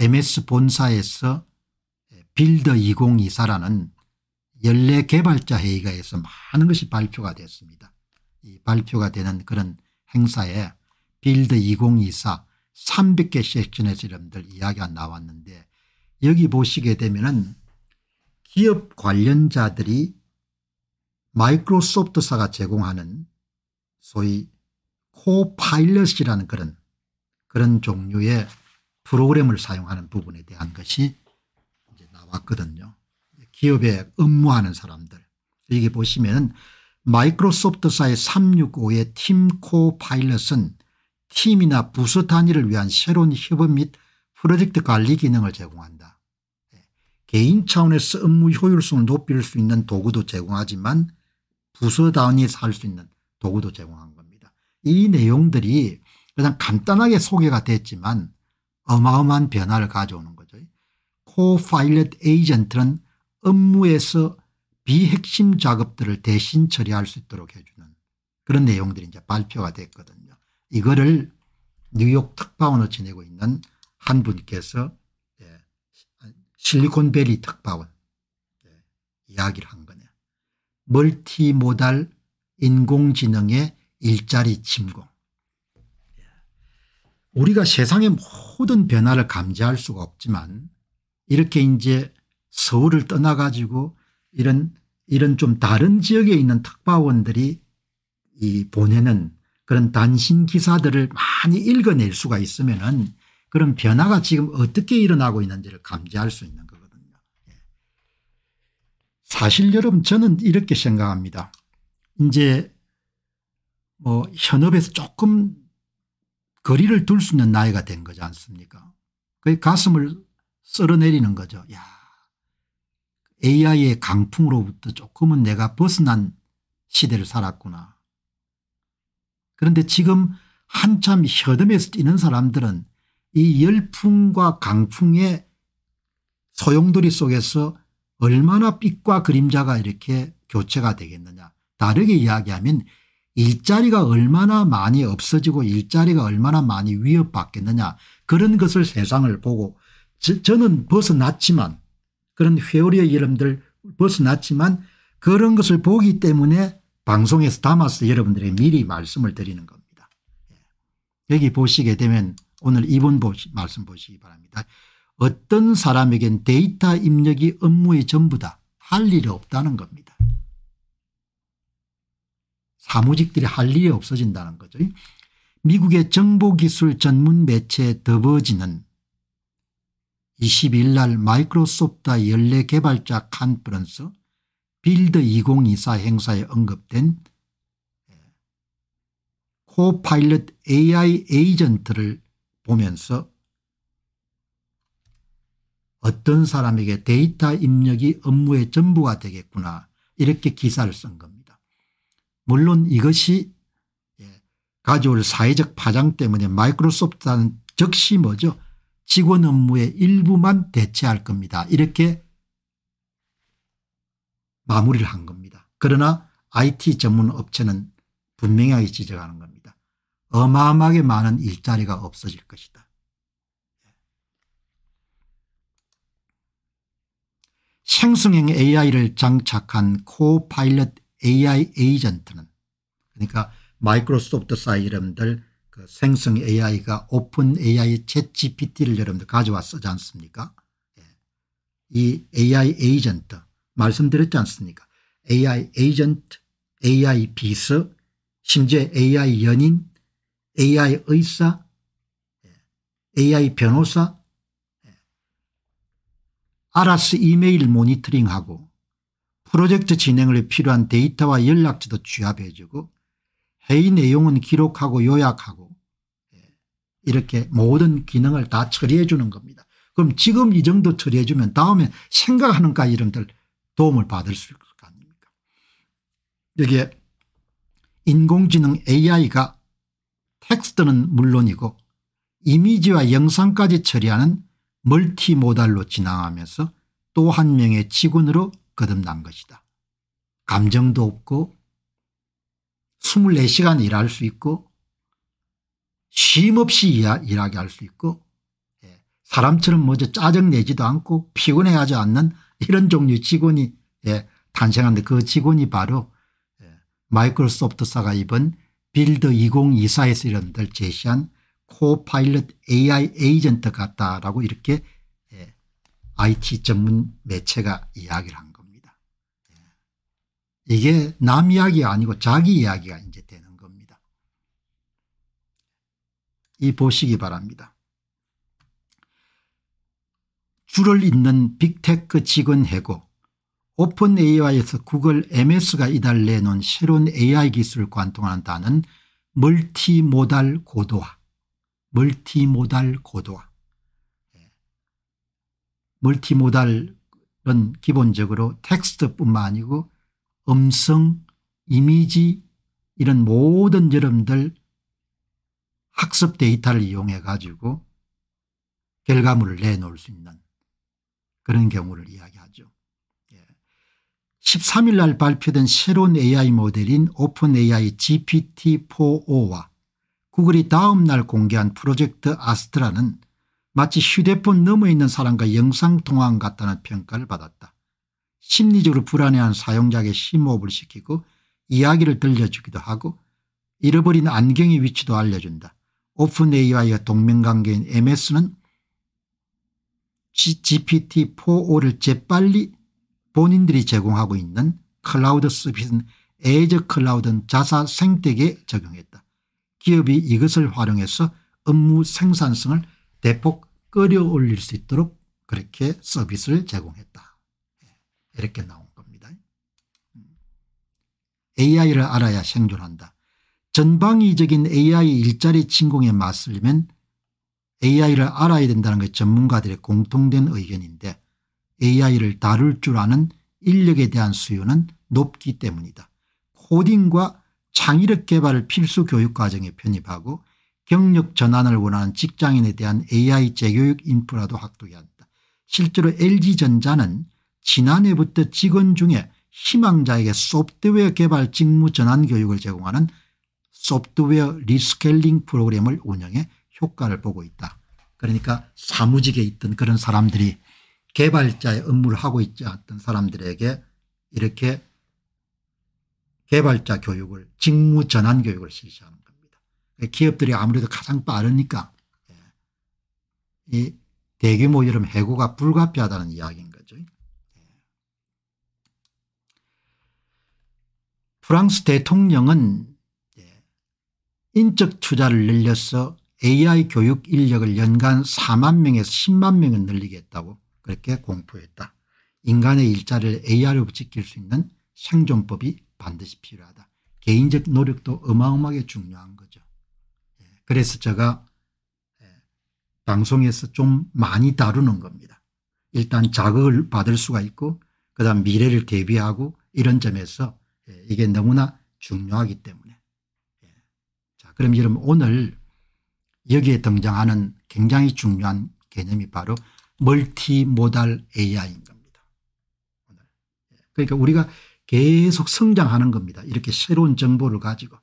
MS 본사에서 빌더 2024라는 연례 개발자 회의가에서 많은 것이 발표가 됐습니다. 이 발표가 되는 그런 행사에 빌드 2024 300개 섹션에서 여러분들 이야기가 나왔는데 여기 보시게 되면은 기업 관련자들이 마이크로소프트사가 제공하는 소위 코파일럿이라는 그런 그런 종류의 프로그램을 사용하는 부분에 대한 것이 이제 나왔거든요. 기업에 업무하는 사람들 여기 보시면 마이크로소프트사의 365의 팀 코파일럿은 팀이나 부서 단위를 위한 새로운 협업 및 프로젝트 관리 기능을 제공한다. 예. 개인 차원에서 업무 효율성을 높일 수 있는 도구도 제공하지만 부서단이 살 수 있는 도구도 제공한 겁니다. 이 내용들이 그냥 간단하게 소개가 됐지만 어마어마한 변화를 가져오는 거죠. 코파일럿 에이전트는 업무에서 비핵심 작업들을 대신 처리할 수 있도록 해주는 그런 내용들이 이제 발표가 됐거든요. 이거를 뉴욕 특파원을 지내고 있는 한 분께서 예, 실리콘밸리 특파원 예, 이야기를 한 멀티모달 인공지능의 일자리 침공. 우리가 세상의 모든 변화를 감지할 수가 없지만 이렇게 이제 서울을 떠나 가지고 이런 이런 좀 다른 지역에 있는 특파원들이 이 보내는 그런 단신 기사들을 많이 읽어낼 수가 있으면은 그런 변화가 지금 어떻게 일어나고 있는지를 감지할 수 있는 사실 여러분 저는 이렇게 생각합니다. 이제 뭐 현업에서 조금 거리를 둘 수 있는 나이가 된 거지 않습니까 그 가슴을 쓸어내리는 거죠. 야 AI의 강풍으로부터 조금은 내가 벗어난 시대를 살았구나. 그런데 지금 한참 현업에서 뛰는 사람들은 이 열풍과 강풍의 소용돌이 속에서 얼마나 빛과 그림자가 이렇게 교체가 되겠느냐. 다르게 이야기하면 일자리가 얼마나 많이 없어지고 일자리가 얼마나 많이 위협받겠느냐 그런 것을 세상을 보고 저, 는 벗어났지만 그런 회오리의 이름들 벗어났지만 그런 것을 보기 때문에 방송에서 담아서 여러분들에게 미리 말씀을 드리는 겁니다. 예. 여기 보시게 되면 오늘 이번 보시, 말씀 보시기 바랍니다. 어떤 사람에겐 데이터 입력이 업무의 전부다. 할 일이 없다는 겁니다. 사무직들이 할 일이 없어진다는 거죠. 미국의 정보기술 전문 매체 더버지는 22일 날 마이크로소프트 연례 개발자 컨퍼런스 빌드 2024 행사에 언급된 코파일럿 AI 에이전트를 보면서 어떤 사람에게 데이터 입력이 업무의 전부가 되겠구나 이렇게 기사를 쓴 겁니다. 물론 이것이 예, 가져올 사회적 파장 때문에 마이크로소프트는 즉시 뭐죠 직원 업무의 일부만 대체할 겁니다. 이렇게 마무리를 한 겁니다. 그러나 IT 전문 업체는 분명하게 지적하는 겁니다. 어마어마하게 많은 일자리가 없어질 것이다. 생성형 AI를 장착한 코파일럿 AI 에이전트는 그러니까 마이크로소프트사 여러분들 그 생성 AI가 오픈 AI 챗GPT를 여러분들 가져왔 쓰지 않습니까? 예. 이 AI 에이전트 말씀드렸지 않습니까? AI 에이전트, AI 비서, 심지어 AI 연인, AI 의사, 예. AI 변호사 알아스 이메일 모니터링하고 프로젝트 진행을 필요한 데이터와 연락처도 취합해주고 회의 내용은 기록하고 요약하고 예, 이렇게 모든 기능을 다 처리해 주는 겁니다. 그럼 지금 이 정도 처리해 주면 다음에 생각하는 가이런들 도움을 받을 수 있을 거 아닙니까 여기에 인공지능 AI가 텍스트는 물론이고 이미지와 영상까지 처리하는 멀티모달로 진화하면서 또 한 명의 직원으로 거듭난 것이다. 감정도 없고 24시간 일할 수 있고 쉼없이 일하게 할 수 있고 예, 사람처럼 뭐저 짜증내지도 않고 피곤해하지 않는 이런 종류 직원이 예, 탄생하데그 직원이 바로 예, 마이크로소프트사가 입은 빌드 2024에서 이름들 제시한 코파일럿 AI 에이전트 같다라고 이렇게 예, IT 전문 매체가 이야기를 한 겁니다. 예. 이게 남 이야기가 아니고 자기 이야기가 이제 되는 겁니다. 이 보시기 바랍니다. 줄을 잇는 빅테크 직원 해고 오픈 AI에서 구글 MS가 이달 내놓은 새로운 AI 기술을 관통한다는 멀티모달 고도화 멀티모달 고도화. 예. 멀티모달은 기본적으로 텍스트뿐만 아니고 음성, 이미지 이런 모든 여러분들 학습 데이터를 이용해 가지고 결과물을 내놓을 수 있는 그런 경우를 이야기하죠. 13일 예. 날 발표된 새로운 AI 모델인 오픈 AI GPT-4O와 구글이 다음 날 공개한 프로젝트 아스트라는 마치 휴대폰 너머에 있는 사람과 영상통화함 같다는 평가를 받았다. 심리적으로 불안해한 사용자에게 심호흡을 시키고 이야기를 들려주기도 하고 잃어버린 안경의 위치도 알려준다. 오픈 AI와 동맹관계인 MS는 GPT-4O를 재빨리 본인들이 제공하고 있는 클라우드 서비스인 에이저 클라우드는 자사 생태계에 적용했다. 기업이 이것을 활용해서 업무 생산성을 대폭 끌어올릴 수 있도록 그렇게 서비스를 제공했다. 예, 이렇게 나온 겁니다. AI를 알아야 생존한다. 전방위적인 AI 일자리 침공에 맞설려면 AI를 알아야 된다는 게 전문가들의 공통된 의견인데 AI를 다룰 줄 아는 인력에 대한 수요는 높기 때문이다. 코딩과 창의력 개발 을 필수 교육 과정에 편입하고 경력 전환을 원하는 직장인에 대한 AI 재교육 인프라도 확보해야 한다. 실제로 LG전자는 지난해부터 직원 중에 희망자에게 소프트웨어 개발 직무 전환 교육을 제공하는 소프트웨어 리스케일링 프로그램을 운영해 효과를 보고 있다. 그러니까 사무직에 있던 그런 사람들이 개발자의 업무를 하고 있지 않던 사람들에게 이렇게 개발자 교육을 직무 전환 교육을 실시하는 겁니다. 그러니까 기업들이 아무래도 가장 빠르니까 예. 이 대규모 이런 해고가 불가피하다는 이야기인 거죠. 예. 프랑스 대통령은 예, 인적 투자를 늘려서 AI 교육 인력을 연간 4만 명에서 10만 명을 늘리겠다고 그렇게 공포했다. 인간의 일자를 AI로 지킬 수 있는 생존법이 반드시 필요하다. 개인적 노력도 어마어마하게 중요한 거죠. 예, 그래서 제가 예, 방송에서 좀 많이 다루는 겁니다. 일단 자극을 받을 수가 있고 그다음 미래를 대비하고 이런 점에서 예, 이게 너무나 중요하기 때문에 자 그럼 여러분 오늘 여기에 등장하는 굉장히 중요한 개념이 바로 멀티모달 AI인 겁니다. 그러니까 우리가 계속 성장하는 겁니다. 이렇게 새로운 정보를 가지고.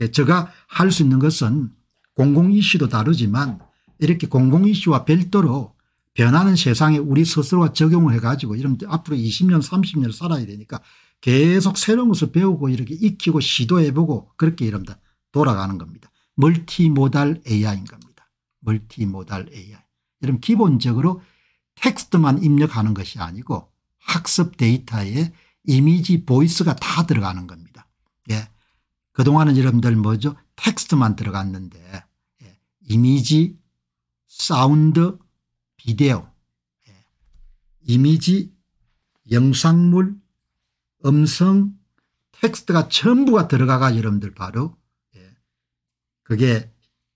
예, 제가 할 수 있는 것은 공공이슈도 다르지만 이렇게 공공이슈와 별도로 변하는 세상에 우리 스스로가 적용을 해가지고 이런 앞으로 20년 30년 을 살아야 되니까 계속 새로운 것을 배우고 이렇게 익히고 시도해보고 그렇게 이러니다 돌아가는 겁니다. 멀티모달 AI인 겁니다. 멀티모달 AI. 이런 기본적으로 텍스트만 입력하는 것이 아니고 학습 데이터에 이미지 보이스가 다 들어가는 겁니다. 예. 그동안은 여러분들 뭐죠 텍스트만 들어갔는데 예. 이미지 사운드 비디오 예. 이미지 영상물 음성 텍스트가 전부가 들어가가 여러분들 바로 예. 그게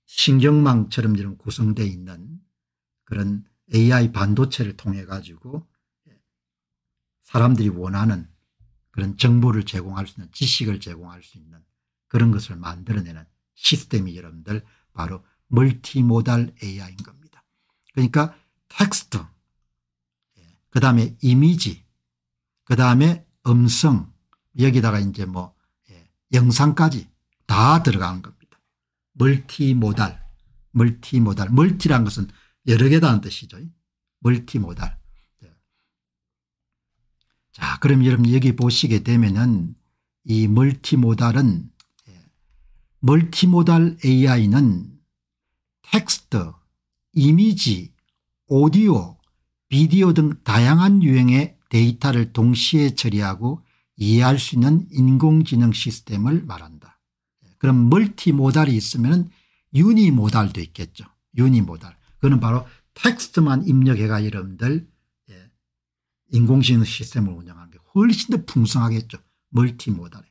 신경망처럼 지금 구성되어 있는 그런 AI 반도체를 통해 가지고 예. 사람들이 원하는 그런 정보를 제공할 수 있는 지식을 제공할 수 있는 그런 것을 만들어내는 시스템이 여러분들 바로 멀티모달 AI인 겁니다. 그러니까 텍스트 예, 그 다음에 이미지 그 다음에 음성 여기다가 이제 뭐 예, 영상까지 다 들어가는 겁니다. 멀티모달 멀티모달 멀티란 것은 여러 개다는 뜻이죠. 멀티모달 자 그럼 여러분 여기 보시게 되면은 이 멀티모달은 예, 멀티모달 AI는 텍스트, 이미지, 오디오, 비디오 등 다양한 유형의 데이터를 동시에 처리하고 이해할 수 있는 인공지능 시스템을 말한다. 예, 그럼 멀티모달이 있으면 유니모달도 있겠죠. 유니모달. 그거는 바로 텍스트만 입력해가 여러분들 인공지능 시스템을 운영하는 게 훨씬 더 풍성하겠죠. 멀티 모달에.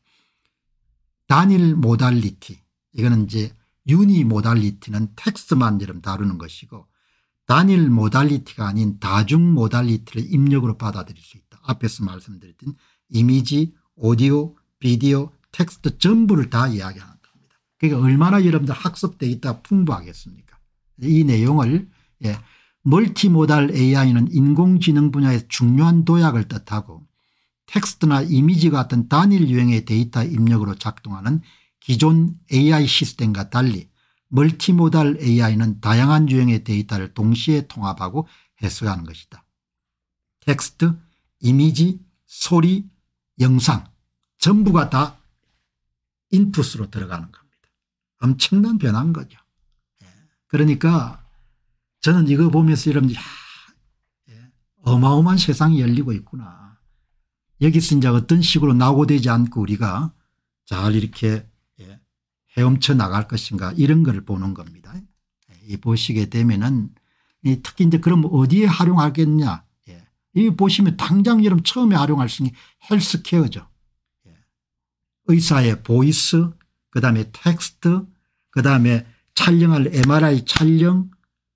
단일 모달리티 이거는 이제 유니 모달리티는 텍스트만 이름 다루는 것이고 단일 모달리티가 아닌 다중 모달리티를 입력으로 받아들일 수 있다. 앞에서 말씀드렸던 이미지, 오디오, 비디오, 텍스트 전부를 다 이야기하는 겁니다. 그러니까 얼마나 여러분들 학습돼 있다 풍부하겠습니까 이 내용을 예, 멀티모달 AI는 인공지능 분야의 중요한 도약을 뜻하고 텍스트나 이미지 같은 단일 유형의 데이터 입력으로 작동하는 기존 AI 시스템과 달리 멀티모달 AI는 다양한 유형의 데이터를 동시에 통합하고 해석하는 것이다. 텍스트, 이미지, 소리, 영상 전부가 다 인풋으로 들어가는 겁니다. 엄청난 변화인 거죠. 예. 그러니까 저는 이거 보면서 이러면 야 예, 어마어마한 세상이 열리고 있구나. 여기서 이제 어떤 식으로 낙오되지 않고 우리가 잘 이렇게 예, 헤엄쳐 나갈 것인가 이런 걸 보는 겁니다. 이 보시게 되면은 특히 이제 그럼 어디에 활용하겠냐. 예, 이 보시면 당장 여러 처음에 활용할 수 있는 헬스케어죠. 의사의 보이스 그다음에 텍스트 그다음에 촬영할 MRI 촬영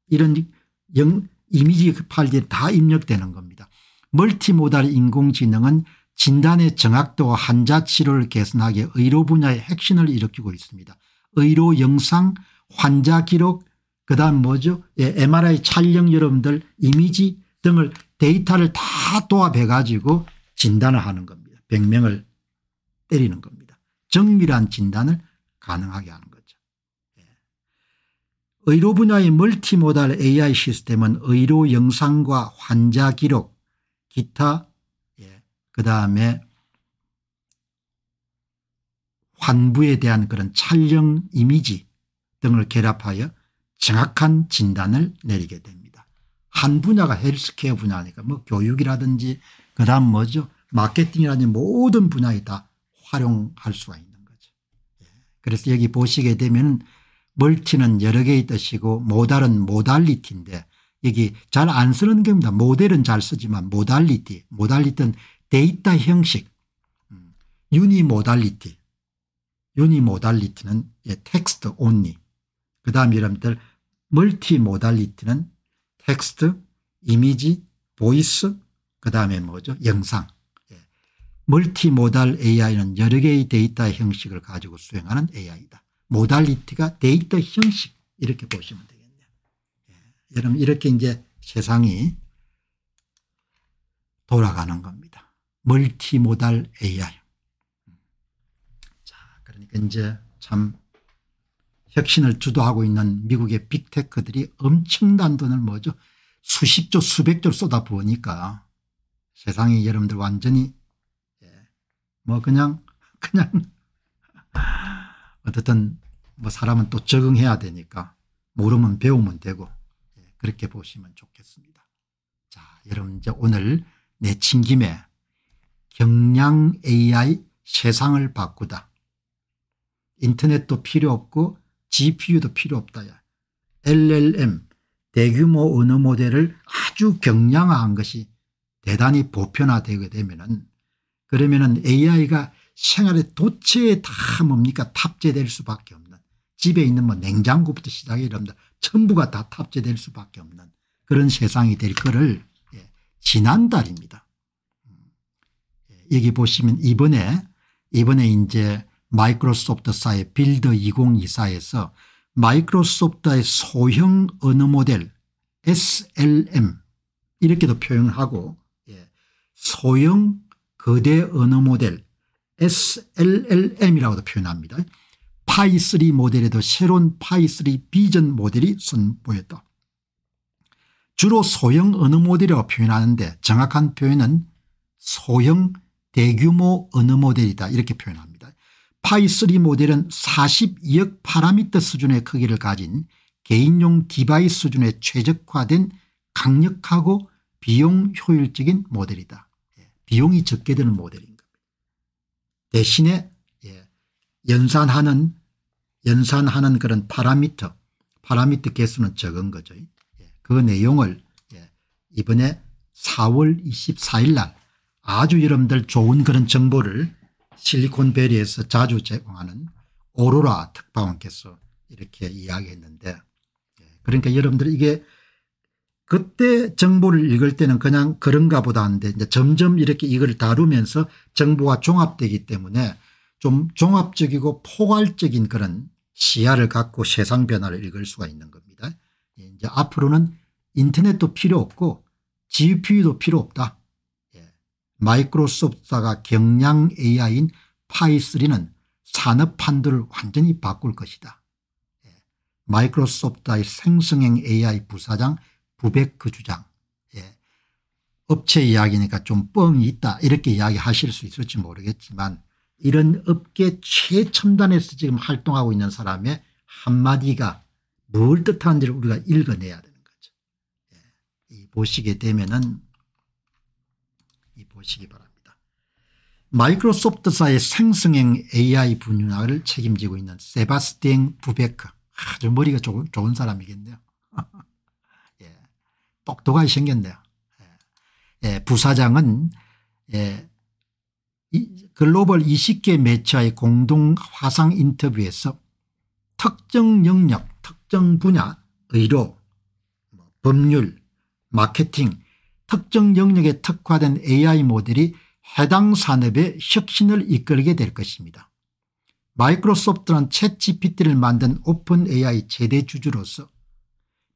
이런 영, 이미지 파일들이 그 다 입력되는 겁니다. 멀티모달 인공지능은 진단의 정확도와 환자 치료를 개선하기에 의료 분야의 핵심을 일으키고 있습니다. 의료 영상, 환자 기록, 그다음 뭐죠? 예, MRI 촬영 여러분들 이미지 등을 데이터를 다 도합해 가지고 진단을 하는 겁니다. 1명을 때리는 겁니다. 정밀한 진단을 가능하게 하는 겁니다. 의료 분야의 멀티모달 AI 시스템은 의료 영상과 환자 기록 기타 예. 그다음에 환부에 대한 그런 촬영 이미지 등을 결합하여 정확한 진단을 내리게 됩니다. 한 분야가 헬스케어 분야니까 뭐 교육이라든지 그다음 뭐죠 마케팅이라든지 모든 분야에 다 활용할 수가 있는 거죠. 예, 그래서 여기 보시게 되면 멀티는 여러 개의 뜻이고 모달은 모달리티인데 여기 잘 안 쓰는 겁니다. 모델은 잘 쓰지만 모달리티 모달리티는 데이터 형식 음, 유니모달리티 유니모달리티는 예, 텍스트 온리 그 다음 여러분들 멀티모달리티는 텍스트 이미지 보이스 그 다음에 뭐죠 영상 예. 멀티모달 AI는 여러 개의 데이터 형식을 가지고 수행하는 AI다. 모달리티가 데이터 형식 이렇게 보시면 되겠네요. 예. 여러분 이렇게 이제 세상이 돌아가는 겁니다. 멀티모달 AI. 자, 그러니까 이제 참 혁신을 주도하고 있는 미국의 빅테크들이 엄청난 돈을 뭐죠 수십조 수백조를 쏟아부으니까 세상이 여러분들 완전히 예. 뭐 그냥 그냥 어쨌든 뭐 사람은 또 적응해야 되니까 모르면 배우면 되고 예, 그렇게 보시면 좋겠습니다. 자 여러분 이제 오늘 내친 김에 경량 AI 세상을 바꾸다. 인터넷도 필요 없고 GPU도 필요 없다 LLM 대규모 언어 모델을 아주 경량화한 것이 대단히 보편화되게 되면은 그러면은 AI가 생활의 도체에 다 뭡니까 탑재될 수밖에 없는 집에 있는 뭐 냉장고부터 시작해 여러분 전부가 다 탑재될 수밖에 없는 그런 세상이 될 거를 예, 지난달입니다. 음. 예, 여기 보시면 이번에 이번에 이제 마이크로소프트사의 빌드 2024에서 마이크로소프트의 소형 언어 모델 SLM 이렇게도 표현하고 예, 소형 거대 언어 모델 SLLM이라고도 표현합니다. 파이3 모델에도 새로운 파이3 비전 모델이 선보였다. 주로 소형 언어 모델이라고 표현하는데 정확한 표현은 소형 대규모 언어 모델이다 이렇게 표현합니다. 파이3 모델은 42억 파라미터 수준의 크기를 가진 개인용 디바이스 수준에 최적화된 강력하고 비용 효율적인 모델이다. 예, 비용이 적게 드는 모델입니다. 대신에 예, 연산하는 연산하는 그런 파라미터 파라미터 개수는 적은 거죠. 예, 그 내용을 예, 이번에 4월 24일 날 아주 여러분들 좋은 그런 정보를 실리콘밸리에서 자주 제공하는 오로라 특파원께서 이렇게 이야기했는데 그러니까 여러분들 이게 그때 정보를 읽을 때는 그냥 그런가 보다 하는데 이제 점점 이렇게 이걸 다루면서 정보가 종합되기 때문에 좀 종합적이고 포괄적인 그런 시야를 갖고 세상 변화를 읽을 수가 있는 겁니다. 예, 이제 앞으로는 인터넷도 필요 없고 GPU도 필요 없다. 예, 마이크로소프트가 경량 AI인 파이3는 산업 판도를 완전히 바꿀 것이다. 예, 마이크로소프트의 생성형 AI 부사장 부백 그 주장 예. 업체 이야기니까 좀 뻥이 있다 이렇게 이야기하실 수 있을지 모르겠지만 이런 업계 최첨단에서 지금 활동하고 있는 사람의 한마디가 뭘 뜻하는지를 우리가 읽어내야 되는 거죠. 예. 이 보시게 되면은 이 보시기 바랍니다. 마이크로소프트사의 생성형 AI 분야를 책임지고 있는 세바스티 부베크 아주 머리가 좋은, 좋은 사람이겠네요. 똑똑하게 생겼네요. 예, 예 부사장은 예, 글로벌 20개 매체의 공동 화상 인터뷰에서 특정 영역 특정 분야 의료 뭐 법률 마케팅 특정 영역에 특화된 AI 모델이 해당 산업의 혁신을 이끌게 될 것입니다. 마이크로소프트란 챗GPT를 만든 오픈 AI 최대 주주로서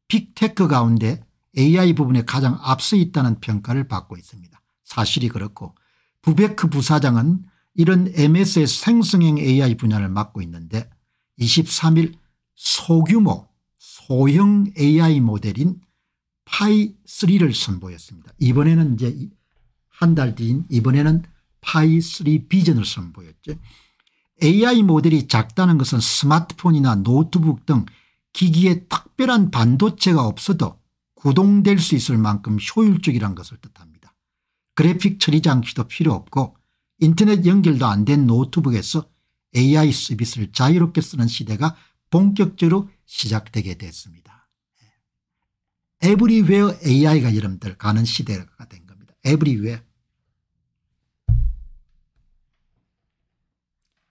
빅테크 가운데 AI 부분에 가장 앞서 있다는 평가를 받고 있습니다. 사실이 그렇고 부베크 부사장은 이런 MS의 생성형 AI 분야를 맡고 있는데 23일 소규모 소형 AI 모델인 파이3를 선보였습니다. 이번에는 이제 한 달 뒤인 이번에는 파이3 비전을 선보였죠. AI 모델이 작다는 것은 스마트폰이나 노트북 등 기기에 특별한 반도체가 없어도 구동될 수 있을 만큼 효율적이란 것을 뜻합니다. 그래픽 처리 장치도 필요 없고 인터넷 연결도 안 된 노트북에서 AI 서비스를 자유롭게 쓰는 시대가 본격적으로 시작되게 됐습니다. 에브리웨어 AI가 여러분들 가는 시대가 된 겁니다. 에브리웨어.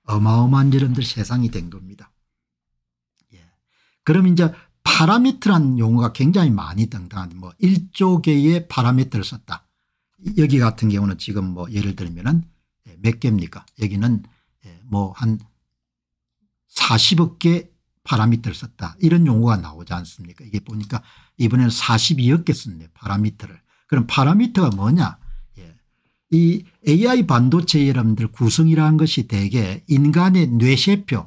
어마어마한 여러분들 세상이 된 겁니다. 예. 그럼 이제 파라미트는 용어가 굉장히 많이 등장한 뭐 1조 개의 파라미터를 썼다. 여기 같은 경우는 지금 뭐 예를 들면은 예, 몇 개입니까? 여기는 예, 뭐한 40억 개 파라미터를 썼다. 이런 용어가 나오지 않습니까? 이게 보니까 이번에는 42억 개 썼네. 파라미터를. 그럼 파라미터가 뭐냐? 예, 이 AI 반도체 여러분들 구성이라는 것이 대개 인간의 뇌세포,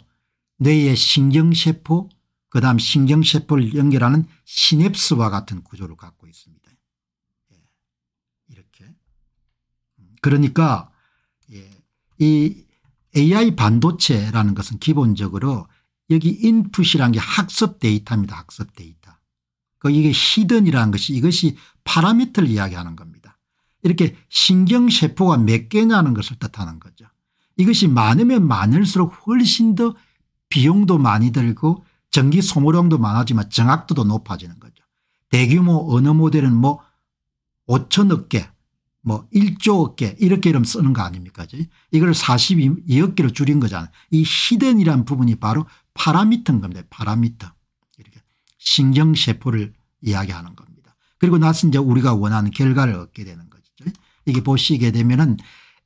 뇌의 신경세포, 그 다음 신경세포를 연결하는 시냅스와 같은 구조를 갖고 있습니다. 예. 이렇게. 음, 그러니까 예. 이 AI 반도체라는 것은 기본적으로 여기 인풋이라는 게 학습 데이터입니다. 학습 데이터. 그 이게 히든이라는 것이 이것이 파라미터를 이야기하는 겁니다. 이렇게 신경세포가 몇 개냐는 것을 뜻하는 거죠. 이것이 많으면 많을수록 훨씬 더 비용도 많이 들고 전기 소모량도 많아지만 정확도도 높아지는 거죠. 대규모 언어 모델은 뭐 5천억 개, 뭐 1조억 개 이렇게 이름 쓰는 거 아닙니까? 이걸 42억 개로 줄인 거잖아요. 이 히든이란 부분이 바로 파라미터인 겁니다. 파라미터. 이렇게 신경세포를 이야기하는 겁니다. 그리고 나서 이제 우리가 원하는 결과를 얻게 되는 거죠. 이게 보시게 되면은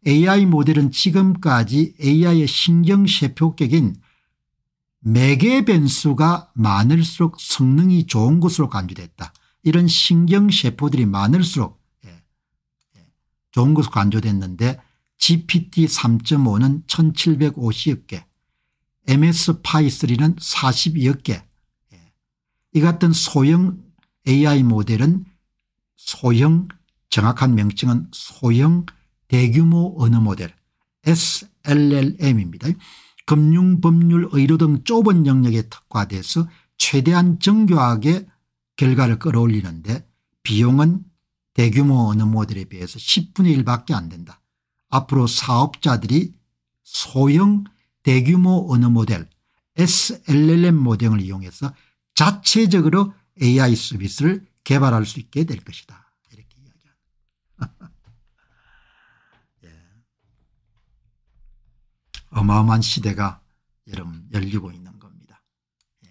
AI 모델은 지금까지 AI의 신경세포격인 매개 변수가 많을수록 성능이 좋은 것으로 간주됐다. 이런 신경세포들이 많을수록 예, 예, 좋은 것으로 간주됐는데 GPT-3.5는 1750개 MS-파이3는 42억 개. 예. 이 같은 소형 AI 모델은 소형 정확한 명칭은 소형 대규모 언어 모델 SLLM입니다. 금융, 법률, 의료 등 좁은 영역에 특화돼서 최대한 정교하게 결과를 끌어올리는데 비용은 대규모 어느 모델에 비해서 10분의 1밖에 안 된다. 앞으로 사업자들이 소형 대규모 언어 모델 SLLM 모델을 이용해서 자체적으로 AI 서비스를 개발할 수 있게 될 것이다. 이렇게 이야기합니다. 어마어마한 시대가 여러분 열리고 있는 겁니다. 예.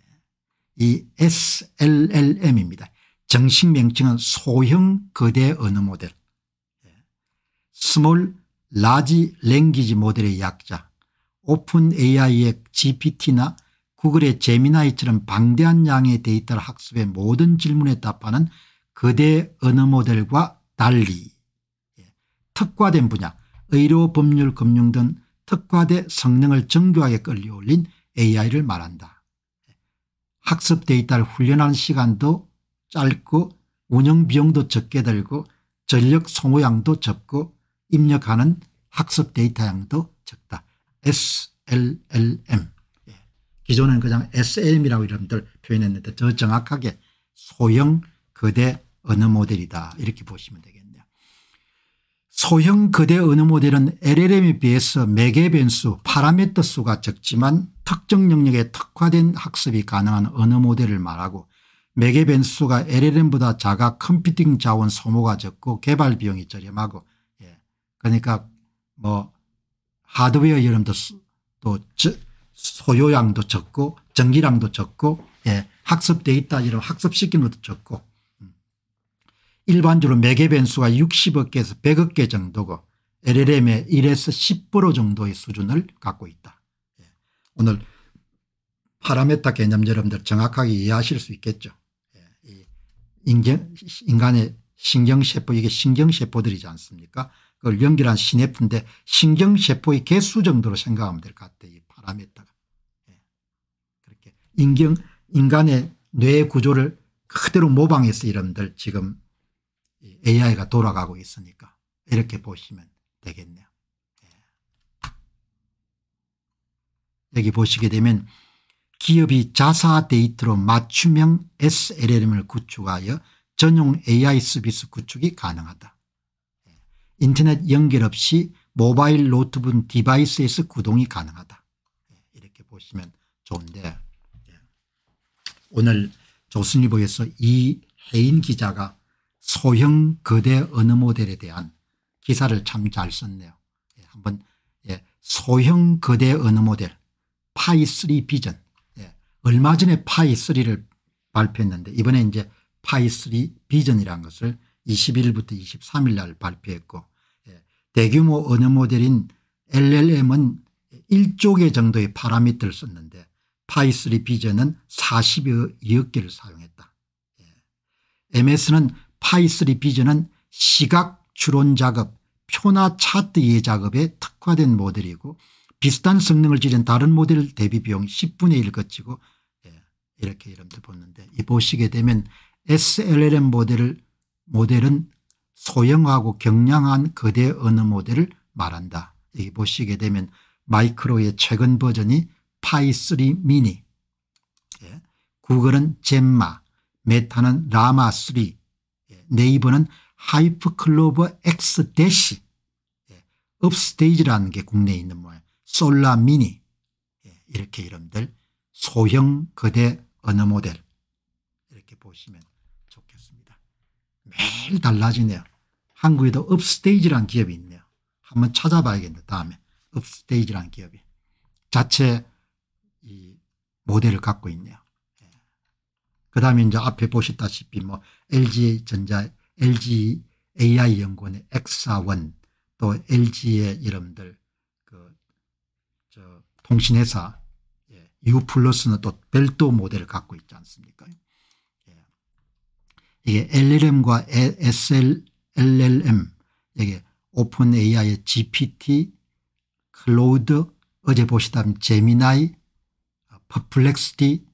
이 SLLM입니다. 정식 명칭은 소형 거대 언어 모델 예. 스몰 라지 랭귀지 모델의 약자 오픈 AI의 GPT나 구글의 제미나이처럼 방대한 양의 데이터를 학습해 모든 질문에 답하는 거대 언어 모델과 달리 예, 특화된 분야 의료 법률 금융 등 특화돼 성능을 정교하게 끌려올린 AI를 말한다. 학습 데이터를 훈련하는 시간도 짧고 운영 비용도 적게 들고 전력 소모양도 적고 입력하는 학습 데이터 양도 적다. SLLM. 예. 기존에는 그냥 SLM이라고 이름들 표현했는데 더 정확하게 소형 거대 언어 모델이다 이렇게 보시면 되겠습니다. 소형 거대 언어 모델은 LLM에 비해서 매개 변수 파라미터 수가 적지만 특정 영역에 특화된 학습이 가능한 언어 모델을 말하고 매개 변수가 LLM보다 작아 컴퓨팅 자원 소모가 적고 개발 비용이 저렴하고 예. 그러니까 뭐 하드웨어 여름도또 소요량도 적고 전기량도 적고 예. 학습 데이터 이런 학습시키는 것도 적고 일반적으로 매개 변수가 60억 개에서 100억 개 정도고 LLM의 1에서 10% 정도의 수준을 갖고 있다. 예. 오늘 파라메타 개념 여러분들 정확하게 이해하실 수 있겠죠. 예. 인견, 인간의 신경세포 이게 신경세포들이지 않습니까 그걸 연결한 시냅프인데 신경세포의 개수 정도로 생각하면 될 것 같아요. 이 파라메타가. 예. 그렇게 인경, 인간의 뇌 구조를 그대로 모방해서 여러분들 지금 AI가 돌아가고 있으니까 이렇게 보시면 되겠네요. 예. 여기 보시게 되면 기업이 자사 데이터로 맞춤형 SLM을 구축하여 전용 AI 서비스 구축이 가능하다. 예. 인터넷 연결 없이 모바일 노트북 디바이스에서 구동이 가능하다. 예. 이렇게 보시면 좋은데 오늘 조선일보에서 이혜인 기자가 소형 거대 언어 모델에 대한 기사를 참 잘 썼네요. 예, 한번 예, 소형 거대 언어 모델 파이3 비전 예, 얼마 전에 파이3를 발표했는데 이번에 이제 파이3 비전이라는 것을 21일부터 23일 날 발표했고 예, 대규모 언어 모델인 LLM은 1조 개 정도의 파라미터를 썼는데 파이3 비전은 40여 개를 사용했다. MS는 예, 파이3 비즈는 시각 추론 작업 표나 차트 예 작업에 특화된 모델이고 비슷한 성능을 지닌 다른 모델 대비 비용 10분의 1 거치고 예, 이렇게 이름도 붙는데 이 보시게 되면 SLLM 모델을 모델은 소형하고 경량한 거대 언어 모델을 말한다. 여기 보시게 되면 마이크로의 최근 버전이 파이3 미니 예, 구글은 젬마 메타는 라마3 네이버는 하이프클로버 X 대시 예, 업스테이지라는 게 국내에 있는 모양 솔라 미니 예, 이렇게 이름들 소형 거대 언어 모델 이렇게 보시면 좋겠습니다. 매일 달라지네요. 한국에도 업스테이지라는 기업이 있네요. 한번 찾아봐야겠는데 다음에 업스테이지라는 기업이 자체 이 모델을 갖고 있네요. 그 다음에 이제 앞에 보시다시피 뭐 LG전자, LG AI 연구원의 엑사원 또 LG의 이름들 그 저 통신회사 예. U 플러스는 또 별도 모델을 갖고 있지 않습니까? 예. 이게 LLM과 s LLM 이게 오픈 AI의 GPT, 클로우드 어제 보시다면 제미나이, 퍼플렉스티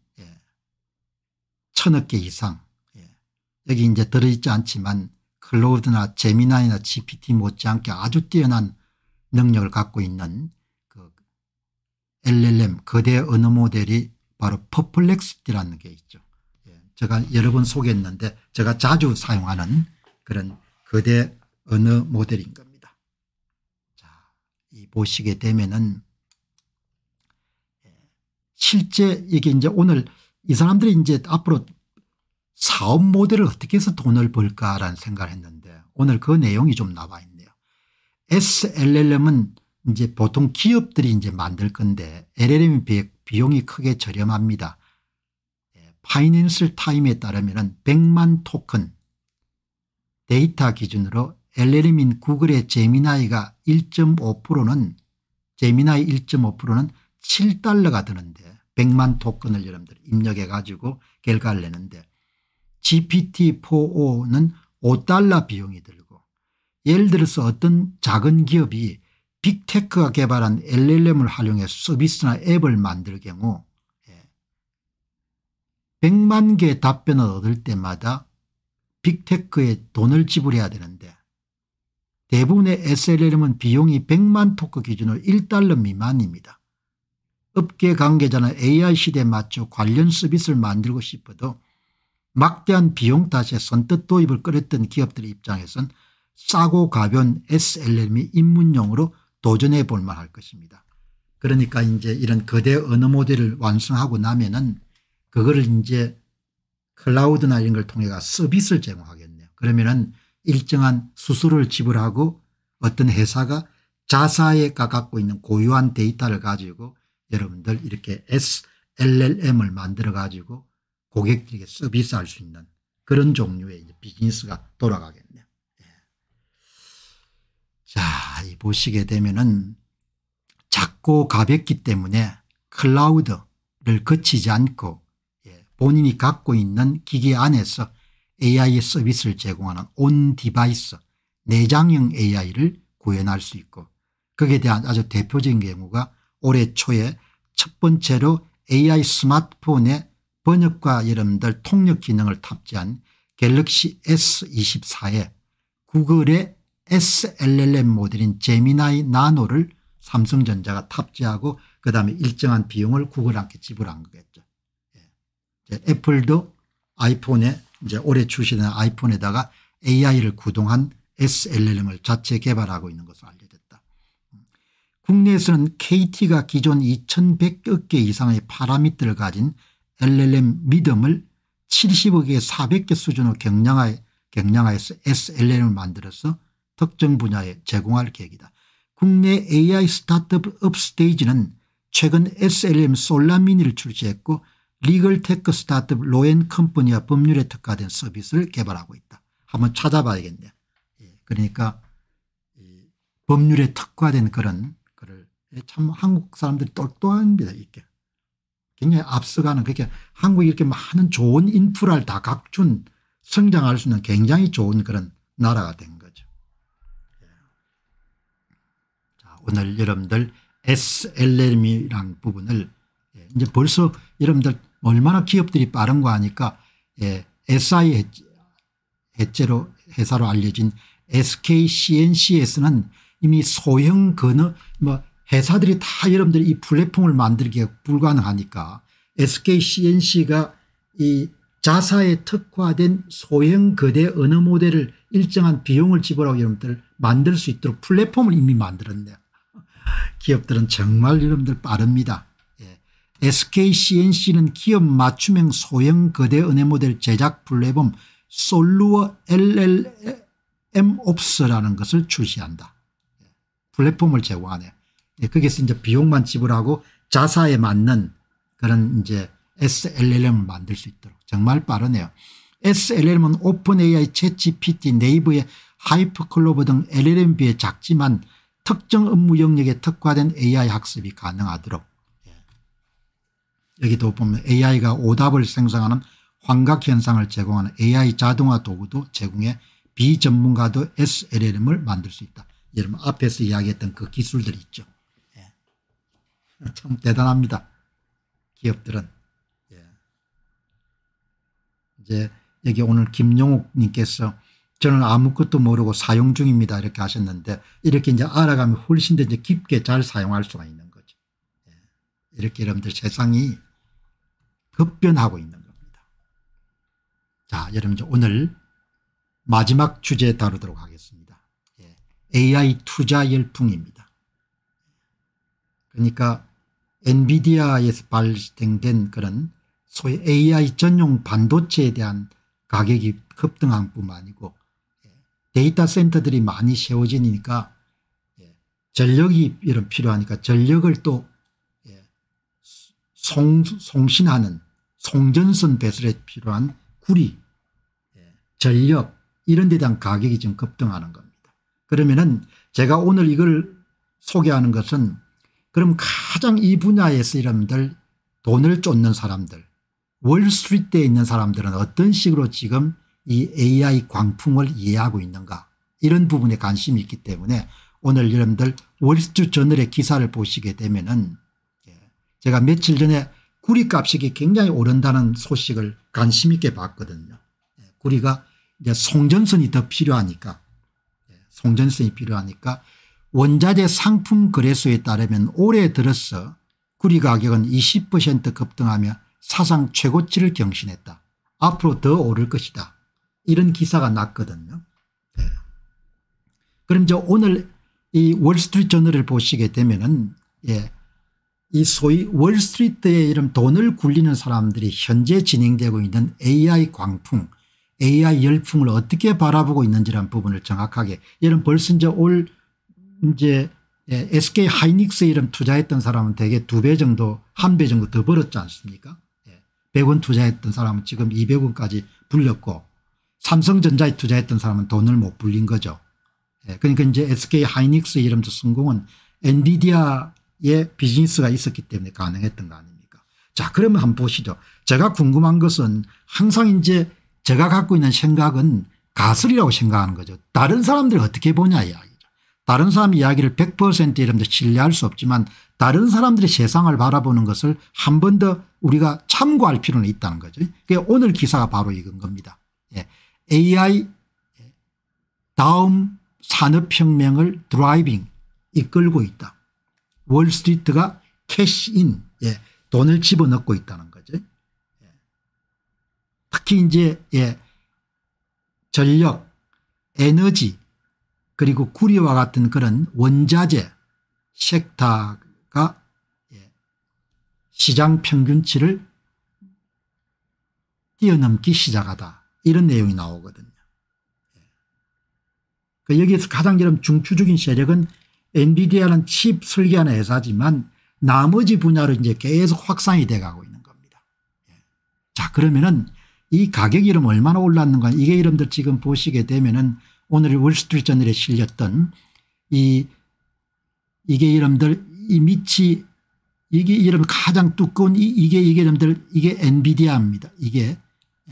천억 개 이상 예. 여기 이제 들어있지 않지만 클로우드나 제미나이나 gpt 못지않게 아주 뛰어난 능력을 갖고 있는 그 llm 거대 언어 모델이 바로 퍼플렉시티라는 게 있죠. 예. 제가 여러 번 소개했는데 제가 자주 사용하는 그런 거대 언어 모델인 겁니다. 자, 이 보시게 되면은 예. 실제 이게 이제 오늘 이 사람들이 이제 앞으로 사업 모델을 어떻게 해서 돈을 벌까라는 생각을 했는데 오늘 그 내용이 좀 나와 있네요. SLLM은 이제 보통 기업들이 이제 만들 건데 l l m 비용이 크게 저렴합니다. 예, 파이낸셜 타임에 따르면 100만 토큰 데이터 기준으로 LLM인 구글의 제미나이가 1.5%는 제미나이 1.5%는 7달러가 드는데 100만 토큰을 여러분들 입력해 가지고 결과를 내는데 GPT-4O는 5달러 비용이 들고 예를 들어서 어떤 작은 기업이 빅테크가 개발한 LLM을 활용해 서비스나 앱을 만들 경우 100만 예, 개의 답변을 얻을 때마다 빅테크에 돈을 지불해야 되는데 대부분의 SLM은 비용이 100만 토크 기준으로 1달러 미만입니다. 업계 관계자는 AI 시대에 맞춰 관련 서비스를 만들고 싶어도 막대한 비용 탓에 선뜻 도입을 꺼렸던 기업들의 입장에선 싸고 가벼운 SLM이 입문용으로 도전해 볼 만할 것입니다. 그러니까 이제 이런 거대 언어 모델을 완성하고 나면은 그거를 이제 클라우드나 이런 걸 통해가 서비스를 제공하겠네요. 그러면은 일정한 수수료를 지불하고 어떤 회사가 자사에 갖고 있는 고유한 데이터를 가지고 여러분들 이렇게 SLLM을 만들어가지고 고객들에게 서비스할 수 있는 그런 종류의 비즈니스가 돌아가겠네요. 예. 자, 이 보시게 되면은 작고 가볍기 때문에 클라우드를 거치지 않고 예, 본인이 갖고 있는 기기 안에서 AI 서비스를 제공하는 온 디바이스 내장형 AI를 구현할 수 있고 거기에 대한 아주 대표적인 경우가 올해 초에 첫 번째로 AI 스마트폰의 번역과 여러분들 통역 기능을 탑재한 갤럭시 S24에 구글의 SLLM 모델인 제미나이 나노를 삼성전자가 탑재하고 그다음에 일정한 비용을 구글한테 지불한 거겠죠. 예. 애플도 아이폰에 이제 올해 출시된 아이폰에다가 AI를 구동한 SLLM을 자체 개발하고 있는 것으로 알려 국내에서는 KT가 기존 2 1 0 0억개 이상의 파라미터를 가진 LLM 믿음을 70억에 400개 수준으로 경량화해서 SLM을 만들어서 특정 분야에 제공할 계획이다. 국내 AI 스타트업 업스테이지는 최근 SLM 솔라미니를 출시했고 리걸테크 스타트업 로엔컴퍼니와 법률에 특화된 서비스를 개발하고 있다. 한번 찾아봐야겠네요. 예, 그러니까 법률에 특화된 그런 참 한국 사람들이 똘똘합니다 이게 굉장히 앞서가는 그렇게 그러니까 한국이 이렇게 많은 좋은 인프라를 다 갖춘 성장할 수 있는 굉장히 좋은 그런 나라가 된 거죠. 예. 자, 오늘 여러분들 SLM이란 부분을 예, 이제 벌써 여러분들 얼마나 기업들이 빠른 거 하니까 예, SI 해체로 회사로 알려진 SKCNCS는 이미 소형 근어 뭐 회사들이 다 여러분들이 이 플랫폼을 만들기에 불가능하니까 SKCNC가 이 자사에 특화된 소형 거대 언어 모델을 일정한 비용을 지불하고 여러분들 만들 수 있도록 플랫폼을 이미 만들었네요. 기업들은 정말 여러분들 빠릅니다. 예. SKCNC는 기업 맞춤형 소형 거대 은혜 모델 제작 플랫폼 솔루어 LLM 옵스라는 것을 출시한다. 예. 플랫폼을 제공하네요. 거기서 예, 이제 비용만 지불하고 자사에 맞는 그런 이제 SLLM을 만들 수 있도록 정말 빠르네요. SLLM은 오픈AI, 챗GPT, 네이버의 하이퍼클로버 등 LLM 비해 작지만 특정 업무 영역에 특화된 AI 학습이 가능하도록 예. 여기도 보면 AI가 오답을 생성하는 환각현상을 제공하는 AI 자동화 도구도 제공해 비전문가도 SLLM을 만들 수 있다. 여러분 앞에서 이야기했던 그기술들 있죠. 참 대단합니다. 기업들은. 예. 이제 여기 오늘 김용욱 님께서 저는 아무것도 모르고 사용 중입니다 이렇게 하셨는데 이렇게 이제 알아가면 훨씬 더 이제 깊게 잘 사용할 수가 있는 거죠. 예. 이렇게 여러분들 세상이 급변하고 있는 겁니다. 자 여러분 이제 오늘 마지막 주제 다루도록 하겠습니다. 예. AI 투자 열풍입니다. 그러니까 엔비디아에서 발생된 그런 소위 AI 전용 반도체에 대한 가격이 급등한 뿐만 아니고 예, 데이터 센터들이 많이 세워지니까 예, 전력이 이런 필요하니까 전력을 또 예, 송, 송신하는 송전선 배설에 필요한 구리 전력 이런 데 대한 가격이 지금 급등하는 겁니다. 그러면은 제가 오늘 이걸 소개하는 것은 그럼 가장 이 분야의 에 사람들 돈을 쫓는 사람들 월스트리트에 있는 사람들은 어떤 식으로 지금 이 AI 광풍을 이해하고 있는가 이런 부분에 관심이 있기 때문에 오늘 여러분들 월스트리트저널의 기사를 보시게 되면 은 예, 제가 며칠 전에 구리값이 굉장히 오른다는 소식을 관심 있게 봤거든요. 예, 구리가 이제 송전선이 더 필요하니까 예, 송전선이 필요하니까 원자재 상품 거래소에 따르면 올해 들어서 구리 가격은 20% 급등하며 사상 최고치를 경신했다. 앞으로 더 오를 것이다. 이런 기사가 났거든요. 네. 그럼 저 오늘 이 월스트리트 저널을 보시게 되면은 예. 이 소위 월스트리트의 이름 돈을 굴리는 사람들이 현재 진행되고 있는 AI 광풍 AI 열풍을 어떻게 바라보고 있는지란 부분을 정확하게 이런 벌써 이제 올 이제 SK 예, 하이닉스 이름 투자했던 사람은 대개 두 배 정도 한 배 정도 더 벌었지 않습니까 100원 예, 투자했던 사람은 지금 200원까지 불렸고 삼성전자에 투자했던 사람은 돈을 못 불린 거죠. 예, 그러니까 이제 SK 하이닉스 이름도 성공은 엔비디아의 비즈니스가 있었기 때문에 가능했던 거 아닙니까 자 그러면 한번 보시죠. 제가 궁금한 것은 항상 이제 제가 갖고 있는 생각은 가설이라고 생각하는 거죠. 다른 사람들 어떻게 보냐 이야기. 다른 사람 이야기를 100%이러분들 신뢰할 수 없지만 다른 사람들이 세상을 바라보는 것을 한 번 더 우리가 참고할 필요는 있다는 거죠. 그게 오늘 기사가 바로 이건 겁니다. 예. AI 예. 다음 산업혁명을 드라이빙 이끌고 있다. 월스트리트가 캐시인 예. 돈을 집어넣고 있다는 거죠. 예. 특히 이제 예. 전력 에너지 그리고 구리와 같은 그런 원자재 섹터가 예, 시장 평균치를 뛰어넘기 시작하다 이런 내용이 나오거든요. 예. 그 여기에서 가장 중추적인 세력은 엔비디아는 칩 설계하는 회사지만 나머지 분야로 이제 계속 확산이 돼가고 있는 겁니다. 예. 자 그러면은 이 가격 이름 얼마나 올랐는가 이게 이름들 지금 보시게 되면은 오늘 월스트리트저널에 실렸던 이 이게 여러분들 이 밑이 이게 여러분 가장 두꺼운 이, 이게 이게 여러분들 이게 엔비디아입니다. 이게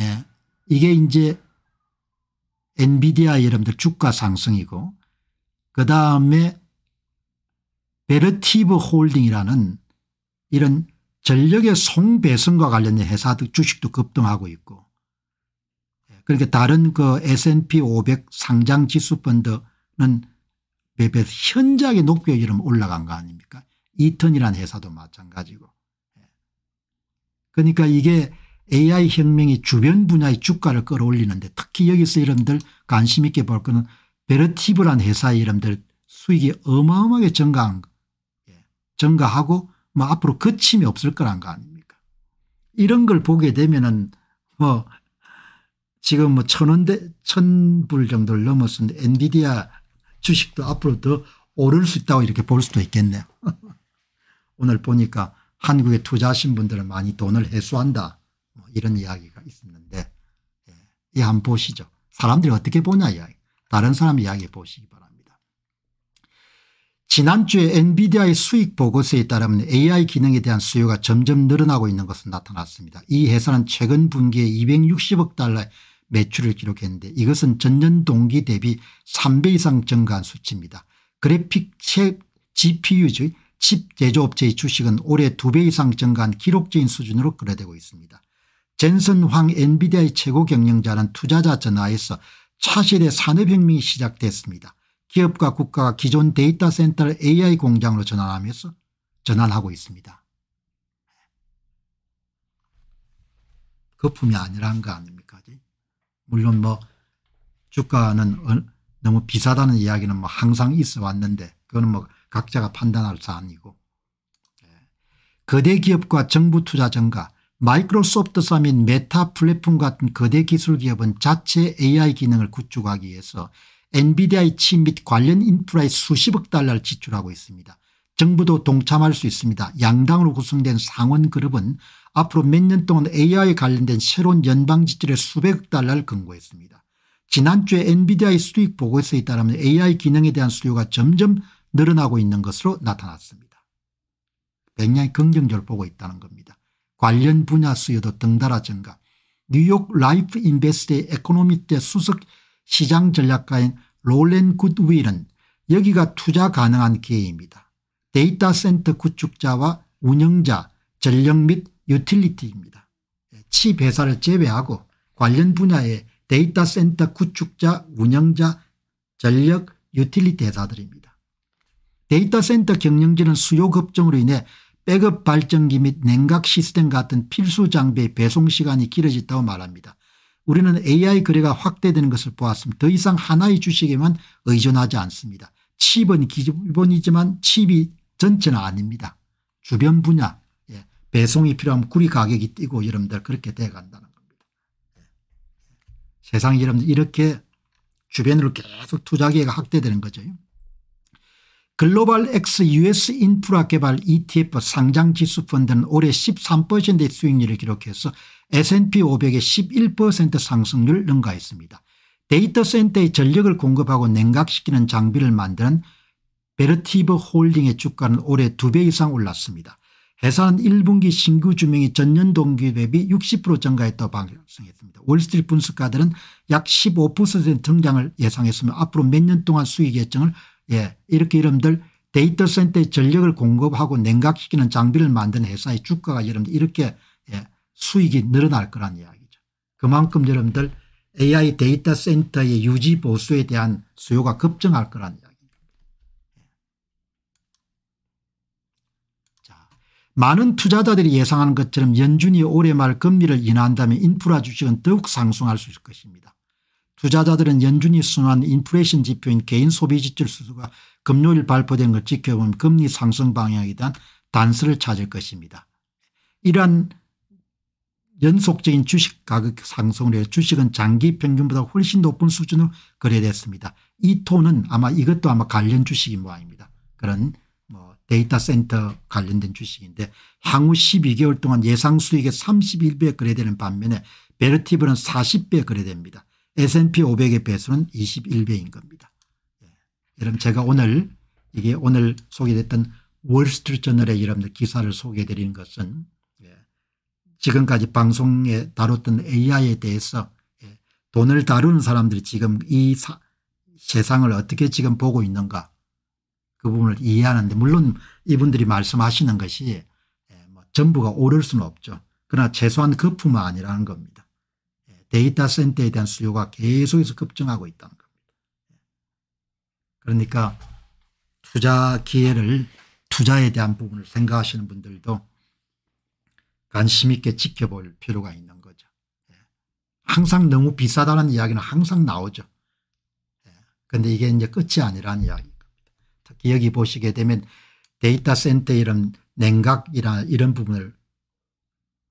예. 이게 이제 엔비디아 여러분들 주가 상승이고 그다음에 베르티브 홀딩이라는 이런 전력의 송배선과 관련된 회사들 주식도 급등하고 있고 그렇게 다른 그 S&P 500 상장 지수 펀드는 매배 현저하게 높게 이름 올라간 거 아닙니까? 이턴이라는 회사도 마찬가지고. 예. 그러니까 이게 AI 혁명이 주변 분야의 주가를 끌어올리는데 특히 여기서 이름들 관심 있게 볼 거는 베르티브란 회사의 이름들 수익이 어마어마하게 증가한 예. 증가하고 뭐 앞으로 그침이 없을 거란 거 아닙니까? 이런 걸 보게 되면은 뭐 지금 뭐 천원대 천 불 정도를 넘었는데 엔비디아 주식도 앞으로 더 오를 수 있다고 이렇게 볼 수도 있겠네요. 오늘 보니까 한국에 투자하신 분들은 많이 돈을 회수한다 뭐 이런 이야기가 있었는데 예. 이 한번 보시죠. 사람들이 어떻게 보냐 이야기 다른 사람 이야기 보시기 바랍니다. 지난주에 엔비디아의 수익 보고서에 따르면 AI 기능에 대한 수요가 점점 늘어나고 있는 것은 나타났습니다. 이 회사는 최근 분기에 260억 달러의 매출을 기록했는데 이것은 전년 동기 대비 3배 이상 증가한 수치입니다. 그래픽 칩 GPU의 칩 제조업체의 주식은 올해 2배 이상 증가한 기록적인 수준으로 끌어대고 있습니다. 젠슨 황 엔비디아의 최고 경영자는 투자자 전화에서 차실의 산업혁명이 시작됐습니다. 기업과 국가가 기존 데이터 센터를 AI 공장으로 전환하면서 전환하고 있습니다. 거품이 아니라거 아닙니까? 물론 뭐 주가는 너무 비싸다는 이야기는 뭐 항상 있어 왔는데 그거는 뭐 각자가 판단할 사안이고 예. 거대 기업과 정부 투자 증가 마이크로소프트사 및 메타 플랫폼 같은 거대 기술 기업은 자체 AI 기능을 구축하기 위해서 엔비디아의 칩및 관련 인프라에 수십억 달러를 지출하고 있습니다. 정부도 동참할 수 있습니다. 양당으로 구성된 상원그룹은 앞으로 몇 년 동안 AI에 관련된 새로운 연방 지출에 수백억 달러를 권고했습니다. 지난주에 엔비디아의 수익 보고서에 따르면 AI 기능에 대한 수요가 점점 늘어나고 있는 것으로 나타났습니다. 굉장히 긍정적으로 보고 있다는 겁니다. 관련 분야 수요도 등달아 증가. 뉴욕 라이프 인베스트의 에코노미때 수석 시장 전략가인 롤렌 굿윌은 여기가 투자 가능한 기회입니다. 데이터 센터 구축자와 운영자, 전력 및 유틸리티입니다. 치 배사를 제외하고 관련 분야의 데이터 센터 구축자, 운영자, 전력, 유틸리티 회사들입니다. 데이터 센터 경영진은 수요 급증으로 인해 백업 발전기 및 냉각 시스템 같은 필수 장비의 배송 시간이 길어졌다고 말합니다. 우리는 AI 거래가 확대되는 것을 보았으면더 이상 하나의 주식에만 의존하지 않습니다. 칩은 기본이지만 칩이 전체는 아닙니다. 주변 분야, 배송이 필요하면 구리 가격이 뛰고 여러분들 그렇게 돼간다는 겁니다. 세상에 여러분들 이렇게 주변으로 계속 투자 기회가 확대되는 거죠. 글로벌 XUS 인프라 개발 ETF 상장 지수 펀드는 올해 13%의 수익률을 기록해서 S&P 500의 11% 상승률 능가했습니다. 데이터 센터의 전력을 공급하고 냉각시키는 장비를 만드는 베르티브 홀딩의 주가는 올해 2배 이상 올랐습니다. 해산 1분기 신규 주명이 전년 동기 대비 60% 증가했다고 방송했습니다. 월스트리트 분석가들은 약 15% 성장을 예상했으며 앞으로 몇 년 동안 수익 예정을 예 이렇게 여러분들 데이터 센터에 전력을 공급하고 냉각시키는 장비를 만든 회사의 주가가 여러분들 이렇게 예, 수익이 늘어날 거란 이야기죠. 그만큼 여러분들 AI 데이터 센터의 유지 보수에 대한 수요가 급증할 거란 이야기죠. 많은 투자자들이 예상하는 것처럼 연준이 올해 말 금리를 인하한다면 인프라 주식은 더욱 상승할 수 있을 것입니다. 투자자들은 연준이 순환 인플레이션 지표인 개인 소비지출 수수가 금요일 발표된 걸 지켜보면 금리 상승 방향에 대한 단서를 찾을 것입니다. 이러한 연속적인 주식 가격 상승으로 해 주식은 장기 평균보다 훨씬 높은 수준으로 거래됐습니다. 이 톤은 아마 이것도 아마 관련 주식인 모양입니다. 그런 데이터 센터 관련된 주식인데 향후 12개월 동안 예상 수익의 31배 거래되는 반면에 베르티브는 40배 거래됩니다. S&P 500의 배수는 21배인 겁니다. 예. 여러분 제가 오늘 이게 오늘 소개됐던 월스트리트저널의 여러분들 기사를 소개해 드리는 것은 예. 지금까지 방송에 다뤘던 AI에 대해서 예. 돈을 다루는 사람들이 지금 이 사, 세상을 어떻게 지금 보고 있는가 그 부분을 이해하는데 물론 이분들이 말씀하시는 것이 예, 뭐 전부가 오를 수는 없죠. 그러나 최소한 거품은 아니라는 겁니다. 예, 데이터 센터에 대한 수요가 계속해서 급증하고 있다는 겁니다. 예. 그러니까 투자 기회를 투자에 대한 부분을 생각하시는 분들도 관심 있게 지켜볼 필요가 있는 거죠. 항상 너무 비싸다는 이야기는 항상 나오죠. 그런데 이게 이제 끝이 아니라는 이야기. 여기 보시게 되면 데이터 센터 이름 냉각이나 이런 부분을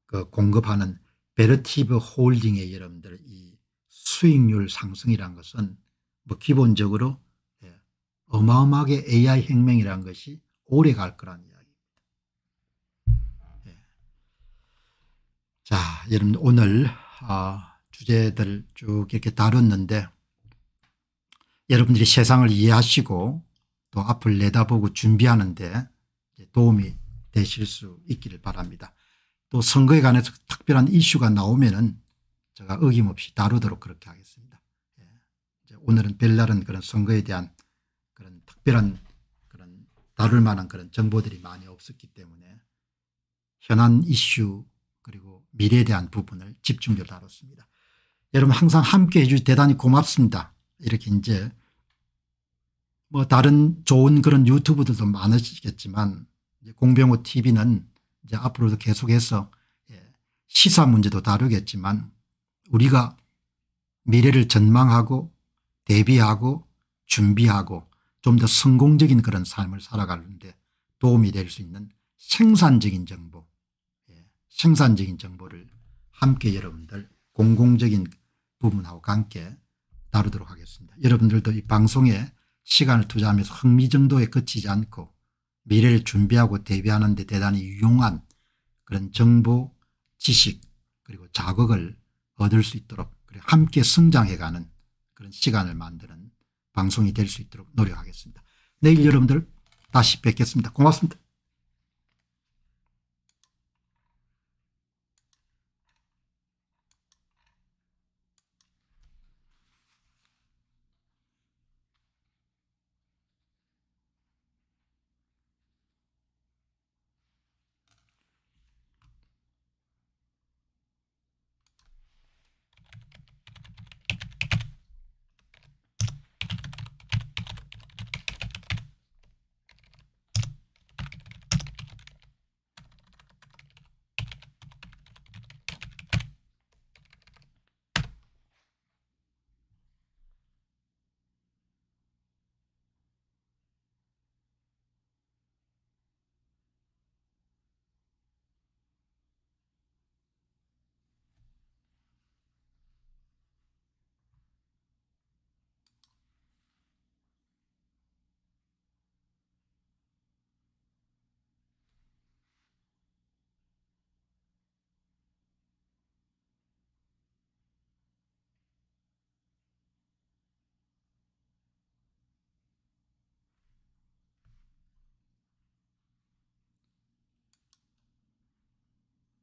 그 공급하는 베르티브 홀딩의 여러분들 이 수익률 상승이란 것은 뭐 기본적으로 예, 어마어마하게 AI 혁명이란 것이 오래 갈 거란 이야기입니다. 예. 자, 여러분 오늘 아, 주제들 쭉 이렇게 다뤘는데 여러분들이 세상을 이해하시고 또 앞을 내다보고 준비하는데 도움이 되실 수 있기를 바랍니다. 또 선거에 관해서 특별한 이슈가 나오면은 제가 어김없이 다루도록 그렇게 하겠습니다. 예. 오늘은 별다른 그런 선거에 대한 그런 특별한 그런 다룰 만한 그런 정보들이 많이 없었기 때문에 현안 이슈 그리고 미래에 대한 부분을 집중적으로 다뤘습니다. 여러분 항상 함께해 주셔서 대단히 고맙습니다. 이렇게 이제 뭐 다른 좋은 그런 유튜브들도 많으시겠지만 공병호 tv는 이제 앞으로도 계속해서 예, 시사 문제도 다루겠지만 우리가 미래를 전망하고 대비하고 준비하고 좀 더 성공적인 그런 삶을 살아가는데 도움이 될 수 있는 생산적인 정보 예, 생산적인 정보를 함께 여러분들 공공적인 부분하고 함께 다루도록 하겠습니다. 여러분들도 이 방송에 시간을 투자하면서 흥미 정도에 그치지 않고 미래를 준비하고 대비하는 데 대단히 유용한 그런 정보 지식 그리고 자극을 얻을 수 있도록 함께 성장해가는 그런 시간을 만드는 방송이 될 수 있도록 노력하겠습니다. 내일 여러분들 다시 뵙겠습니다. 고맙습니다.